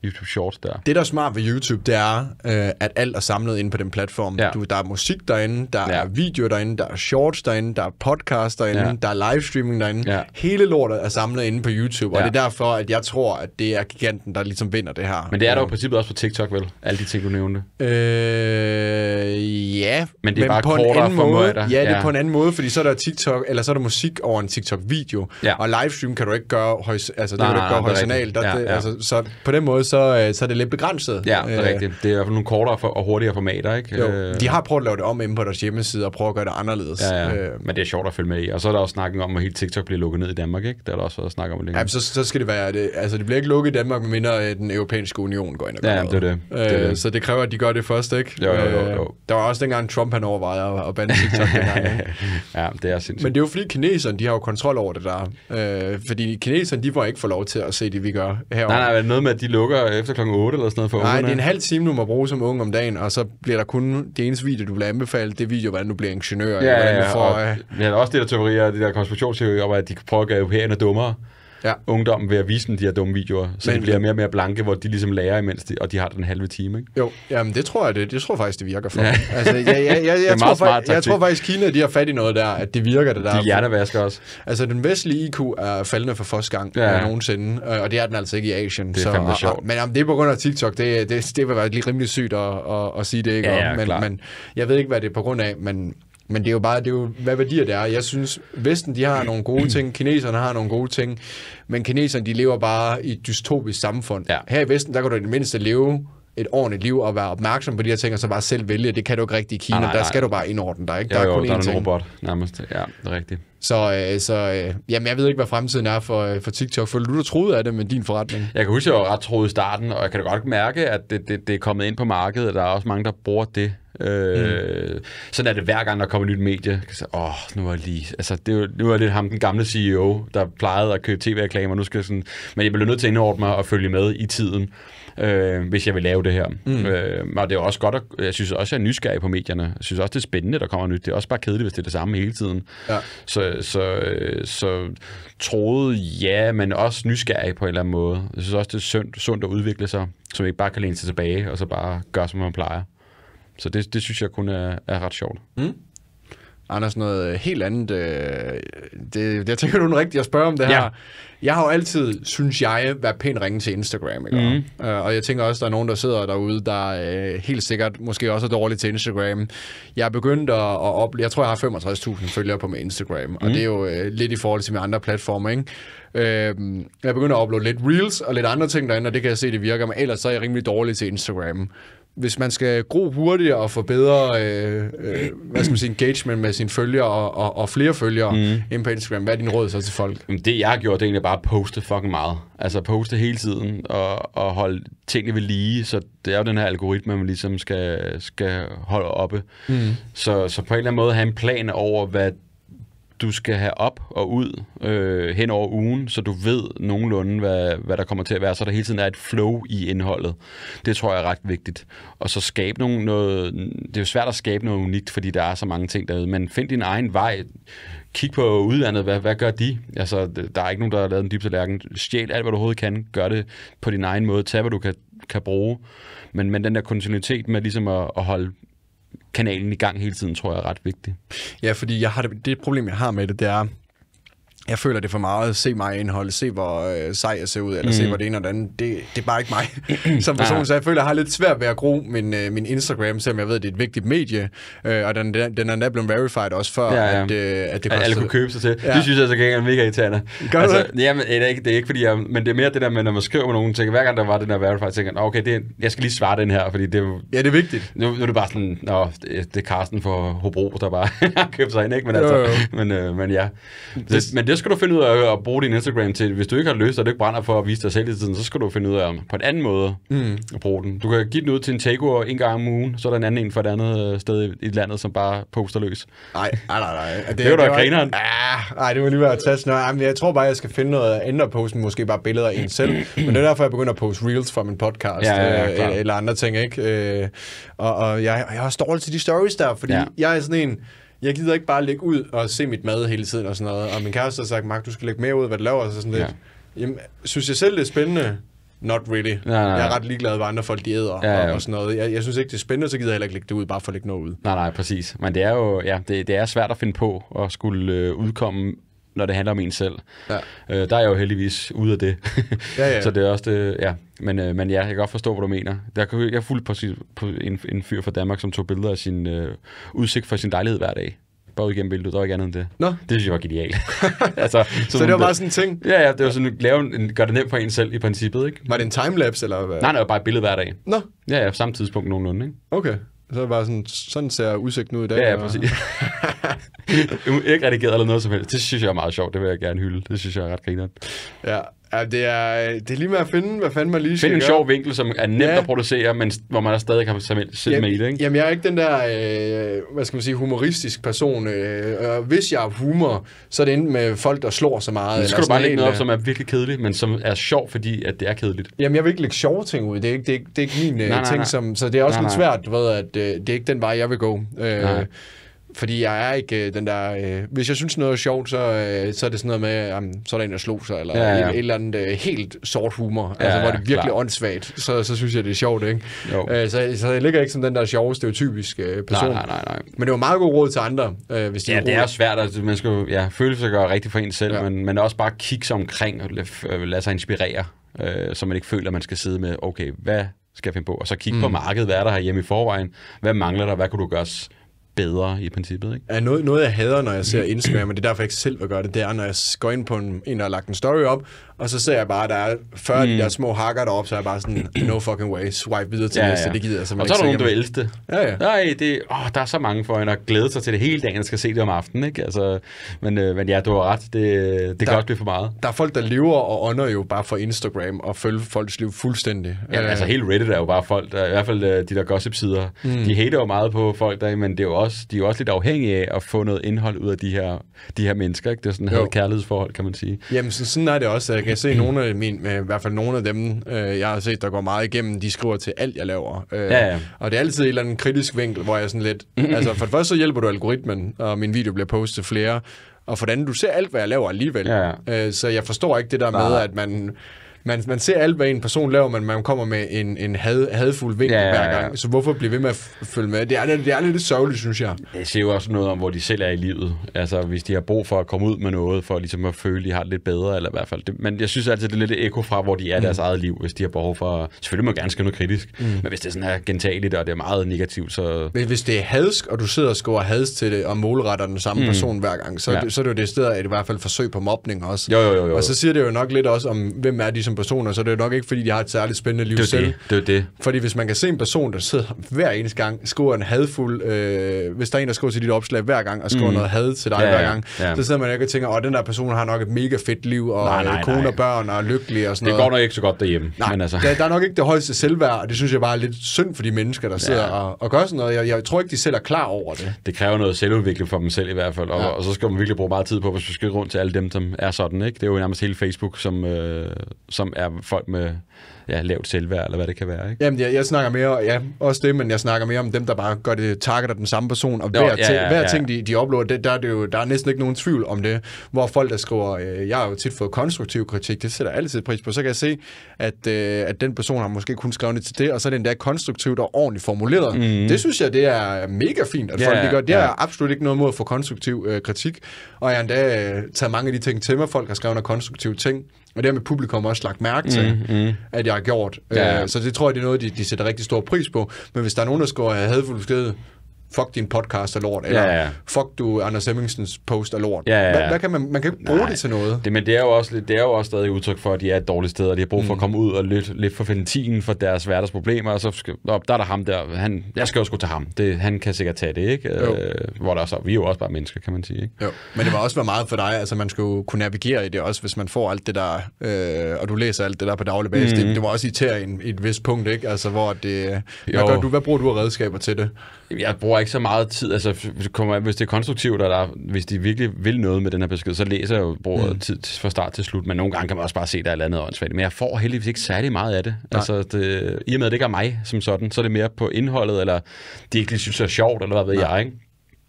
YouTube Shorts der. Det, der er smart ved YouTube, det er, øh, at alt er samlet inde på den platform. Ja. Du, der er musik derinde, der ja. er video derinde, der er shorts derinde, der er podcast derinde, ja. der er livestreaming derinde. Ja. Hele lortet er samlet inde på YouTube, ja. og det er derfor, at jeg tror, at det er giganten, der ligesom vinder det her. Men det er der jo i øh. princippet også på TikTok, vel? Alle de ting, du nævnte. Øh, ja. Men det er men bare på en anden måde. Ja, ja, det er på en anden måde, fordi så er der TikTok, eller så er der musik over en TikTok-video, ja. og livestream kan du ikke gøre, højs, altså, nej, det kan du ikke gøre nej, Ja, ja. altså, så på den måde, så så, øh, så er det lidt begrænset. Ja, det er øh, rigtigt. Det er i hvert fald nogle kortere og hurtigere formater, ikke? Jo. Øh. De har prøvet at lave det om inde på deres hjemmeside og prøve at gøre det anderledes. Ja, ja. Øh. Men det er sjovt at følge med i. Og så er der også snakken om, at hele TikTok bliver lukket ned i Danmark, ikke? Der er der også været snak om længere. Ja, så, så skal det være, det, altså det bliver ikke lukket i Danmark, medmindre øh, den europæiske union går ind og gør ja, det. det. Øh, det, det. Så det kræver, at de gør det først, ikke? Jo, jo, jo, jo. Øh, der var også dengang Trump, han overvejede at bande TikTok dengang, ja, det er sindssygt. Men det er jo fordi kineserne, de har jo kontrol over det der. Øh, fordi kineserne, de får ikke få lov til at se det, vi gør herovre. Nej, nej, noget med, at de lukker Øh, efter klokken 8 eller sådan noget for Nej, ungerne. det er en halv time, du må bruge som ung om dagen, og så bliver der kun det eneste video, du bliver anbefalet, det video, hvordan du bliver ingeniør. Ja, ja, ja, får, og, øh... men også det der teorier, de der konspirationsteorier om, at de prøve at gøre europæerne dummere ja. ungdommen ved at vise dem de her dumme videoer, så men, de bliver mere og mere blanke, hvor de ligesom lærer imens, de, og de har den halve time. Ikke? Jo, jamen det tror jeg, det, det tror faktisk, det virker for ja. altså, jeg, ja, jeg, jeg, jeg, tror, faktisk, jeg tror faktisk, Kina de har fat i noget der, at det virker det der. De hjertevasker også. Altså den vestlige IQ er faldende for første gang ja. Øh, nogensinde, øh, og det er den altså ikke i Asien. Det er så, fandme og, sjovt. Men jamen, det er på grund af TikTok, det, det, det vil være lige rimelig sygt at, at, at sige det, ikke? Ja, ja, men, men jeg ved ikke, hvad det er på grund af, men men det er jo bare, det er jo, hvad værdier det er. Jeg synes, Vesten de har nogle gode ting, kineserne har nogle gode ting, men kineserne de lever bare i et dystopisk samfund. Ja. Her i Vesten, der kan du i det mindste leve et ordentligt liv og være opmærksom på de her ting, og så bare selv vælge. Det kan du ikke rigtig i Kina. Nej, nej, nej. Der skal du bare indordne dig. Ikke? Der jo, er kun jo, én er en ting. robot nærmest. Ja, det er rigtigt. Så, øh, så øh, jamen, jeg ved ikke, hvad fremtiden er for, øh, for TikTok, for du troede af det med din forretning. Jeg kan huske, at jeg var ret troet i starten, og jeg kan da godt mærke, at det, det, det er kommet ind på markedet, og der er også mange, der bruger det. Øh, mm. Sådan er det hver gang, der kommer nyt medie. Så, åh, nu er lige... Altså, det var, nu er lidt ham, den gamle CEO, der plejede at købe tv-reklamer. Nu skal jeg sådan... Men jeg blev nødt til at indordne mig og følge med i tiden øh, hvis jeg vil lave det her. Mm. Øh, og det er også godt, at, jeg synes også, at jeg er nysgerrig på medierne. Jeg synes også, det er spændende, der kommer nyt. Det er også bare kedeligt, hvis det er det samme hele tiden. Ja. Så, så, øh, så troede ja, men også nysgerrig på en eller anden måde. Jeg synes også, det er sundt, sundt at udvikle sig, så man ikke bare kan læne sig tilbage og så bare gøre, som man plejer. Så det, det synes jeg kun er, er ret sjovt. Mm. Anders, noget øh, helt andet. Øh, det, jeg tænker, du er rigtig at spørge om det her. Ja. Jeg har jo altid, synes jeg, været pænt ringe til Instagram. Ikke? Mm. Øh, og jeg tænker også, der er nogen, der sidder derude, der øh, helt sikkert måske også er dårlige til Instagram. Jeg er begyndt at, at opleve... Jeg tror, jeg har 65.000 følgere på min Instagram. Mm. Og mhm. det er jo øh, lidt i forhold til mine andre platforme. Ikke? Øh, jeg begyndt at uploade lidt reels og lidt andre ting derinde, og det kan jeg se, det virker. Men ellers så er jeg rimelig dårlig til Instagram hvis man skal gro hurtigere og få bedre øh, øh, hvad skal man sige, engagement med sine følgere og, og, og flere følgere mm. ind på Instagram, hvad er din råd så til folk? Det jeg har gjort, det er egentlig bare at poste fucking meget. Altså poste hele tiden og, og holde tingene ved lige, så det er jo den her algoritme, man ligesom skal, skal holde oppe. Mm. Så, så på en eller anden måde have en plan over, hvad du skal have op og ud øh, hen over ugen, så du ved nogenlunde, hvad, hvad der kommer til at være, så der hele tiden er et flow i indholdet. Det tror jeg er ret vigtigt. Og så skabe nogle, noget... Det er jo svært at skabe noget unikt, fordi der er så mange ting derude, men find din egen vej. Kig på udlandet. Hvad, hvad gør de? Altså, der er ikke nogen, der har lavet en dyb tallerken. Stjæl alt, hvad du overhovedet kan. Gør det på din egen måde. Tag, hvad du kan, kan bruge. Men, men den der kontinuitet med ligesom at, at holde kanalen i gang hele tiden, tror jeg er ret vigtigt. Ja, fordi jeg har det, det problem, jeg har med det, det er, jeg føler det for meget, se mig indhold, se hvor øh, sej jeg ser ud, eller mm. se hvor det ene og det andet, det, det er bare ikke mig som person, ja. så jeg føler, jeg har lidt svært ved at gro min, øh, min Instagram, selvom jeg ved, det er et vigtigt medie, øh, og den, den er blevet verified også før, ja, ja. At, øh, at det kan Alle kunne købe sig til. Ja. Det synes jeg altså gengæld er mega irriterende. Gør altså, det? Jamen, det er ikke, det er ikke fordi, jeg, men det er mere det der med, når man skriver nogen, tænker, hver gang der var den der verified, tænker jeg, okay, det, jeg skal lige svare den her, fordi det er Ja, det er vigtigt. Nu, nu er det bare sådan, nå, det, det er Carsten for Hobro, der bare har købt sig ind, ikke? Men, altså, jo, jo. men, øh, men ja. Det, men det det skal du finde ud af at bruge din Instagram til. Hvis du ikke har lyst, og det ikke brænder for at vise dig selv i tiden, så skal du finde ud af på en anden måde mm. at bruge den. Du kan give den ud til en takeover en gang om ugen, så er der en anden en fra et andet øh, sted i landet, som bare poster løs. Nej, nej, nej. Det, Det, det, var da grineren. Ah, nej, det var lige ved at tage sådan Jeg tror bare, jeg skal finde noget at ændre posten, måske bare billeder af en selv. Men det er derfor, jeg begynder at poste reels fra min podcast ja, ja, ja, øh, eller andre ting, ikke? Øh, og, og jeg, jeg har også til de stories der, fordi ja. jeg er sådan en jeg gider ikke bare ligge ud og se mit mad hele tiden og sådan noget. Og min kæreste har sagt, Mark, du skal lægge mere ud, hvad du laver, og sådan ja. lidt. Jamen, synes jeg selv, det er spændende? Not really. Nej, nej. Jeg er ret ligeglad, hvad andre folk de æder ja, og sådan noget. Jeg, jeg synes ikke, det er spændende, så gider jeg heller ikke lægge det ud, bare for at lægge noget ud. Nej, nej, præcis. Men det er jo ja, det, det er svært at finde på at skulle øh, udkomme når det handler om en selv. Ja. Øh, der er jeg jo heldigvis ude af det. ja, ja. så det er også det, øh, ja. Men, øh, men ja, jeg kan godt forstå, hvad du mener. Jeg, kan, jeg fulgte præcis på en, en fyr fra Danmark, som tog billeder af sin øh, udsigt fra sin dejlighed hver dag bare ud igennem billedet, der var ikke andet end det. Nå. Det synes jeg var genialt. altså, så det var bare sådan en ting? Ja, ja, det var sådan, lave en, gør det nemt for en selv i princippet, ikke? Var det en timelapse, eller hvad? Nej, nej, det var bare et billede hver dag. Nå. Ja, ja, samme tidspunkt nogenlunde, ikke? Okay. Så er det bare sådan, sådan ser udsigten ud i dag. Ja, ja præcis. ikke redigeret eller noget som helst. Det synes jeg er meget sjovt. Det vil jeg gerne hylde. Det synes jeg er ret grinerende. Ja, Ja, det er, øh, det er lige med at finde, hvad fanden man lige skal Find en gøre. sjov vinkel, som er nemt ja. at producere, men hvor man stadig kan sidde med i det, ikke? Jamen, jeg er ikke den der, øh, hvad skal man sige, humoristisk person. Øh, hvis jeg har humor, så er det enten med folk, der slår så meget. så skal du bare lægge noget op, øh, som er virkelig kedeligt, men som er sjov, fordi at det er kedeligt. Jamen, jeg vil ikke lægge sjove ting ud. Det er ikke, det er, ikke, det er ikke min øh, nej, nej, ting, nej. Som, så det er også nej, lidt nej. svært, du ved, at øh, det er ikke den vej, jeg vil gå. Øh, nej. Fordi jeg er ikke øh, den der... Øh, hvis jeg synes noget er sjovt, så, øh, så er det sådan noget med, um, så er der en, der slog sig, eller ja, ja. Et, et eller andet øh, helt sort humor. Ja, altså, hvor det er virkelig klar. åndssvagt, så, så synes jeg, det er sjovt, ikke? Øh, så, så jeg ligger ikke som den der sjove, stereotypiske øh, person. Nej, nej, nej, nej. Men det var meget god råd til andre, øh, hvis de Ja, det er svært. at altså, man skal ja, føle sig gøre rigtigt for en selv, ja. men, men også bare kigge sig omkring og lade, øh, lade sig inspirere, øh, så man ikke føler, at man skal sidde med, okay, hvad skal jeg finde på? Og så kigge mm. på markedet, hvad er der her hjemme i forvejen? Hvad mangler der? Hvad kunne du gøre bedre i princippet. Ikke? Ja, noget, noget jeg hader, når jeg ser Instagram, og det er derfor, jeg ikke selv vil gøre det, det er, når jeg går ind på en, en der har lagt en story op, og så ser jeg bare, der er 40 mm. de der mm. små hakker deroppe, så er jeg bare sådan, no fucking way, swipe videre til ja, næste, ja. det gider jeg simpelthen Og så er der nogen, du elsker. Ja, ja. Nej, det, åh, der er så mange for en, og glæde sig til det hele dagen, skal se det om aftenen, ikke? Altså, men, øh, men ja, du har ret, det, øh, det der, kan også blive for meget. Der er folk, der lever og ånder jo bare for Instagram, og følger folks liv fuldstændig. Ja, altså, øh. altså hele Reddit er jo bare folk, der, i hvert fald øh, de der gossip-sider, mm. de hater jo meget på folk, der, men det er jo også, de er jo også lidt afhængige af at få noget indhold ud af de her, de her mennesker, ikke? Det er sådan et kærlighedsforhold, kan man sige. Jamen, så sådan er det også, kan se mm. nogle af min, i hvert fald nogle af dem, øh, jeg har set, der går meget igennem, de skriver til alt, jeg laver. Øh, ja, ja. Og det er altid en eller anden kritisk vinkel, hvor jeg sådan lidt, mm-hmm. altså for det første så hjælper du algoritmen, og min video bliver postet flere, og for det andet, du ser alt, hvad jeg laver alligevel. Ja, ja. Øh, så jeg forstår ikke det der Nej. med, at man man, man ser alt, hvad en person laver, men man kommer med en, en had, hadfuld vinkel ja, ja, ja. hver gang. Så hvorfor blive ved med at følge med? Det er, det er lidt sørgeligt, synes jeg. Det ser jo også noget om, hvor de selv er i livet. Altså, hvis de har brug for at komme ud med noget, for ligesom at føle, at de har det lidt bedre, eller i hvert fald. Det, men jeg synes altid, det er lidt ekko fra, hvor de er i mm. deres eget liv, hvis de har behov for... Selvfølgelig må gerne skrive noget kritisk, mm. men hvis det er sådan her gentageligt, og det er meget negativt, så... Men hvis det er hadsk, og du sidder og skriver hads til det, og målretter den samme mm. person hver gang, så, ja. så er det jo det sted, at i hvert fald forsøg på mobning også. Jo, jo, jo, jo. Og så siger det jo nok lidt også om, hvem er de som en person, og så er det jo nok ikke, fordi de har et særligt spændende liv det selv. Det, det er det. Fordi hvis man kan se en person, der sidder hver eneste gang, skriver en hadfuld, øh, hvis der er en, der skriver til dit opslag hver gang, og skriver mm. noget had til dig ja, hver gang, ja. så sidder man ikke og tænker, åh, den der person har nok et mega fedt liv, og nej, nej, kone nej. og børn og lykkelig og sådan det noget. Det går nok ikke så godt derhjemme. Nej, men altså. der, der er nok ikke det højeste selvværd, og det synes jeg bare er lidt synd for de mennesker, der sidder ja. og, og gør sådan noget. Jeg, jeg tror ikke, de selv er klar over det. Det kræver noget selvudvikling for dem selv i hvert fald, og, ja. og så skal man virkelig bruge meget tid på, hvis vi skal rundt til alle dem, som er sådan, ikke? Det er jo nærmest hele Facebook, som, øh, som som er folk med ja, lavt selvværd, eller hvad det kan være. Ikke? Jamen, jeg, jeg snakker mere, ja, også det, men jeg snakker mere om dem, der bare gør det, targeter den samme person, og hver, ja, ja, ja, hver ja. ting, de, de uploader, det, der, er det jo, der er næsten ikke nogen tvivl om det, hvor folk, der skriver, øh, jeg har jo tit fået konstruktiv kritik, det sætter jeg altid pris på, så kan jeg se, at, øh, at den person har måske kun skrevet til det, og så er det endda konstruktivt og ordentligt formuleret. Mm. Det synes jeg, det er mega fint, at ja, folk de gør. Det ja. er absolut ikke noget mod at få konstruktiv øh, kritik, og jeg har endda øh, taget mange af de ting til mig, folk har skrevet konstruktive ting, og det har med publikum også lagt mærke til, mm, mm. at jeg har gjort. Ja. Øh, så det tror jeg, det er noget, de, de sætter rigtig stor pris på. Men hvis der er nogen, der skriver hadfuldt skede, fuck din podcast er lort, eller ja, ja. fuck du Anders Hemmingsens post er lort. Ja, ja. Hvad, hvad kan man, man kan ikke bruge Nej. det til noget. Det, men det er, jo også, det er jo også stadig udtryk for, at de er et dårligt sted, og de har brug for mm. at komme ud og lidt, lidt for ventilen for deres hverdagsproblemer, og så skal, op, der er der ham der, han, jeg skal jo sgu til ham. Det, han kan sikkert tage det, ikke? Øh, hvor der så, vi er jo også bare mennesker, kan man sige. Ikke? Jo. Men det var også være meget for dig, altså man skulle kunne navigere i det også, hvis man får alt det der, øh, og du læser alt det der på daglig basis. Mm. Det, det, var også irriterende i et vist punkt, ikke? Altså hvor det, hvad, gør du, hvad bruger du af redskaber til det? jeg bruger ikke så meget tid. Altså, kommer, hvis det er konstruktivt, og der, hvis de virkelig vil noget med den her besked, så læser jeg jo bruger mm. tid fra start til slut. Men nogle gange kan man også bare se, at der er andet åndssvagt. Men jeg får heldigvis ikke særlig meget af det. Nej. Altså, det, I og med, at det ikke er mig som sådan, så er det mere på indholdet, eller de ikke synes, det er sjovt, eller hvad ved Nej. jeg. Ikke?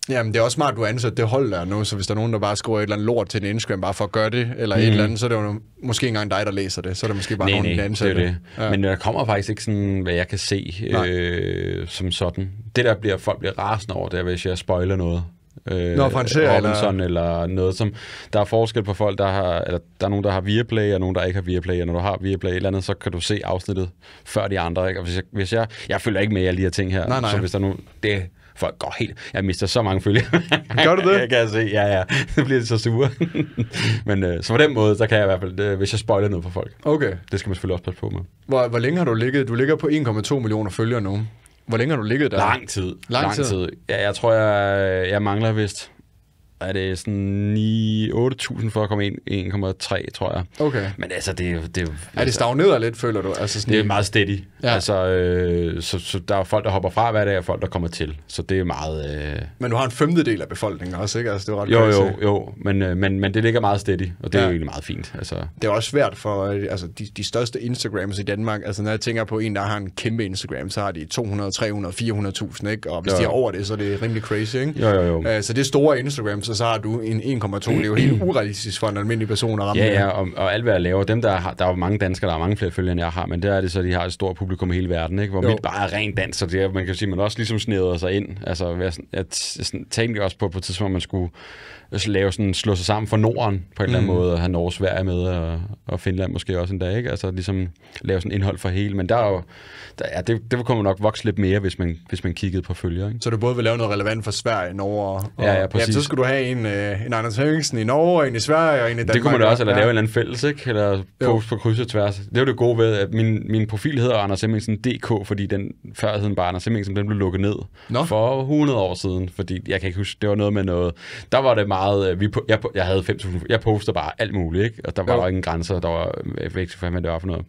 Jamen, det er også smart, at du ansat det hold der nu, så hvis der er nogen, der bare skriver et eller andet lort til en Instagram, bare for at gøre det, eller mm. et mhm. eller andet, så er det jo måske engang dig, der læser det, så er det måske bare nej, nogen, der ansætter det. det. Ja. Men der kommer faktisk ikke sådan, hvad jeg kan se øh, som sådan. Det der bliver, folk bliver rasende over, det er, hvis jeg spoiler noget. Øh, Nå, Francier, Robinson eller... eller noget som der er forskel på folk der har eller der er nogen der har Viaplay og nogen der ikke har Viaplay og når du har Viaplay et eller andet så kan du se afsnittet før de andre ikke? og hvis jeg, hvis jeg jeg følger ikke med i alle de her ting her nej, nej. så hvis der nu det folk går helt... Jeg mister så mange følger. Gør du det? Jeg kan se, ja, ja. Så bliver det så sure. Men øh, så på den måde, så kan jeg i hvert fald, øh, hvis jeg spoiler noget for folk. Okay. Det skal man selvfølgelig også passe på med. Hvor, hvor længe har du ligget? Du ligger på 1,2 millioner følgere nu. Hvor længe har du ligget der? Lang tid. Lang, Lang tid. tid. Ja, jeg tror, jeg, jeg mangler vist er det sådan 8.000 for at komme ind, 1,3 tror jeg. Okay. Men altså, det, det er... det altså- stagneret lidt, føler du? Altså sådan det er meget steady. Ja. Altså, øh, så, så, der er folk, der hopper fra hver dag, og folk, der kommer til. Så det er meget... Øh... Men du har en femtedel af befolkningen også, ikke? Altså, det er ret jo, jo, jo. Men, øh, men, men det ligger meget steady, og det ja. er jo egentlig meget fint. Altså. Det er også svært for øh, altså, de, de største Instagrams i Danmark. Altså, når jeg tænker på en, der har en kæmpe Instagram, så har de 200, 300, 400.000, ikke? Og hvis jo. de er over det, så er det rimelig crazy, ikke? Jo, jo, jo. Øh, så det er store Instagram så, så har du en 1,2. Det er jo helt urealistisk for en almindelig person at ramme Ja, ja, og, og alt hvad jeg laver. Dem, der, har, der er mange danskere, der har mange flere følgere, end jeg har, men der er det så, de har et stort publikum i hele verden, ikke? hvor jo. mit bare er rent dansk, så det er, man kan sige, man også ligesom sneder sig ind. Altså, jeg, jeg, jeg tænkte også på, på et tidspunkt, man skulle lave sådan, slå sig sammen for Norden på en mm. eller anden mm. måde, og have Norge Sverige med, og, og Finland måske også en dag, ikke? Altså ligesom lave sådan indhold for hele, men der er jo, der, ja, det, det kunne man nok vokse lidt mere, hvis man, hvis man kiggede på følger, ikke? Så du både vil lave noget relevant for Sverige, Norge og... Ja, ja, præcis. Ja, så skulle du have en, øh, en Anders Høgensen i Norge, en i Sverige og en i Danmark. Det kunne man da også, eller ja. lave en eller anden fælles, ikke? Eller post på kryds og tværs. Det var det gode ved, at min, min profil hedder Anders Hemmingsen DK, fordi den før hed bare Anders Hemmingsen, den blev lukket ned Nå. for 100 år siden, fordi jeg kan ikke huske, det var noget med noget... Der var det meget, øh, vi, jeg, jeg havde 5.000, jeg poster bare alt muligt, ikke? og der var jo ingen grænser, der var øh, væk for, hvad det var for noget.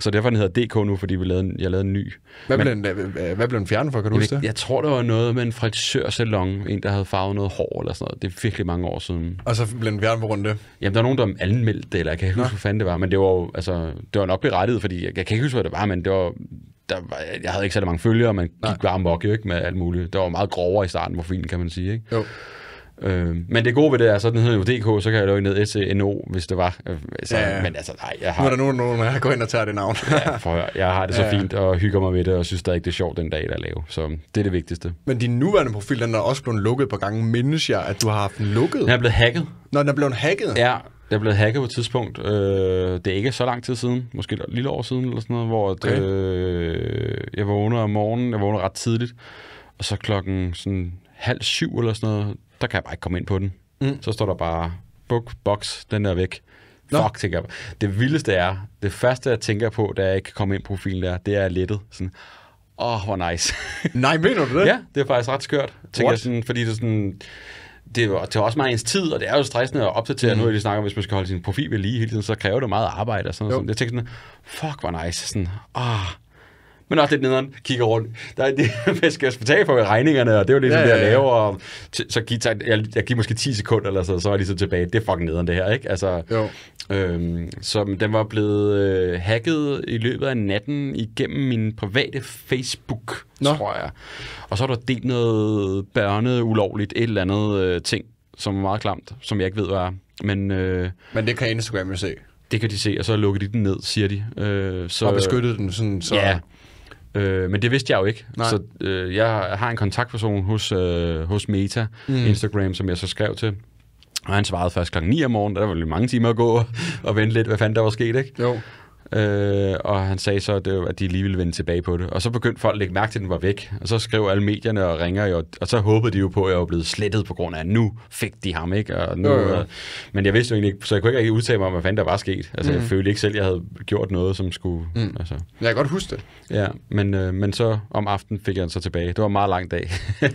Så derfor den hedder DK nu, fordi vi lavede jeg lavede en ny. Hvad, Men, blev den, øh, hvad blev den fjernet for, kan du huske det? Jeg tror, der var noget med en frisørsalon, en der havde farvet noget hår eller sådan noget. Det er virkelig mange år siden. Og så blev den fjernet på grund af det? Jamen, der var nogen, der anmeldte det, eller jeg kan ikke huske, hvad fanden det var. Men det var jo, altså, det var nok berettiget, fordi jeg, jeg kan ikke huske, hvad det var, men det var, der var, jeg havde ikke særlig mange følgere, man gik Nej. bare mok, ikke, med alt muligt. Det var meget grovere i starten, hvor fint kan man sige, ikke? Jo. Øh, men det gode ved det er, så den hedder jo DK, så kan jeg lukke ned SNO, e hvis det var. Øh, så, ja, ja. Men altså, nej, jeg har... Nu er der nogen, nogen der går ind og tager det navn. ja, for, jeg har det så ja. fint og hygger mig med det, og synes stadig, det er sjovt den dag, der lavet. Så det er det vigtigste. Men din nuværende profil, den er også blevet lukket på gange. Mindes jeg, at du har haft den lukket? Den er blevet hacket. Nå, den er blevet hacket? Ja, jeg blev hacket på et tidspunkt. Øh, det er ikke så lang tid siden, måske et lille år siden eller sådan noget, hvor okay. at, øh, jeg vågnede om morgenen, jeg vågnede ret tidligt, og så klokken sådan halv syv eller sådan noget, der kan jeg bare ikke komme ind på den. Mm. Så står der bare, book, box, den er væk. Nå. Fuck, tænker jeg. Det vildeste er, det første jeg tænker på, da jeg ikke kan komme ind på profilen der, det er lettet. Sådan, åh, oh, hvor nice. Nej, mener du det? ja, det er faktisk ret skørt. Tænker What? jeg sådan, fordi det er sådan, det er, også meget ens tid, og det er jo stressende at opdatere. Mm. Nu er snakker hvis man skal holde sin profil ved lige hele tiden, så kræver det meget arbejde og sådan noget. Jeg tænkte sådan, fuck, hvor nice. Sådan, ah, men også lidt nederen, kigger rundt. Der er det, jeg skal betale for regningerne, og det var ligesom ja, ja, ja. det, jeg laver. Og så gik, jeg, jeg gik måske 10 sekunder, eller så, så er jeg ligesom tilbage. Det er fucking nederen, det her, ikke? Altså, jo. Øhm, så den var blevet øh, hacket i løbet af natten igennem min private Facebook, Nå. tror jeg. Og så er der delt noget børne ulovligt, et eller andet øh, ting, som er meget klamt, som jeg ikke ved, hvad er. Men, øh, Men det kan Instagram jo se. Det kan de se, og så lukker de den ned, siger de. Øh, så, og beskyttede den sådan, så... Ja, Øh, men det vidste jeg jo ikke. Nej. Så øh, jeg har en kontaktperson hos, øh, hos Meta, mm. Instagram, som jeg så skrev til. Og han svarede først kl. 9 om morgenen, der var jo mange timer at gå og vente lidt, hvad fanden der var sket, ikke? Jo. Øh, og han sagde så, at, det, at de lige ville vende tilbage på det. Og så begyndte folk at lægge mærke til, at den var væk. Og så skrev alle medierne og ringer, jo, og så håbede de jo på, at jeg var blevet slettet på grund af, at nu fik de ham, ikke? Og nu, øh. og, men jeg vidste jo egentlig ikke, så jeg kunne ikke udtale mig om, hvad fanden der var sket. Altså, mm. jeg følte ikke selv, at jeg havde gjort noget, som skulle... Mm. Altså. Jeg kan godt huske det. Ja, men, øh, men så om aftenen fik jeg den så tilbage. Det var en meget lang dag.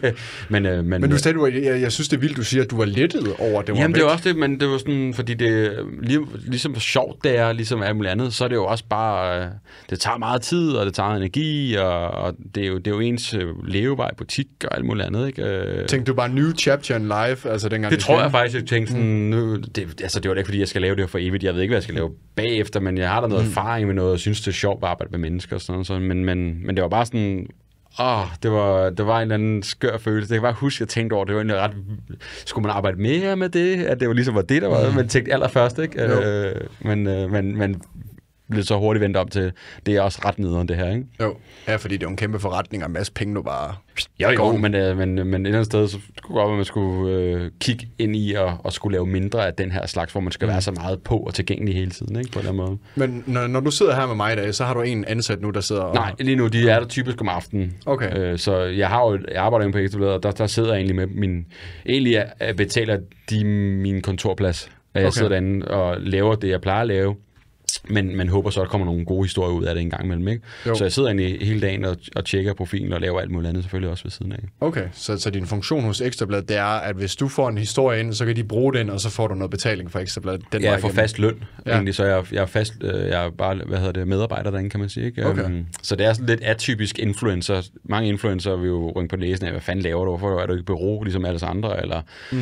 men, øh, men, men du øh, sagde, du jeg, jeg synes, det er vildt, du siger, at du var lettet over, det var Jamen, væk. det var også det, men det var sådan, fordi det øh, lige, ligesom sjovt det er, ligesom alt andet, så er det jo også bare, øh, det tager meget tid, og det tager energi, og, og det, er jo, det er jo ens øh, levevej, butik og alt muligt andet. Ikke? Øh, tænkte du bare new chapter in life? Altså, dengang det tror jeg faktisk, jeg tænkte sådan, mm. nu, det, altså, det var da ikke, fordi jeg skal lave det for evigt. Jeg ved ikke, hvad jeg skal lave bagefter, men jeg har da noget mm. erfaring med noget, og synes, det er sjovt at arbejde med mennesker og sådan noget. Så, men, men, men det var bare sådan, Åh, oh, det, var, det var en eller anden skør følelse. Det kan bare huske, at jeg tænkte over, det var egentlig ret... Skulle man arbejde mere med det? At det var ligesom var det, der var, det, mm. man tænkte allerførst, ikke? Uh, men, uh, men, men bliver så hurtigt vendt om til, det er også ret nederen det her, ikke? Jo, ja, fordi det er jo en kæmpe forretning, og masse penge nu bare... Ja, jo, går. men, øh, men, øh, men et eller andet sted, så kunne godt være, at man skulle øh, kigge ind i og, og skulle lave mindre af den her slags, hvor man skal mm. være så meget på og tilgængelig hele tiden, ikke? På den måde. Men når, når du sidder her med mig i dag, så har du en ansat nu, der sidder og... Nej, lige nu, de er der typisk om aftenen. Okay. Øh, så jeg har jo, jeg arbejder jo på Ekstrabladet, og der, der sidder jeg egentlig med min... Egentlig betaler de min kontorplads og jeg okay. sidder derinde og laver det, jeg plejer at lave men man håber så, at der kommer nogle gode historier ud af det en gang imellem. Ikke? Så jeg sidder egentlig hele dagen og, og tjekker profilen og laver alt muligt andet selvfølgelig også ved siden af. Okay, så, så din funktion hos Ekstrabladet, det er, at hvis du får en historie ind, så kan de bruge den, og så får du noget betaling fra Ekstrabladet. Den ja, jeg får fast løn ja. egentlig, så jeg, jeg, er fast, øh, jeg er bare hvad hedder det, medarbejder derinde, kan man sige. Ikke? Okay. Um, så det er sådan lidt atypisk influencer. Mange influencer vil jo ringe på næsen af, hvad fanden laver du? Hvorfor er du ikke bureau, ligesom alle andre? Eller... Mm.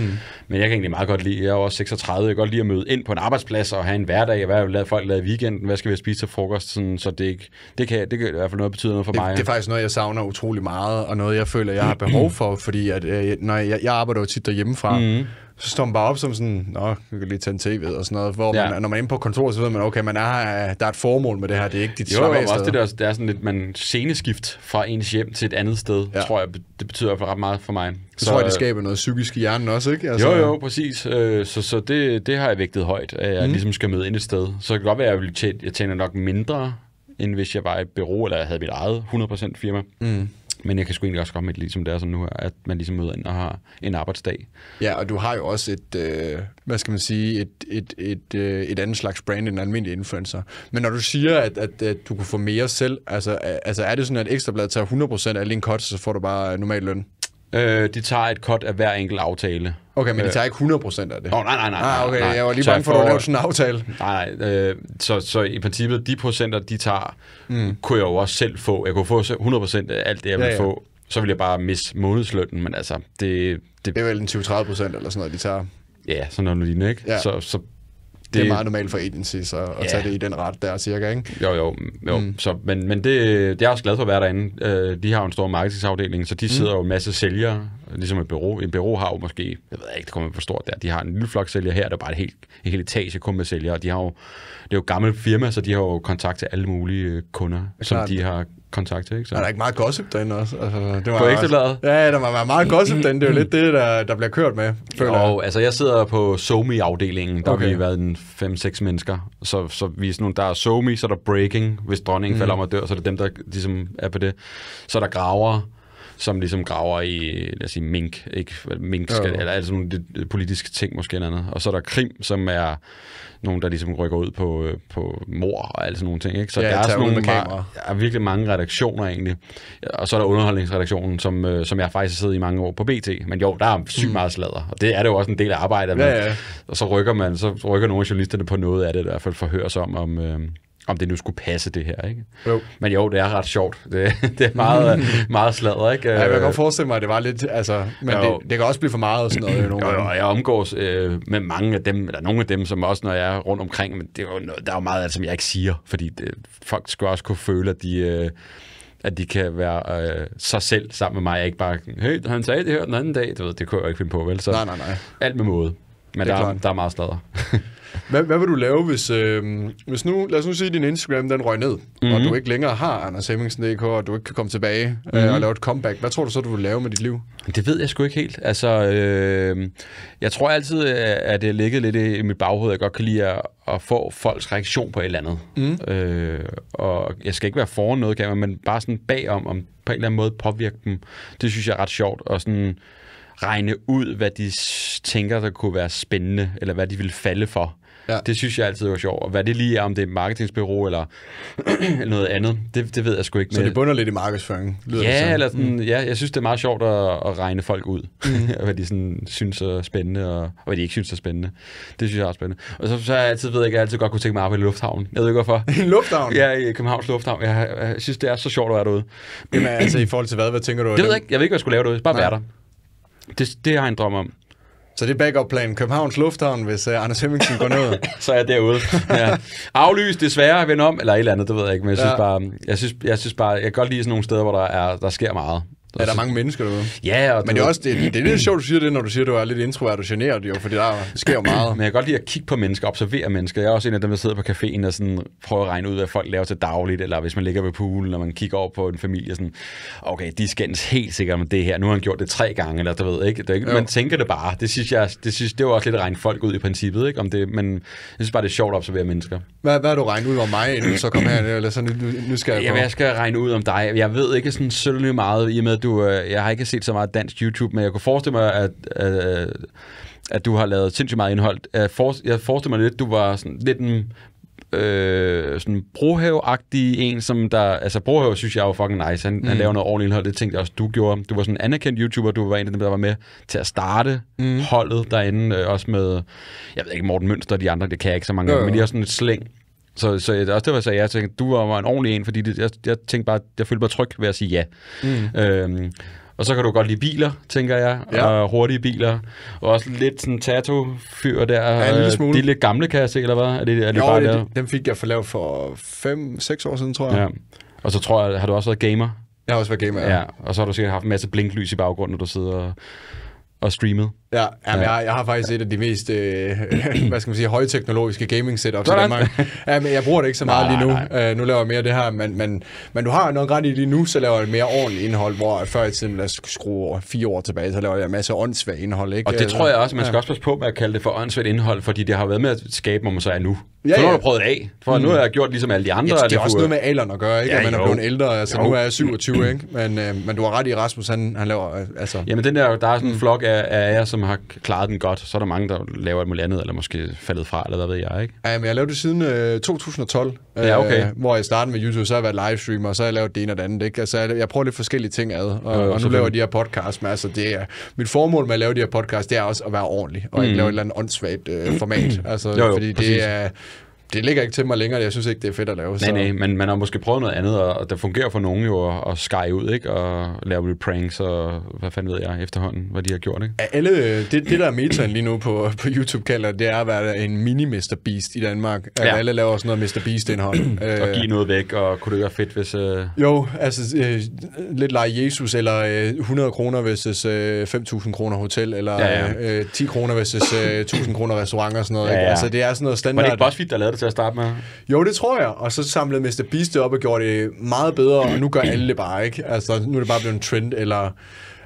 Men jeg kan egentlig meget godt lide, jeg er også 36, jeg kan godt lide at møde ind på en arbejdsplads og have en hverdag, og hvad har folk lavet weekenden, hvad skal vi spise til frokost, sådan, så det, ikke, det, kan, det kan i hvert fald noget betyde noget for det, mig. Det er faktisk noget, jeg savner utrolig meget, og noget, jeg føler, jeg har behov for, fordi at, øh, når jeg, jeg arbejder jo tit derhjemmefra, mm så står man bare op som sådan, nå, vi kan lige tænde tv'et tv og sådan noget, hvor ja. man, når man er inde på kontoret, så ved man, okay, man er, øh, der er et formål med det her, det er ikke dit Jo, jo også sted. det der, det er sådan lidt, man sceneskift fra ens hjem til et andet sted, ja. tror jeg, det betyder ret meget for mig. Så, så tror jeg, det øh, skaber noget psykisk i hjernen også, ikke? Altså, jo, jo, præcis. Øh, så, så det, det har jeg vægtet højt, at jeg mm. ligesom skal møde ind et sted. Så kan det godt være, at jeg, jeg tjener nok mindre, end hvis jeg var i et bureau, eller jeg havde mit eget 100% firma. Mm. Men jeg kan sgu egentlig også godt med det, ligesom det er sådan nu her, at man ligesom møder ind og har en arbejdsdag. Ja, og du har jo også et, øh, hvad skal man sige, et, et, et, øh, et andet slags brand end en almindelig influencer. Men når du siger, at, at, at du kunne få mere selv, altså, altså er det sådan, at Ekstrabladet tager 100% af din cut, så får du bare normal løn? Øh, de tager et cut af hver enkelt aftale. Okay, men det øh. tager ikke 100% af det? oh, nej, nej, nej. Ah, okay, nej, jeg var lige bange for, at du lavede sådan en aftale. Nej, nej. Øh, så, så i princippet, de procenter, de tager, mm. kunne jeg jo også selv få. Jeg kunne få 100% af alt det, jeg ja, ville ja. få. Så ville jeg bare miste månedslønnen, men altså, det... Det, det er vel en 20-30% eller sådan noget, de tager. Ja, sådan noget lignende, ikke? Ja. Så, så det, det er meget normalt for agencies at, at tage det i den ret der, cirka, ikke? Jo, jo. jo. Mm. Så, men men det, det er også glad for at være derinde. Øh, de har jo en stor markedsafdeling, så de mm. sidder jo en masse sælgere, ligesom et bureau. Et bureau har jo måske, jeg ved ikke, det kommer for stort der. De har en lille flok sælgere her, der er bare et helt, et helt etage kun med sælgere. De har jo, det er jo gamle firma, så de har jo kontakt til alle mulige øh, kunder, som de har kontakter, Ikke? Så. Er der ikke meget gossip derinde også? Altså, det var på ekstrabladet? Ja, der var meget gossip derinde. Det er jo lidt det, der, der bliver kørt med, føler jo, jeg. altså jeg sidder på Somi-afdelingen. Der okay. har vi været en 5-6 mennesker. Så, så vi er sådan nogle, der er Somi, så er der breaking, hvis dronningen mm. falder om og dør, så er det dem, der ligesom er på det. Så er der graver, som ligesom graver i, lad os sige, mink, ikke? Mink skal, ja, ja. eller altså nogle øh, politiske ting måske eller andet. Og så er der Krim, som er nogen, der ligesom rykker ud på, øh, på mor og alle sådan nogle ting, ikke? Så ja, der er, sådan nogle, der er virkelig mange redaktioner egentlig. Og så er der underholdningsredaktionen, som, øh, som jeg faktisk har siddet i mange år på BT. Men jo, der er sygt mm. meget sladder, og det er det jo også en del af arbejdet. Ja, ja. Og så rykker man, så rykker nogle af journalisterne på noget af det, i hvert fald forhøres om, om, øh, om det nu skulle passe det her, ikke? Jo. Men jo, det er ret sjovt. Det, det er meget, meget sladder, ikke? Ja, jeg kan godt øh, forestille mig, at det var lidt, altså, men det, det, kan også blive for meget og sådan noget. Nogle jo, jo, og jeg omgås øh, med mange af dem, eller nogle af dem, som også, når jeg er rundt omkring, men det er jo noget, der er jo meget af det, som jeg ikke siger, fordi det, folk skal også kunne føle, at de... Øh, at de kan være øh, sig selv sammen med mig, og ikke bare, hey, han sagde det her den anden dag, du ved, det kunne jeg jo ikke finde på, vel? Så nej, nej, nej. Alt med måde. Men det er der, klart. der er meget sladder. Hvad, hvad vil du lave, hvis, øh, hvis nu, lad os nu sige, at din Instagram den røg ned, mm-hmm. og mhm. du ikke længere har Anders Hemmingsen.dk, og du ikke kan komme tilbage mm-hmm. og mhm. lave et comeback. Hvad tror du så, du vil lave med dit liv? Det ved jeg sgu ikke helt. Altså, øh, jeg tror altid, øh, at det ligger lidt i mit baghoved. Jeg godt kan lide at, at få folks reaktion på et eller andet. Mm. Øh, og jeg skal ikke være foran noget, men bare sådan bagom, om på en eller anden måde påvirke dem. Det synes jeg er ret sjovt. Og sådan, regne ud, hvad de tænker, der kunne være spændende, eller hvad de vil falde for. Ja. Det synes jeg altid var sjovt. Og hvad det lige er, om det er et marketingsbyrå eller noget andet, det, det ved jeg sgu ikke. Så det bunder lidt i markedsføring? Lyder ja, det eller sådan, mm. ja, jeg synes, det er meget sjovt at, at regne folk ud. Mm. hvad de sådan, synes er spændende, og, og hvad de ikke synes er spændende. Det synes jeg er spændende. Og så, så jeg altid, ved jeg ikke, jeg altid godt kunne tænke mig at arbejde i lufthavnen. Jeg ved ikke, hvorfor. I Lufthavn? Ja, i Københavns Lufthavn. Jeg, jeg, jeg synes, det er så sjovt at være derude. Jamen altså i forhold til hvad? Hvad tænker du? Det ved jeg ikke. Jeg ved ikke, hvad jeg skulle lave derude. Bare Nej. være der. Det, det har jeg en drøm om. Så det er backup plan Københavns Lufthavn, hvis uh, Anders Hemmingsen går ned. så er jeg derude. Ja. Aflys desværre, vend om, eller et eller andet, det ved jeg ikke, men jeg synes, ja. bare, jeg synes, jeg synes bare, jeg kan godt lide sådan nogle steder, hvor der, er, der sker meget. Der er der mange mennesker derude. Ja, og Men det er også det, det er lidt sjovt, du siger det, når du siger, at du er lidt introvert og generet, jo, fordi der sker jo meget. Men jeg kan godt lide at kigge på mennesker, observere mennesker. Jeg er også en af dem, der sidder på caféen og sådan prøver at regne ud, hvad folk laver til dagligt, eller hvis man ligger ved poolen, og man kigger over på en familie, sådan, okay, de skændes helt sikkert med det her. Nu har han gjort det tre gange, eller du ved ikke. Det er ikke man tænker det bare. Det synes jeg, det, synes, det er også lidt at regne folk ud i princippet, ikke? Om det, men jeg synes bare, det er sjovt at observere mennesker. Hvad, hvad har du regnet ud om mig, inden så kom her, eller sådan, nu, nu skal jeg, Jamen, jeg skal regne ud om dig. Jeg ved ikke sådan, meget i og med, du... Øh, jeg har ikke set så meget dansk YouTube, men jeg kunne forestille mig, at... Øh, at du har lavet sindssygt meget indhold. Jeg, for, jeg forestiller mig lidt, du var sådan lidt en øh, sådan brohaveagtig en, som der... Altså, brohave synes jeg var fucking nice. Han, mm. han laver noget ordentligt indhold. Det tænkte jeg også, du gjorde. Du var sådan en anerkendt YouTuber. Du var en af dem, der var med til at starte mm. holdet derinde. Øh, også med, jeg ved ikke, Morten Mønster og de andre. Det kan jeg ikke så mange. Øh. Men de har sådan et slæng så, så det er også det, jeg sagde, jeg tænkte, du var en ordentlig en, fordi det, jeg, jeg tænkte bare, jeg følte mig tryg ved at sige ja. Mm. Øhm, og så kan du godt lide biler, tænker jeg, ja. og hurtige biler, og også lidt sådan tattoo-fyr der. Ja, en lille øh, smule. De lidt gamle, kan jeg se, eller hvad? Er det, er det jo, bare det, dem fik jeg for lavet for 5-6 år siden, tror jeg. Ja. Og så tror jeg, har du også været gamer? Jeg har også været gamer, ja. ja. Og så har du sikkert haft en masse blinklys i baggrunden, når du sidder og, og streamet. Ja, jamen, ja. Jeg, jeg har faktisk et af de mest øh, hvad skal man sige, højteknologiske gaming setups i Danmark. Ja, men jeg bruger det ikke så meget nej, lige nu. Nej. Uh, nu laver jeg mere det her, men, men, men du har nok ret i lige nu, så laver jeg mere ordentligt indhold, hvor før i tiden, lad os skrue fire år tilbage, så laver jeg masser masse åndssvagt indhold. Ikke? Og det øh, tror jeg også, man skal ja. også passe på med at kalde det for åndssvagt indhold, fordi det har været med at skabe, hvor man så er nu. Ja, for nu har du prøvet af. For mm. nu har jeg gjort ligesom alle de andre. Ja, det, det er også noget med alderen at gøre, ikke? Ja, at man jo. er blevet ældre. Altså, jo. nu er jeg 27, ikke? Men, øh, men du har ret i, Rasmus, han, han laver... Øh, altså... Jamen, den der, der er sådan en mm. flok af, af jer, som som har klaret den godt, så er der mange, der laver et muligt andet, eller måske faldet fra, eller hvad ved jeg, ikke? Ja, men jeg lavede det siden øh, 2012, øh, ja, okay. Øh, hvor jeg startede med YouTube, så har jeg været livestreamer, og så har jeg lavet det ene og det andet, ikke? Altså, jeg, jeg prøver lidt forskellige ting ad, og, jo, og nu laver jeg de her podcasts, men altså, det er, mit formål med at lave de her podcasts, det er også at være ordentlig, og mm. ikke lave et eller andet åndssvagt øh, format, altså, jo, jo, fordi præcis. det er, det ligger ikke til mig længere, jeg synes ikke, det er fedt at lave. Nej, så. nej, men man har måske prøvet noget andet, og det fungerer for nogen jo at, at skære ud, ikke? Og lave lidt pranks, og hvad fanden ved jeg efterhånden, hvad de har gjort, ikke? Alle, øh, det, det der er metaen lige nu på, på YouTube kalder, det er at være en mini Mr. Beast i Danmark. At ja. alle laver sådan noget Mr. Beast-indhold. Øh, og give noget væk, og kunne det være fedt, hvis... Uh... Jo, altså uh, lidt lege Jesus, eller uh, 100 kroner versus uh, 5.000 kroner hotel, eller ja, ja. Uh, 10 kroner versus uh, 1.000 kroner restaurant og sådan noget, ja, ja. Ikke? Altså det er sådan noget standard... Var det ikke BuzzFeed, der lavede det til at starte med? Jo, det tror jeg. Og så samlede Mr. Beast op og gjorde det meget bedre, og nu gør mm. alle det bare, ikke? Altså, nu er det bare blevet en trend, eller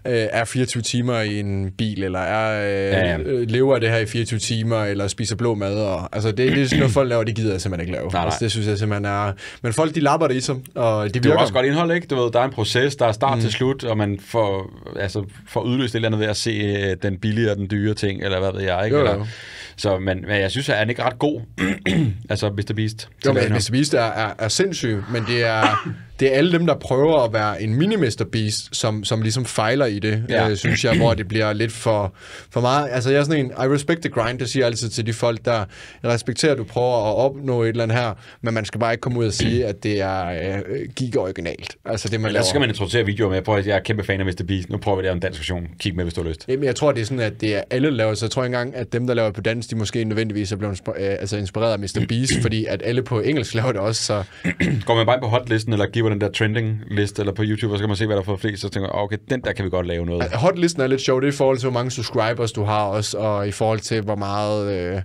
øh, er 24 timer i en bil, eller er, øh, ja, ja. Øh, lever det her i 24 timer, eller spiser blå mad. Og, altså, det, det er sådan noget, folk laver, det gider jeg simpelthen ikke lave. Nej, nej. Altså, det synes jeg simpelthen er... Men folk, de lapper det i sig, og det virker. Det er også godt indhold, ikke? Du ved, der er en proces, der er start mm. til slut, og man får, altså, får udløst et eller andet ved at se øh, den billige og den dyre ting, eller hvad ved jeg, ikke? Jo, jo. Så, men, men jeg synes, at han ikke ret god. altså Mr. Beast. Jo, men Mr. Beast er, er, er sindssyg, men det er... det er alle dem, der prøver at være en mini Mr. beast, som, som ligesom fejler i det, ja. øh, synes jeg, hvor det bliver lidt for, for meget. Altså, jeg er sådan en, I respect the grind, det siger jeg altid til de folk, der respekterer, at du prøver at opnå et eller andet her, men man skal bare ikke komme ud og sige, at det er øh, gig originalt. Altså, det man men laver. skal man introducere videoer med, at jeg er kæmpe fan af Mr. Beast, nu prøver vi det om dansk version, kig med, hvis du har lyst. Jamen, jeg tror, det er sådan, at det er alle, der laver, så jeg tror engang, at dem, der laver på dansk, de måske nødvendigvis er blevet øh, altså inspireret af Mr. Beast, fordi at alle på engelsk laver det også, så... Går man bare ind på hotlisten, eller giver kigger på den der trending-liste, eller på YouTube, og så kan man se, hvad der får flest, så tænker jeg, okay, den der kan vi godt lave noget. Hotlisten er lidt sjov, det er i forhold til, hvor mange subscribers du har også, og i forhold til, hvor meget... Øh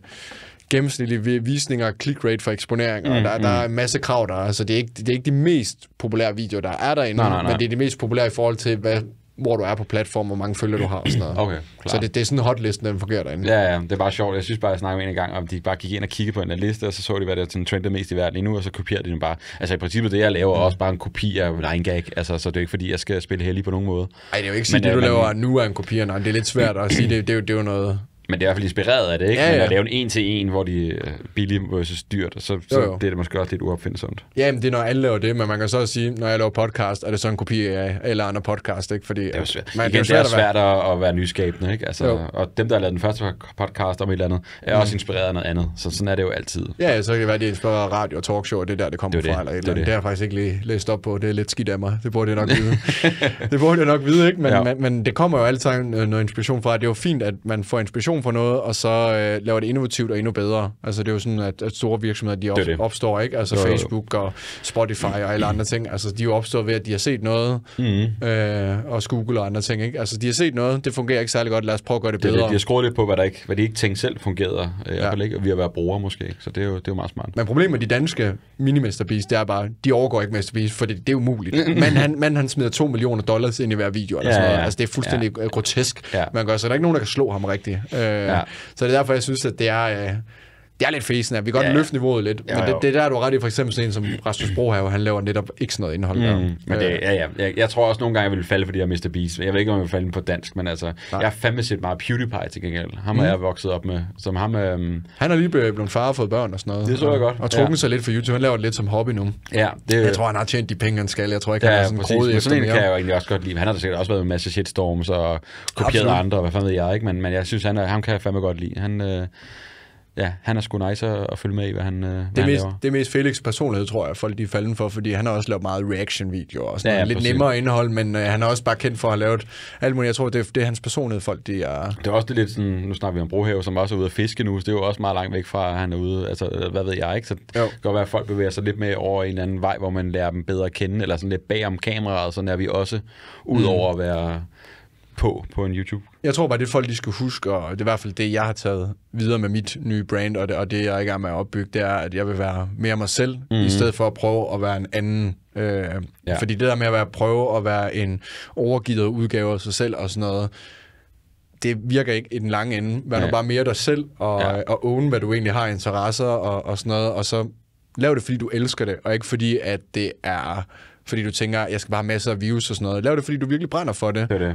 gennemsnitlige visninger, click rate for eksponering, mm, og der, mm. der er en masse krav der, altså det er, ikke, det er ikke de mest populære videoer, der er derinde, nej, nej, nej. men det er de mest populære i forhold til, hvad hvor du er på platform, hvor mange følger du har og sådan noget. Okay, klar. Så det, det er sådan en hotlist, den fungerer derinde. Ja, ja, det er bare sjovt. Jeg synes bare, jeg snakkede med en gang, om de bare gik ind og kiggede på en liste, og så så de, hvad der trendede mest i verden lige nu, og så kopierede de den bare. Altså i princippet, det jeg laver, er mm. også bare en kopi af Line Gag, altså, så det er ikke fordi, jeg skal spille heldig på nogen måde. Nej, det er jo ikke sige, det øh, du man... laver nu er en kopi, nej, det er lidt svært at sige, det, det, det, det er jo noget men det er i hvert fald inspireret af det, ikke? Ja, ja. Men at lave en en-til-en, hvor de er øh, billige versus dyrt, så, jo, jo. så det er det måske også lidt uopfindsomt. Ja, men det er, når alle laver det, men man kan så også sige, når jeg laver podcast, er det så en kopi af eller andre podcast, ikke? Fordi, det er svært. Man, Igen, det, er svært, det er svært at, at være nyskabende, ikke? Altså, jo. og dem, der har lavet den første podcast om et eller andet, er mm. også inspireret af noget andet. Så sådan er det jo altid. Ja, så kan det være, at de inspirerer radio og talkshow, og det er der, det kommer det fra, det. eller et eller Det, det har jeg faktisk ikke lige læst op på. Det er lidt skidt af mig. Det burde jeg nok vide. det burde jeg nok vide, ikke? Men, ja. men, men det kommer jo altid øh, noget inspiration fra. Det er jo fint, at man får inspiration vision for noget, og så øh, laver det innovativt og endnu bedre. Altså det er jo sådan, at, at store virksomheder, de op, det det. opstår, ikke? Altså jo, jo. Facebook og Spotify og alle andre ting, altså de er jo opstået ved, at de har set noget, mm. øh, og Google og andre ting, ikke? Altså de har set noget, det fungerer ikke særlig godt, lad os prøve at gøre det, det bedre. Det, de har skruet lidt på, hvad, der ikke, hvad de ikke tænkte selv fungerede, øh, ja. ikke, og vi har været brugere måske, så det er jo, det er jo meget smart. Men problemet med de danske mini det er bare, de overgår ikke masterpiece, for det, det er umuligt. men han, man, han smider 2 millioner dollars ind i hver video, eller ja, sådan noget. Altså det er fuldstændig ja. grotesk, ja. man gør, så der er ikke nogen, der kan slå ham rigtigt. Øh, Øh, ja. Så det er derfor, jeg synes, at det er... Øh, det er lidt fæsende, at vi kan godt ja, ja. løfte niveauet lidt, ja, men det, det er der, du er ret i, for eksempel sådan en som Rasmus Brohave, han laver netop ikke sådan noget indhold. Mm, der. Men øh, det, ja, ja. Jeg, jeg, tror også nogle gange, jeg ville falde for de her Mr. Beast. Jeg ved ikke, om jeg vil falde på dansk, men altså, Nej. jeg har fandme set meget PewDiePie til gengæld. Ham mm. er jeg vokset op med. Som ham, øhm, han har lige blevet far og fået børn og sådan noget. Det tror jeg og, godt. Og trukket ja. sig lidt for YouTube. Han laver det lidt som hobby nu. Ja, det, jeg tror, han har tjent de penge, han skal. Jeg tror ikke, ja, han er sådan præcis, en sådan kan jeg jo egentlig også godt lide. Han har da sikkert også været med en masse shitstorms og kopieret Absolut. andre, og hvad fanden ved jeg, ikke? Men, men jeg synes, han er, ham kan jeg fandme godt lide. Han, øh, ja, han er sgu nice at, at følge med i, hvad han, øh, det hvad mest, laver. Det er mest Felix personlighed, tror jeg, folk de er falden for, fordi han har også lavet meget reaction-videoer og sådan ja, ja, lidt nemmere indhold, men øh, han er også bare kendt for at have lavet alt muligt. Jeg tror, det er, det er hans personlighed, folk de er... Det er også det lidt sådan, nu snakker vi om Brohave, som også er ude at fiske nu, så det er jo også meget langt væk fra, at han er ude, altså øh, hvad ved jeg, ikke? Så det kan godt være, at folk bevæger sig lidt mere over en eller anden vej, hvor man lærer dem bedre at kende, eller sådan lidt bag om kameraet, sådan er vi også, ud over mm. at være på på en YouTube? Jeg tror bare, det er folk, de skal huske, og det er i hvert fald det, jeg har taget videre med mit nye brand, og det, og det jeg er i gang med at opbygge, det er, at jeg vil være mere mig selv, mm. i mhm. stedet for at prøve at være en anden. Øh, ja. Fordi det der med at være, prøve at være en overgivet udgave af sig selv og sådan noget, det virker ikke i den lange ende. Vær ja. nu bare mere dig selv, og, ja. og own, hvad du egentlig har interesser og, og sådan noget, og så lav det, fordi du elsker det, og ikke fordi, at det er fordi du tænker, jeg skal bare have masser af views og sådan noget. Lav det, fordi du virkelig brænder for det. det, det. Øh,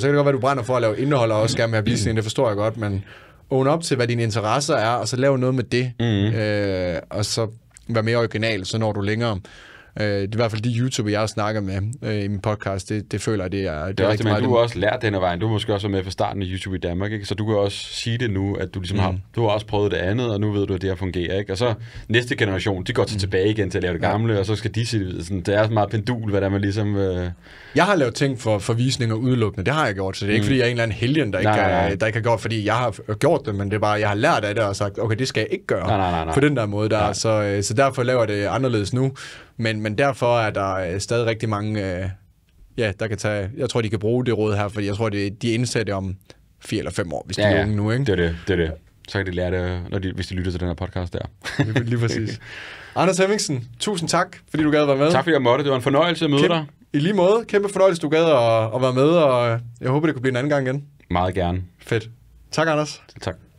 så kan det godt være, du brænder for at lave indhold og også gerne med at vise det forstår jeg godt, men own op til, hvad dine interesser er, og så lav noget med det. Mm. Øh, og så vær mere original, så når du længere. Øh, det er i hvert fald de YouTuber, jeg snakker med øh, i min podcast, det, det føler jeg, det er, det er, rigtig men meget. Du har også lært den af vejen. Du måske også med fra starten af YouTube i Danmark, ikke? så du kan også sige det nu, at du ligesom mm. har, du har også prøvet det andet, og nu ved du, at det her fungerer. Ikke? Og så næste generation, de går så mm. tilbage igen til at lave det gamle, ja. og så skal de sige, sådan, det er så meget pendul, hvad der man ligesom... Øh... Jeg har lavet ting for, for visninger udelukkende, det har jeg gjort, så det er mm. ikke, fordi jeg er en eller anden helgen, der, nej, ikke, nej. der ikke har gjort, fordi jeg har gjort det, men det er bare, jeg har lært af det og sagt, okay, det skal jeg ikke gøre nej, nej, nej, nej. på den der måde der, nej. så, øh, så derfor laver jeg det anderledes nu, men, men derfor er der øh, stadig rigtig mange, øh, ja, der kan tage... Jeg tror, de kan bruge det råd her, fordi jeg tror, det, de indsætter det om fire eller fem år, hvis ja, de er unge nu, ikke? det er det, det er det. Så kan de lære det, når de, hvis de lytter til den her podcast der. lige præcis. Anders Hemmingsen, tusind tak, fordi du gad at være med. Tak fordi jeg måtte. Det var en fornøjelse at møde Kæmpe, dig. I lige måde. Kæmpe fornøjelse, du gad at, at være med, og øh, jeg håber, det kunne blive en anden gang igen. Meget gerne. Fedt. Tak, Anders. Tak.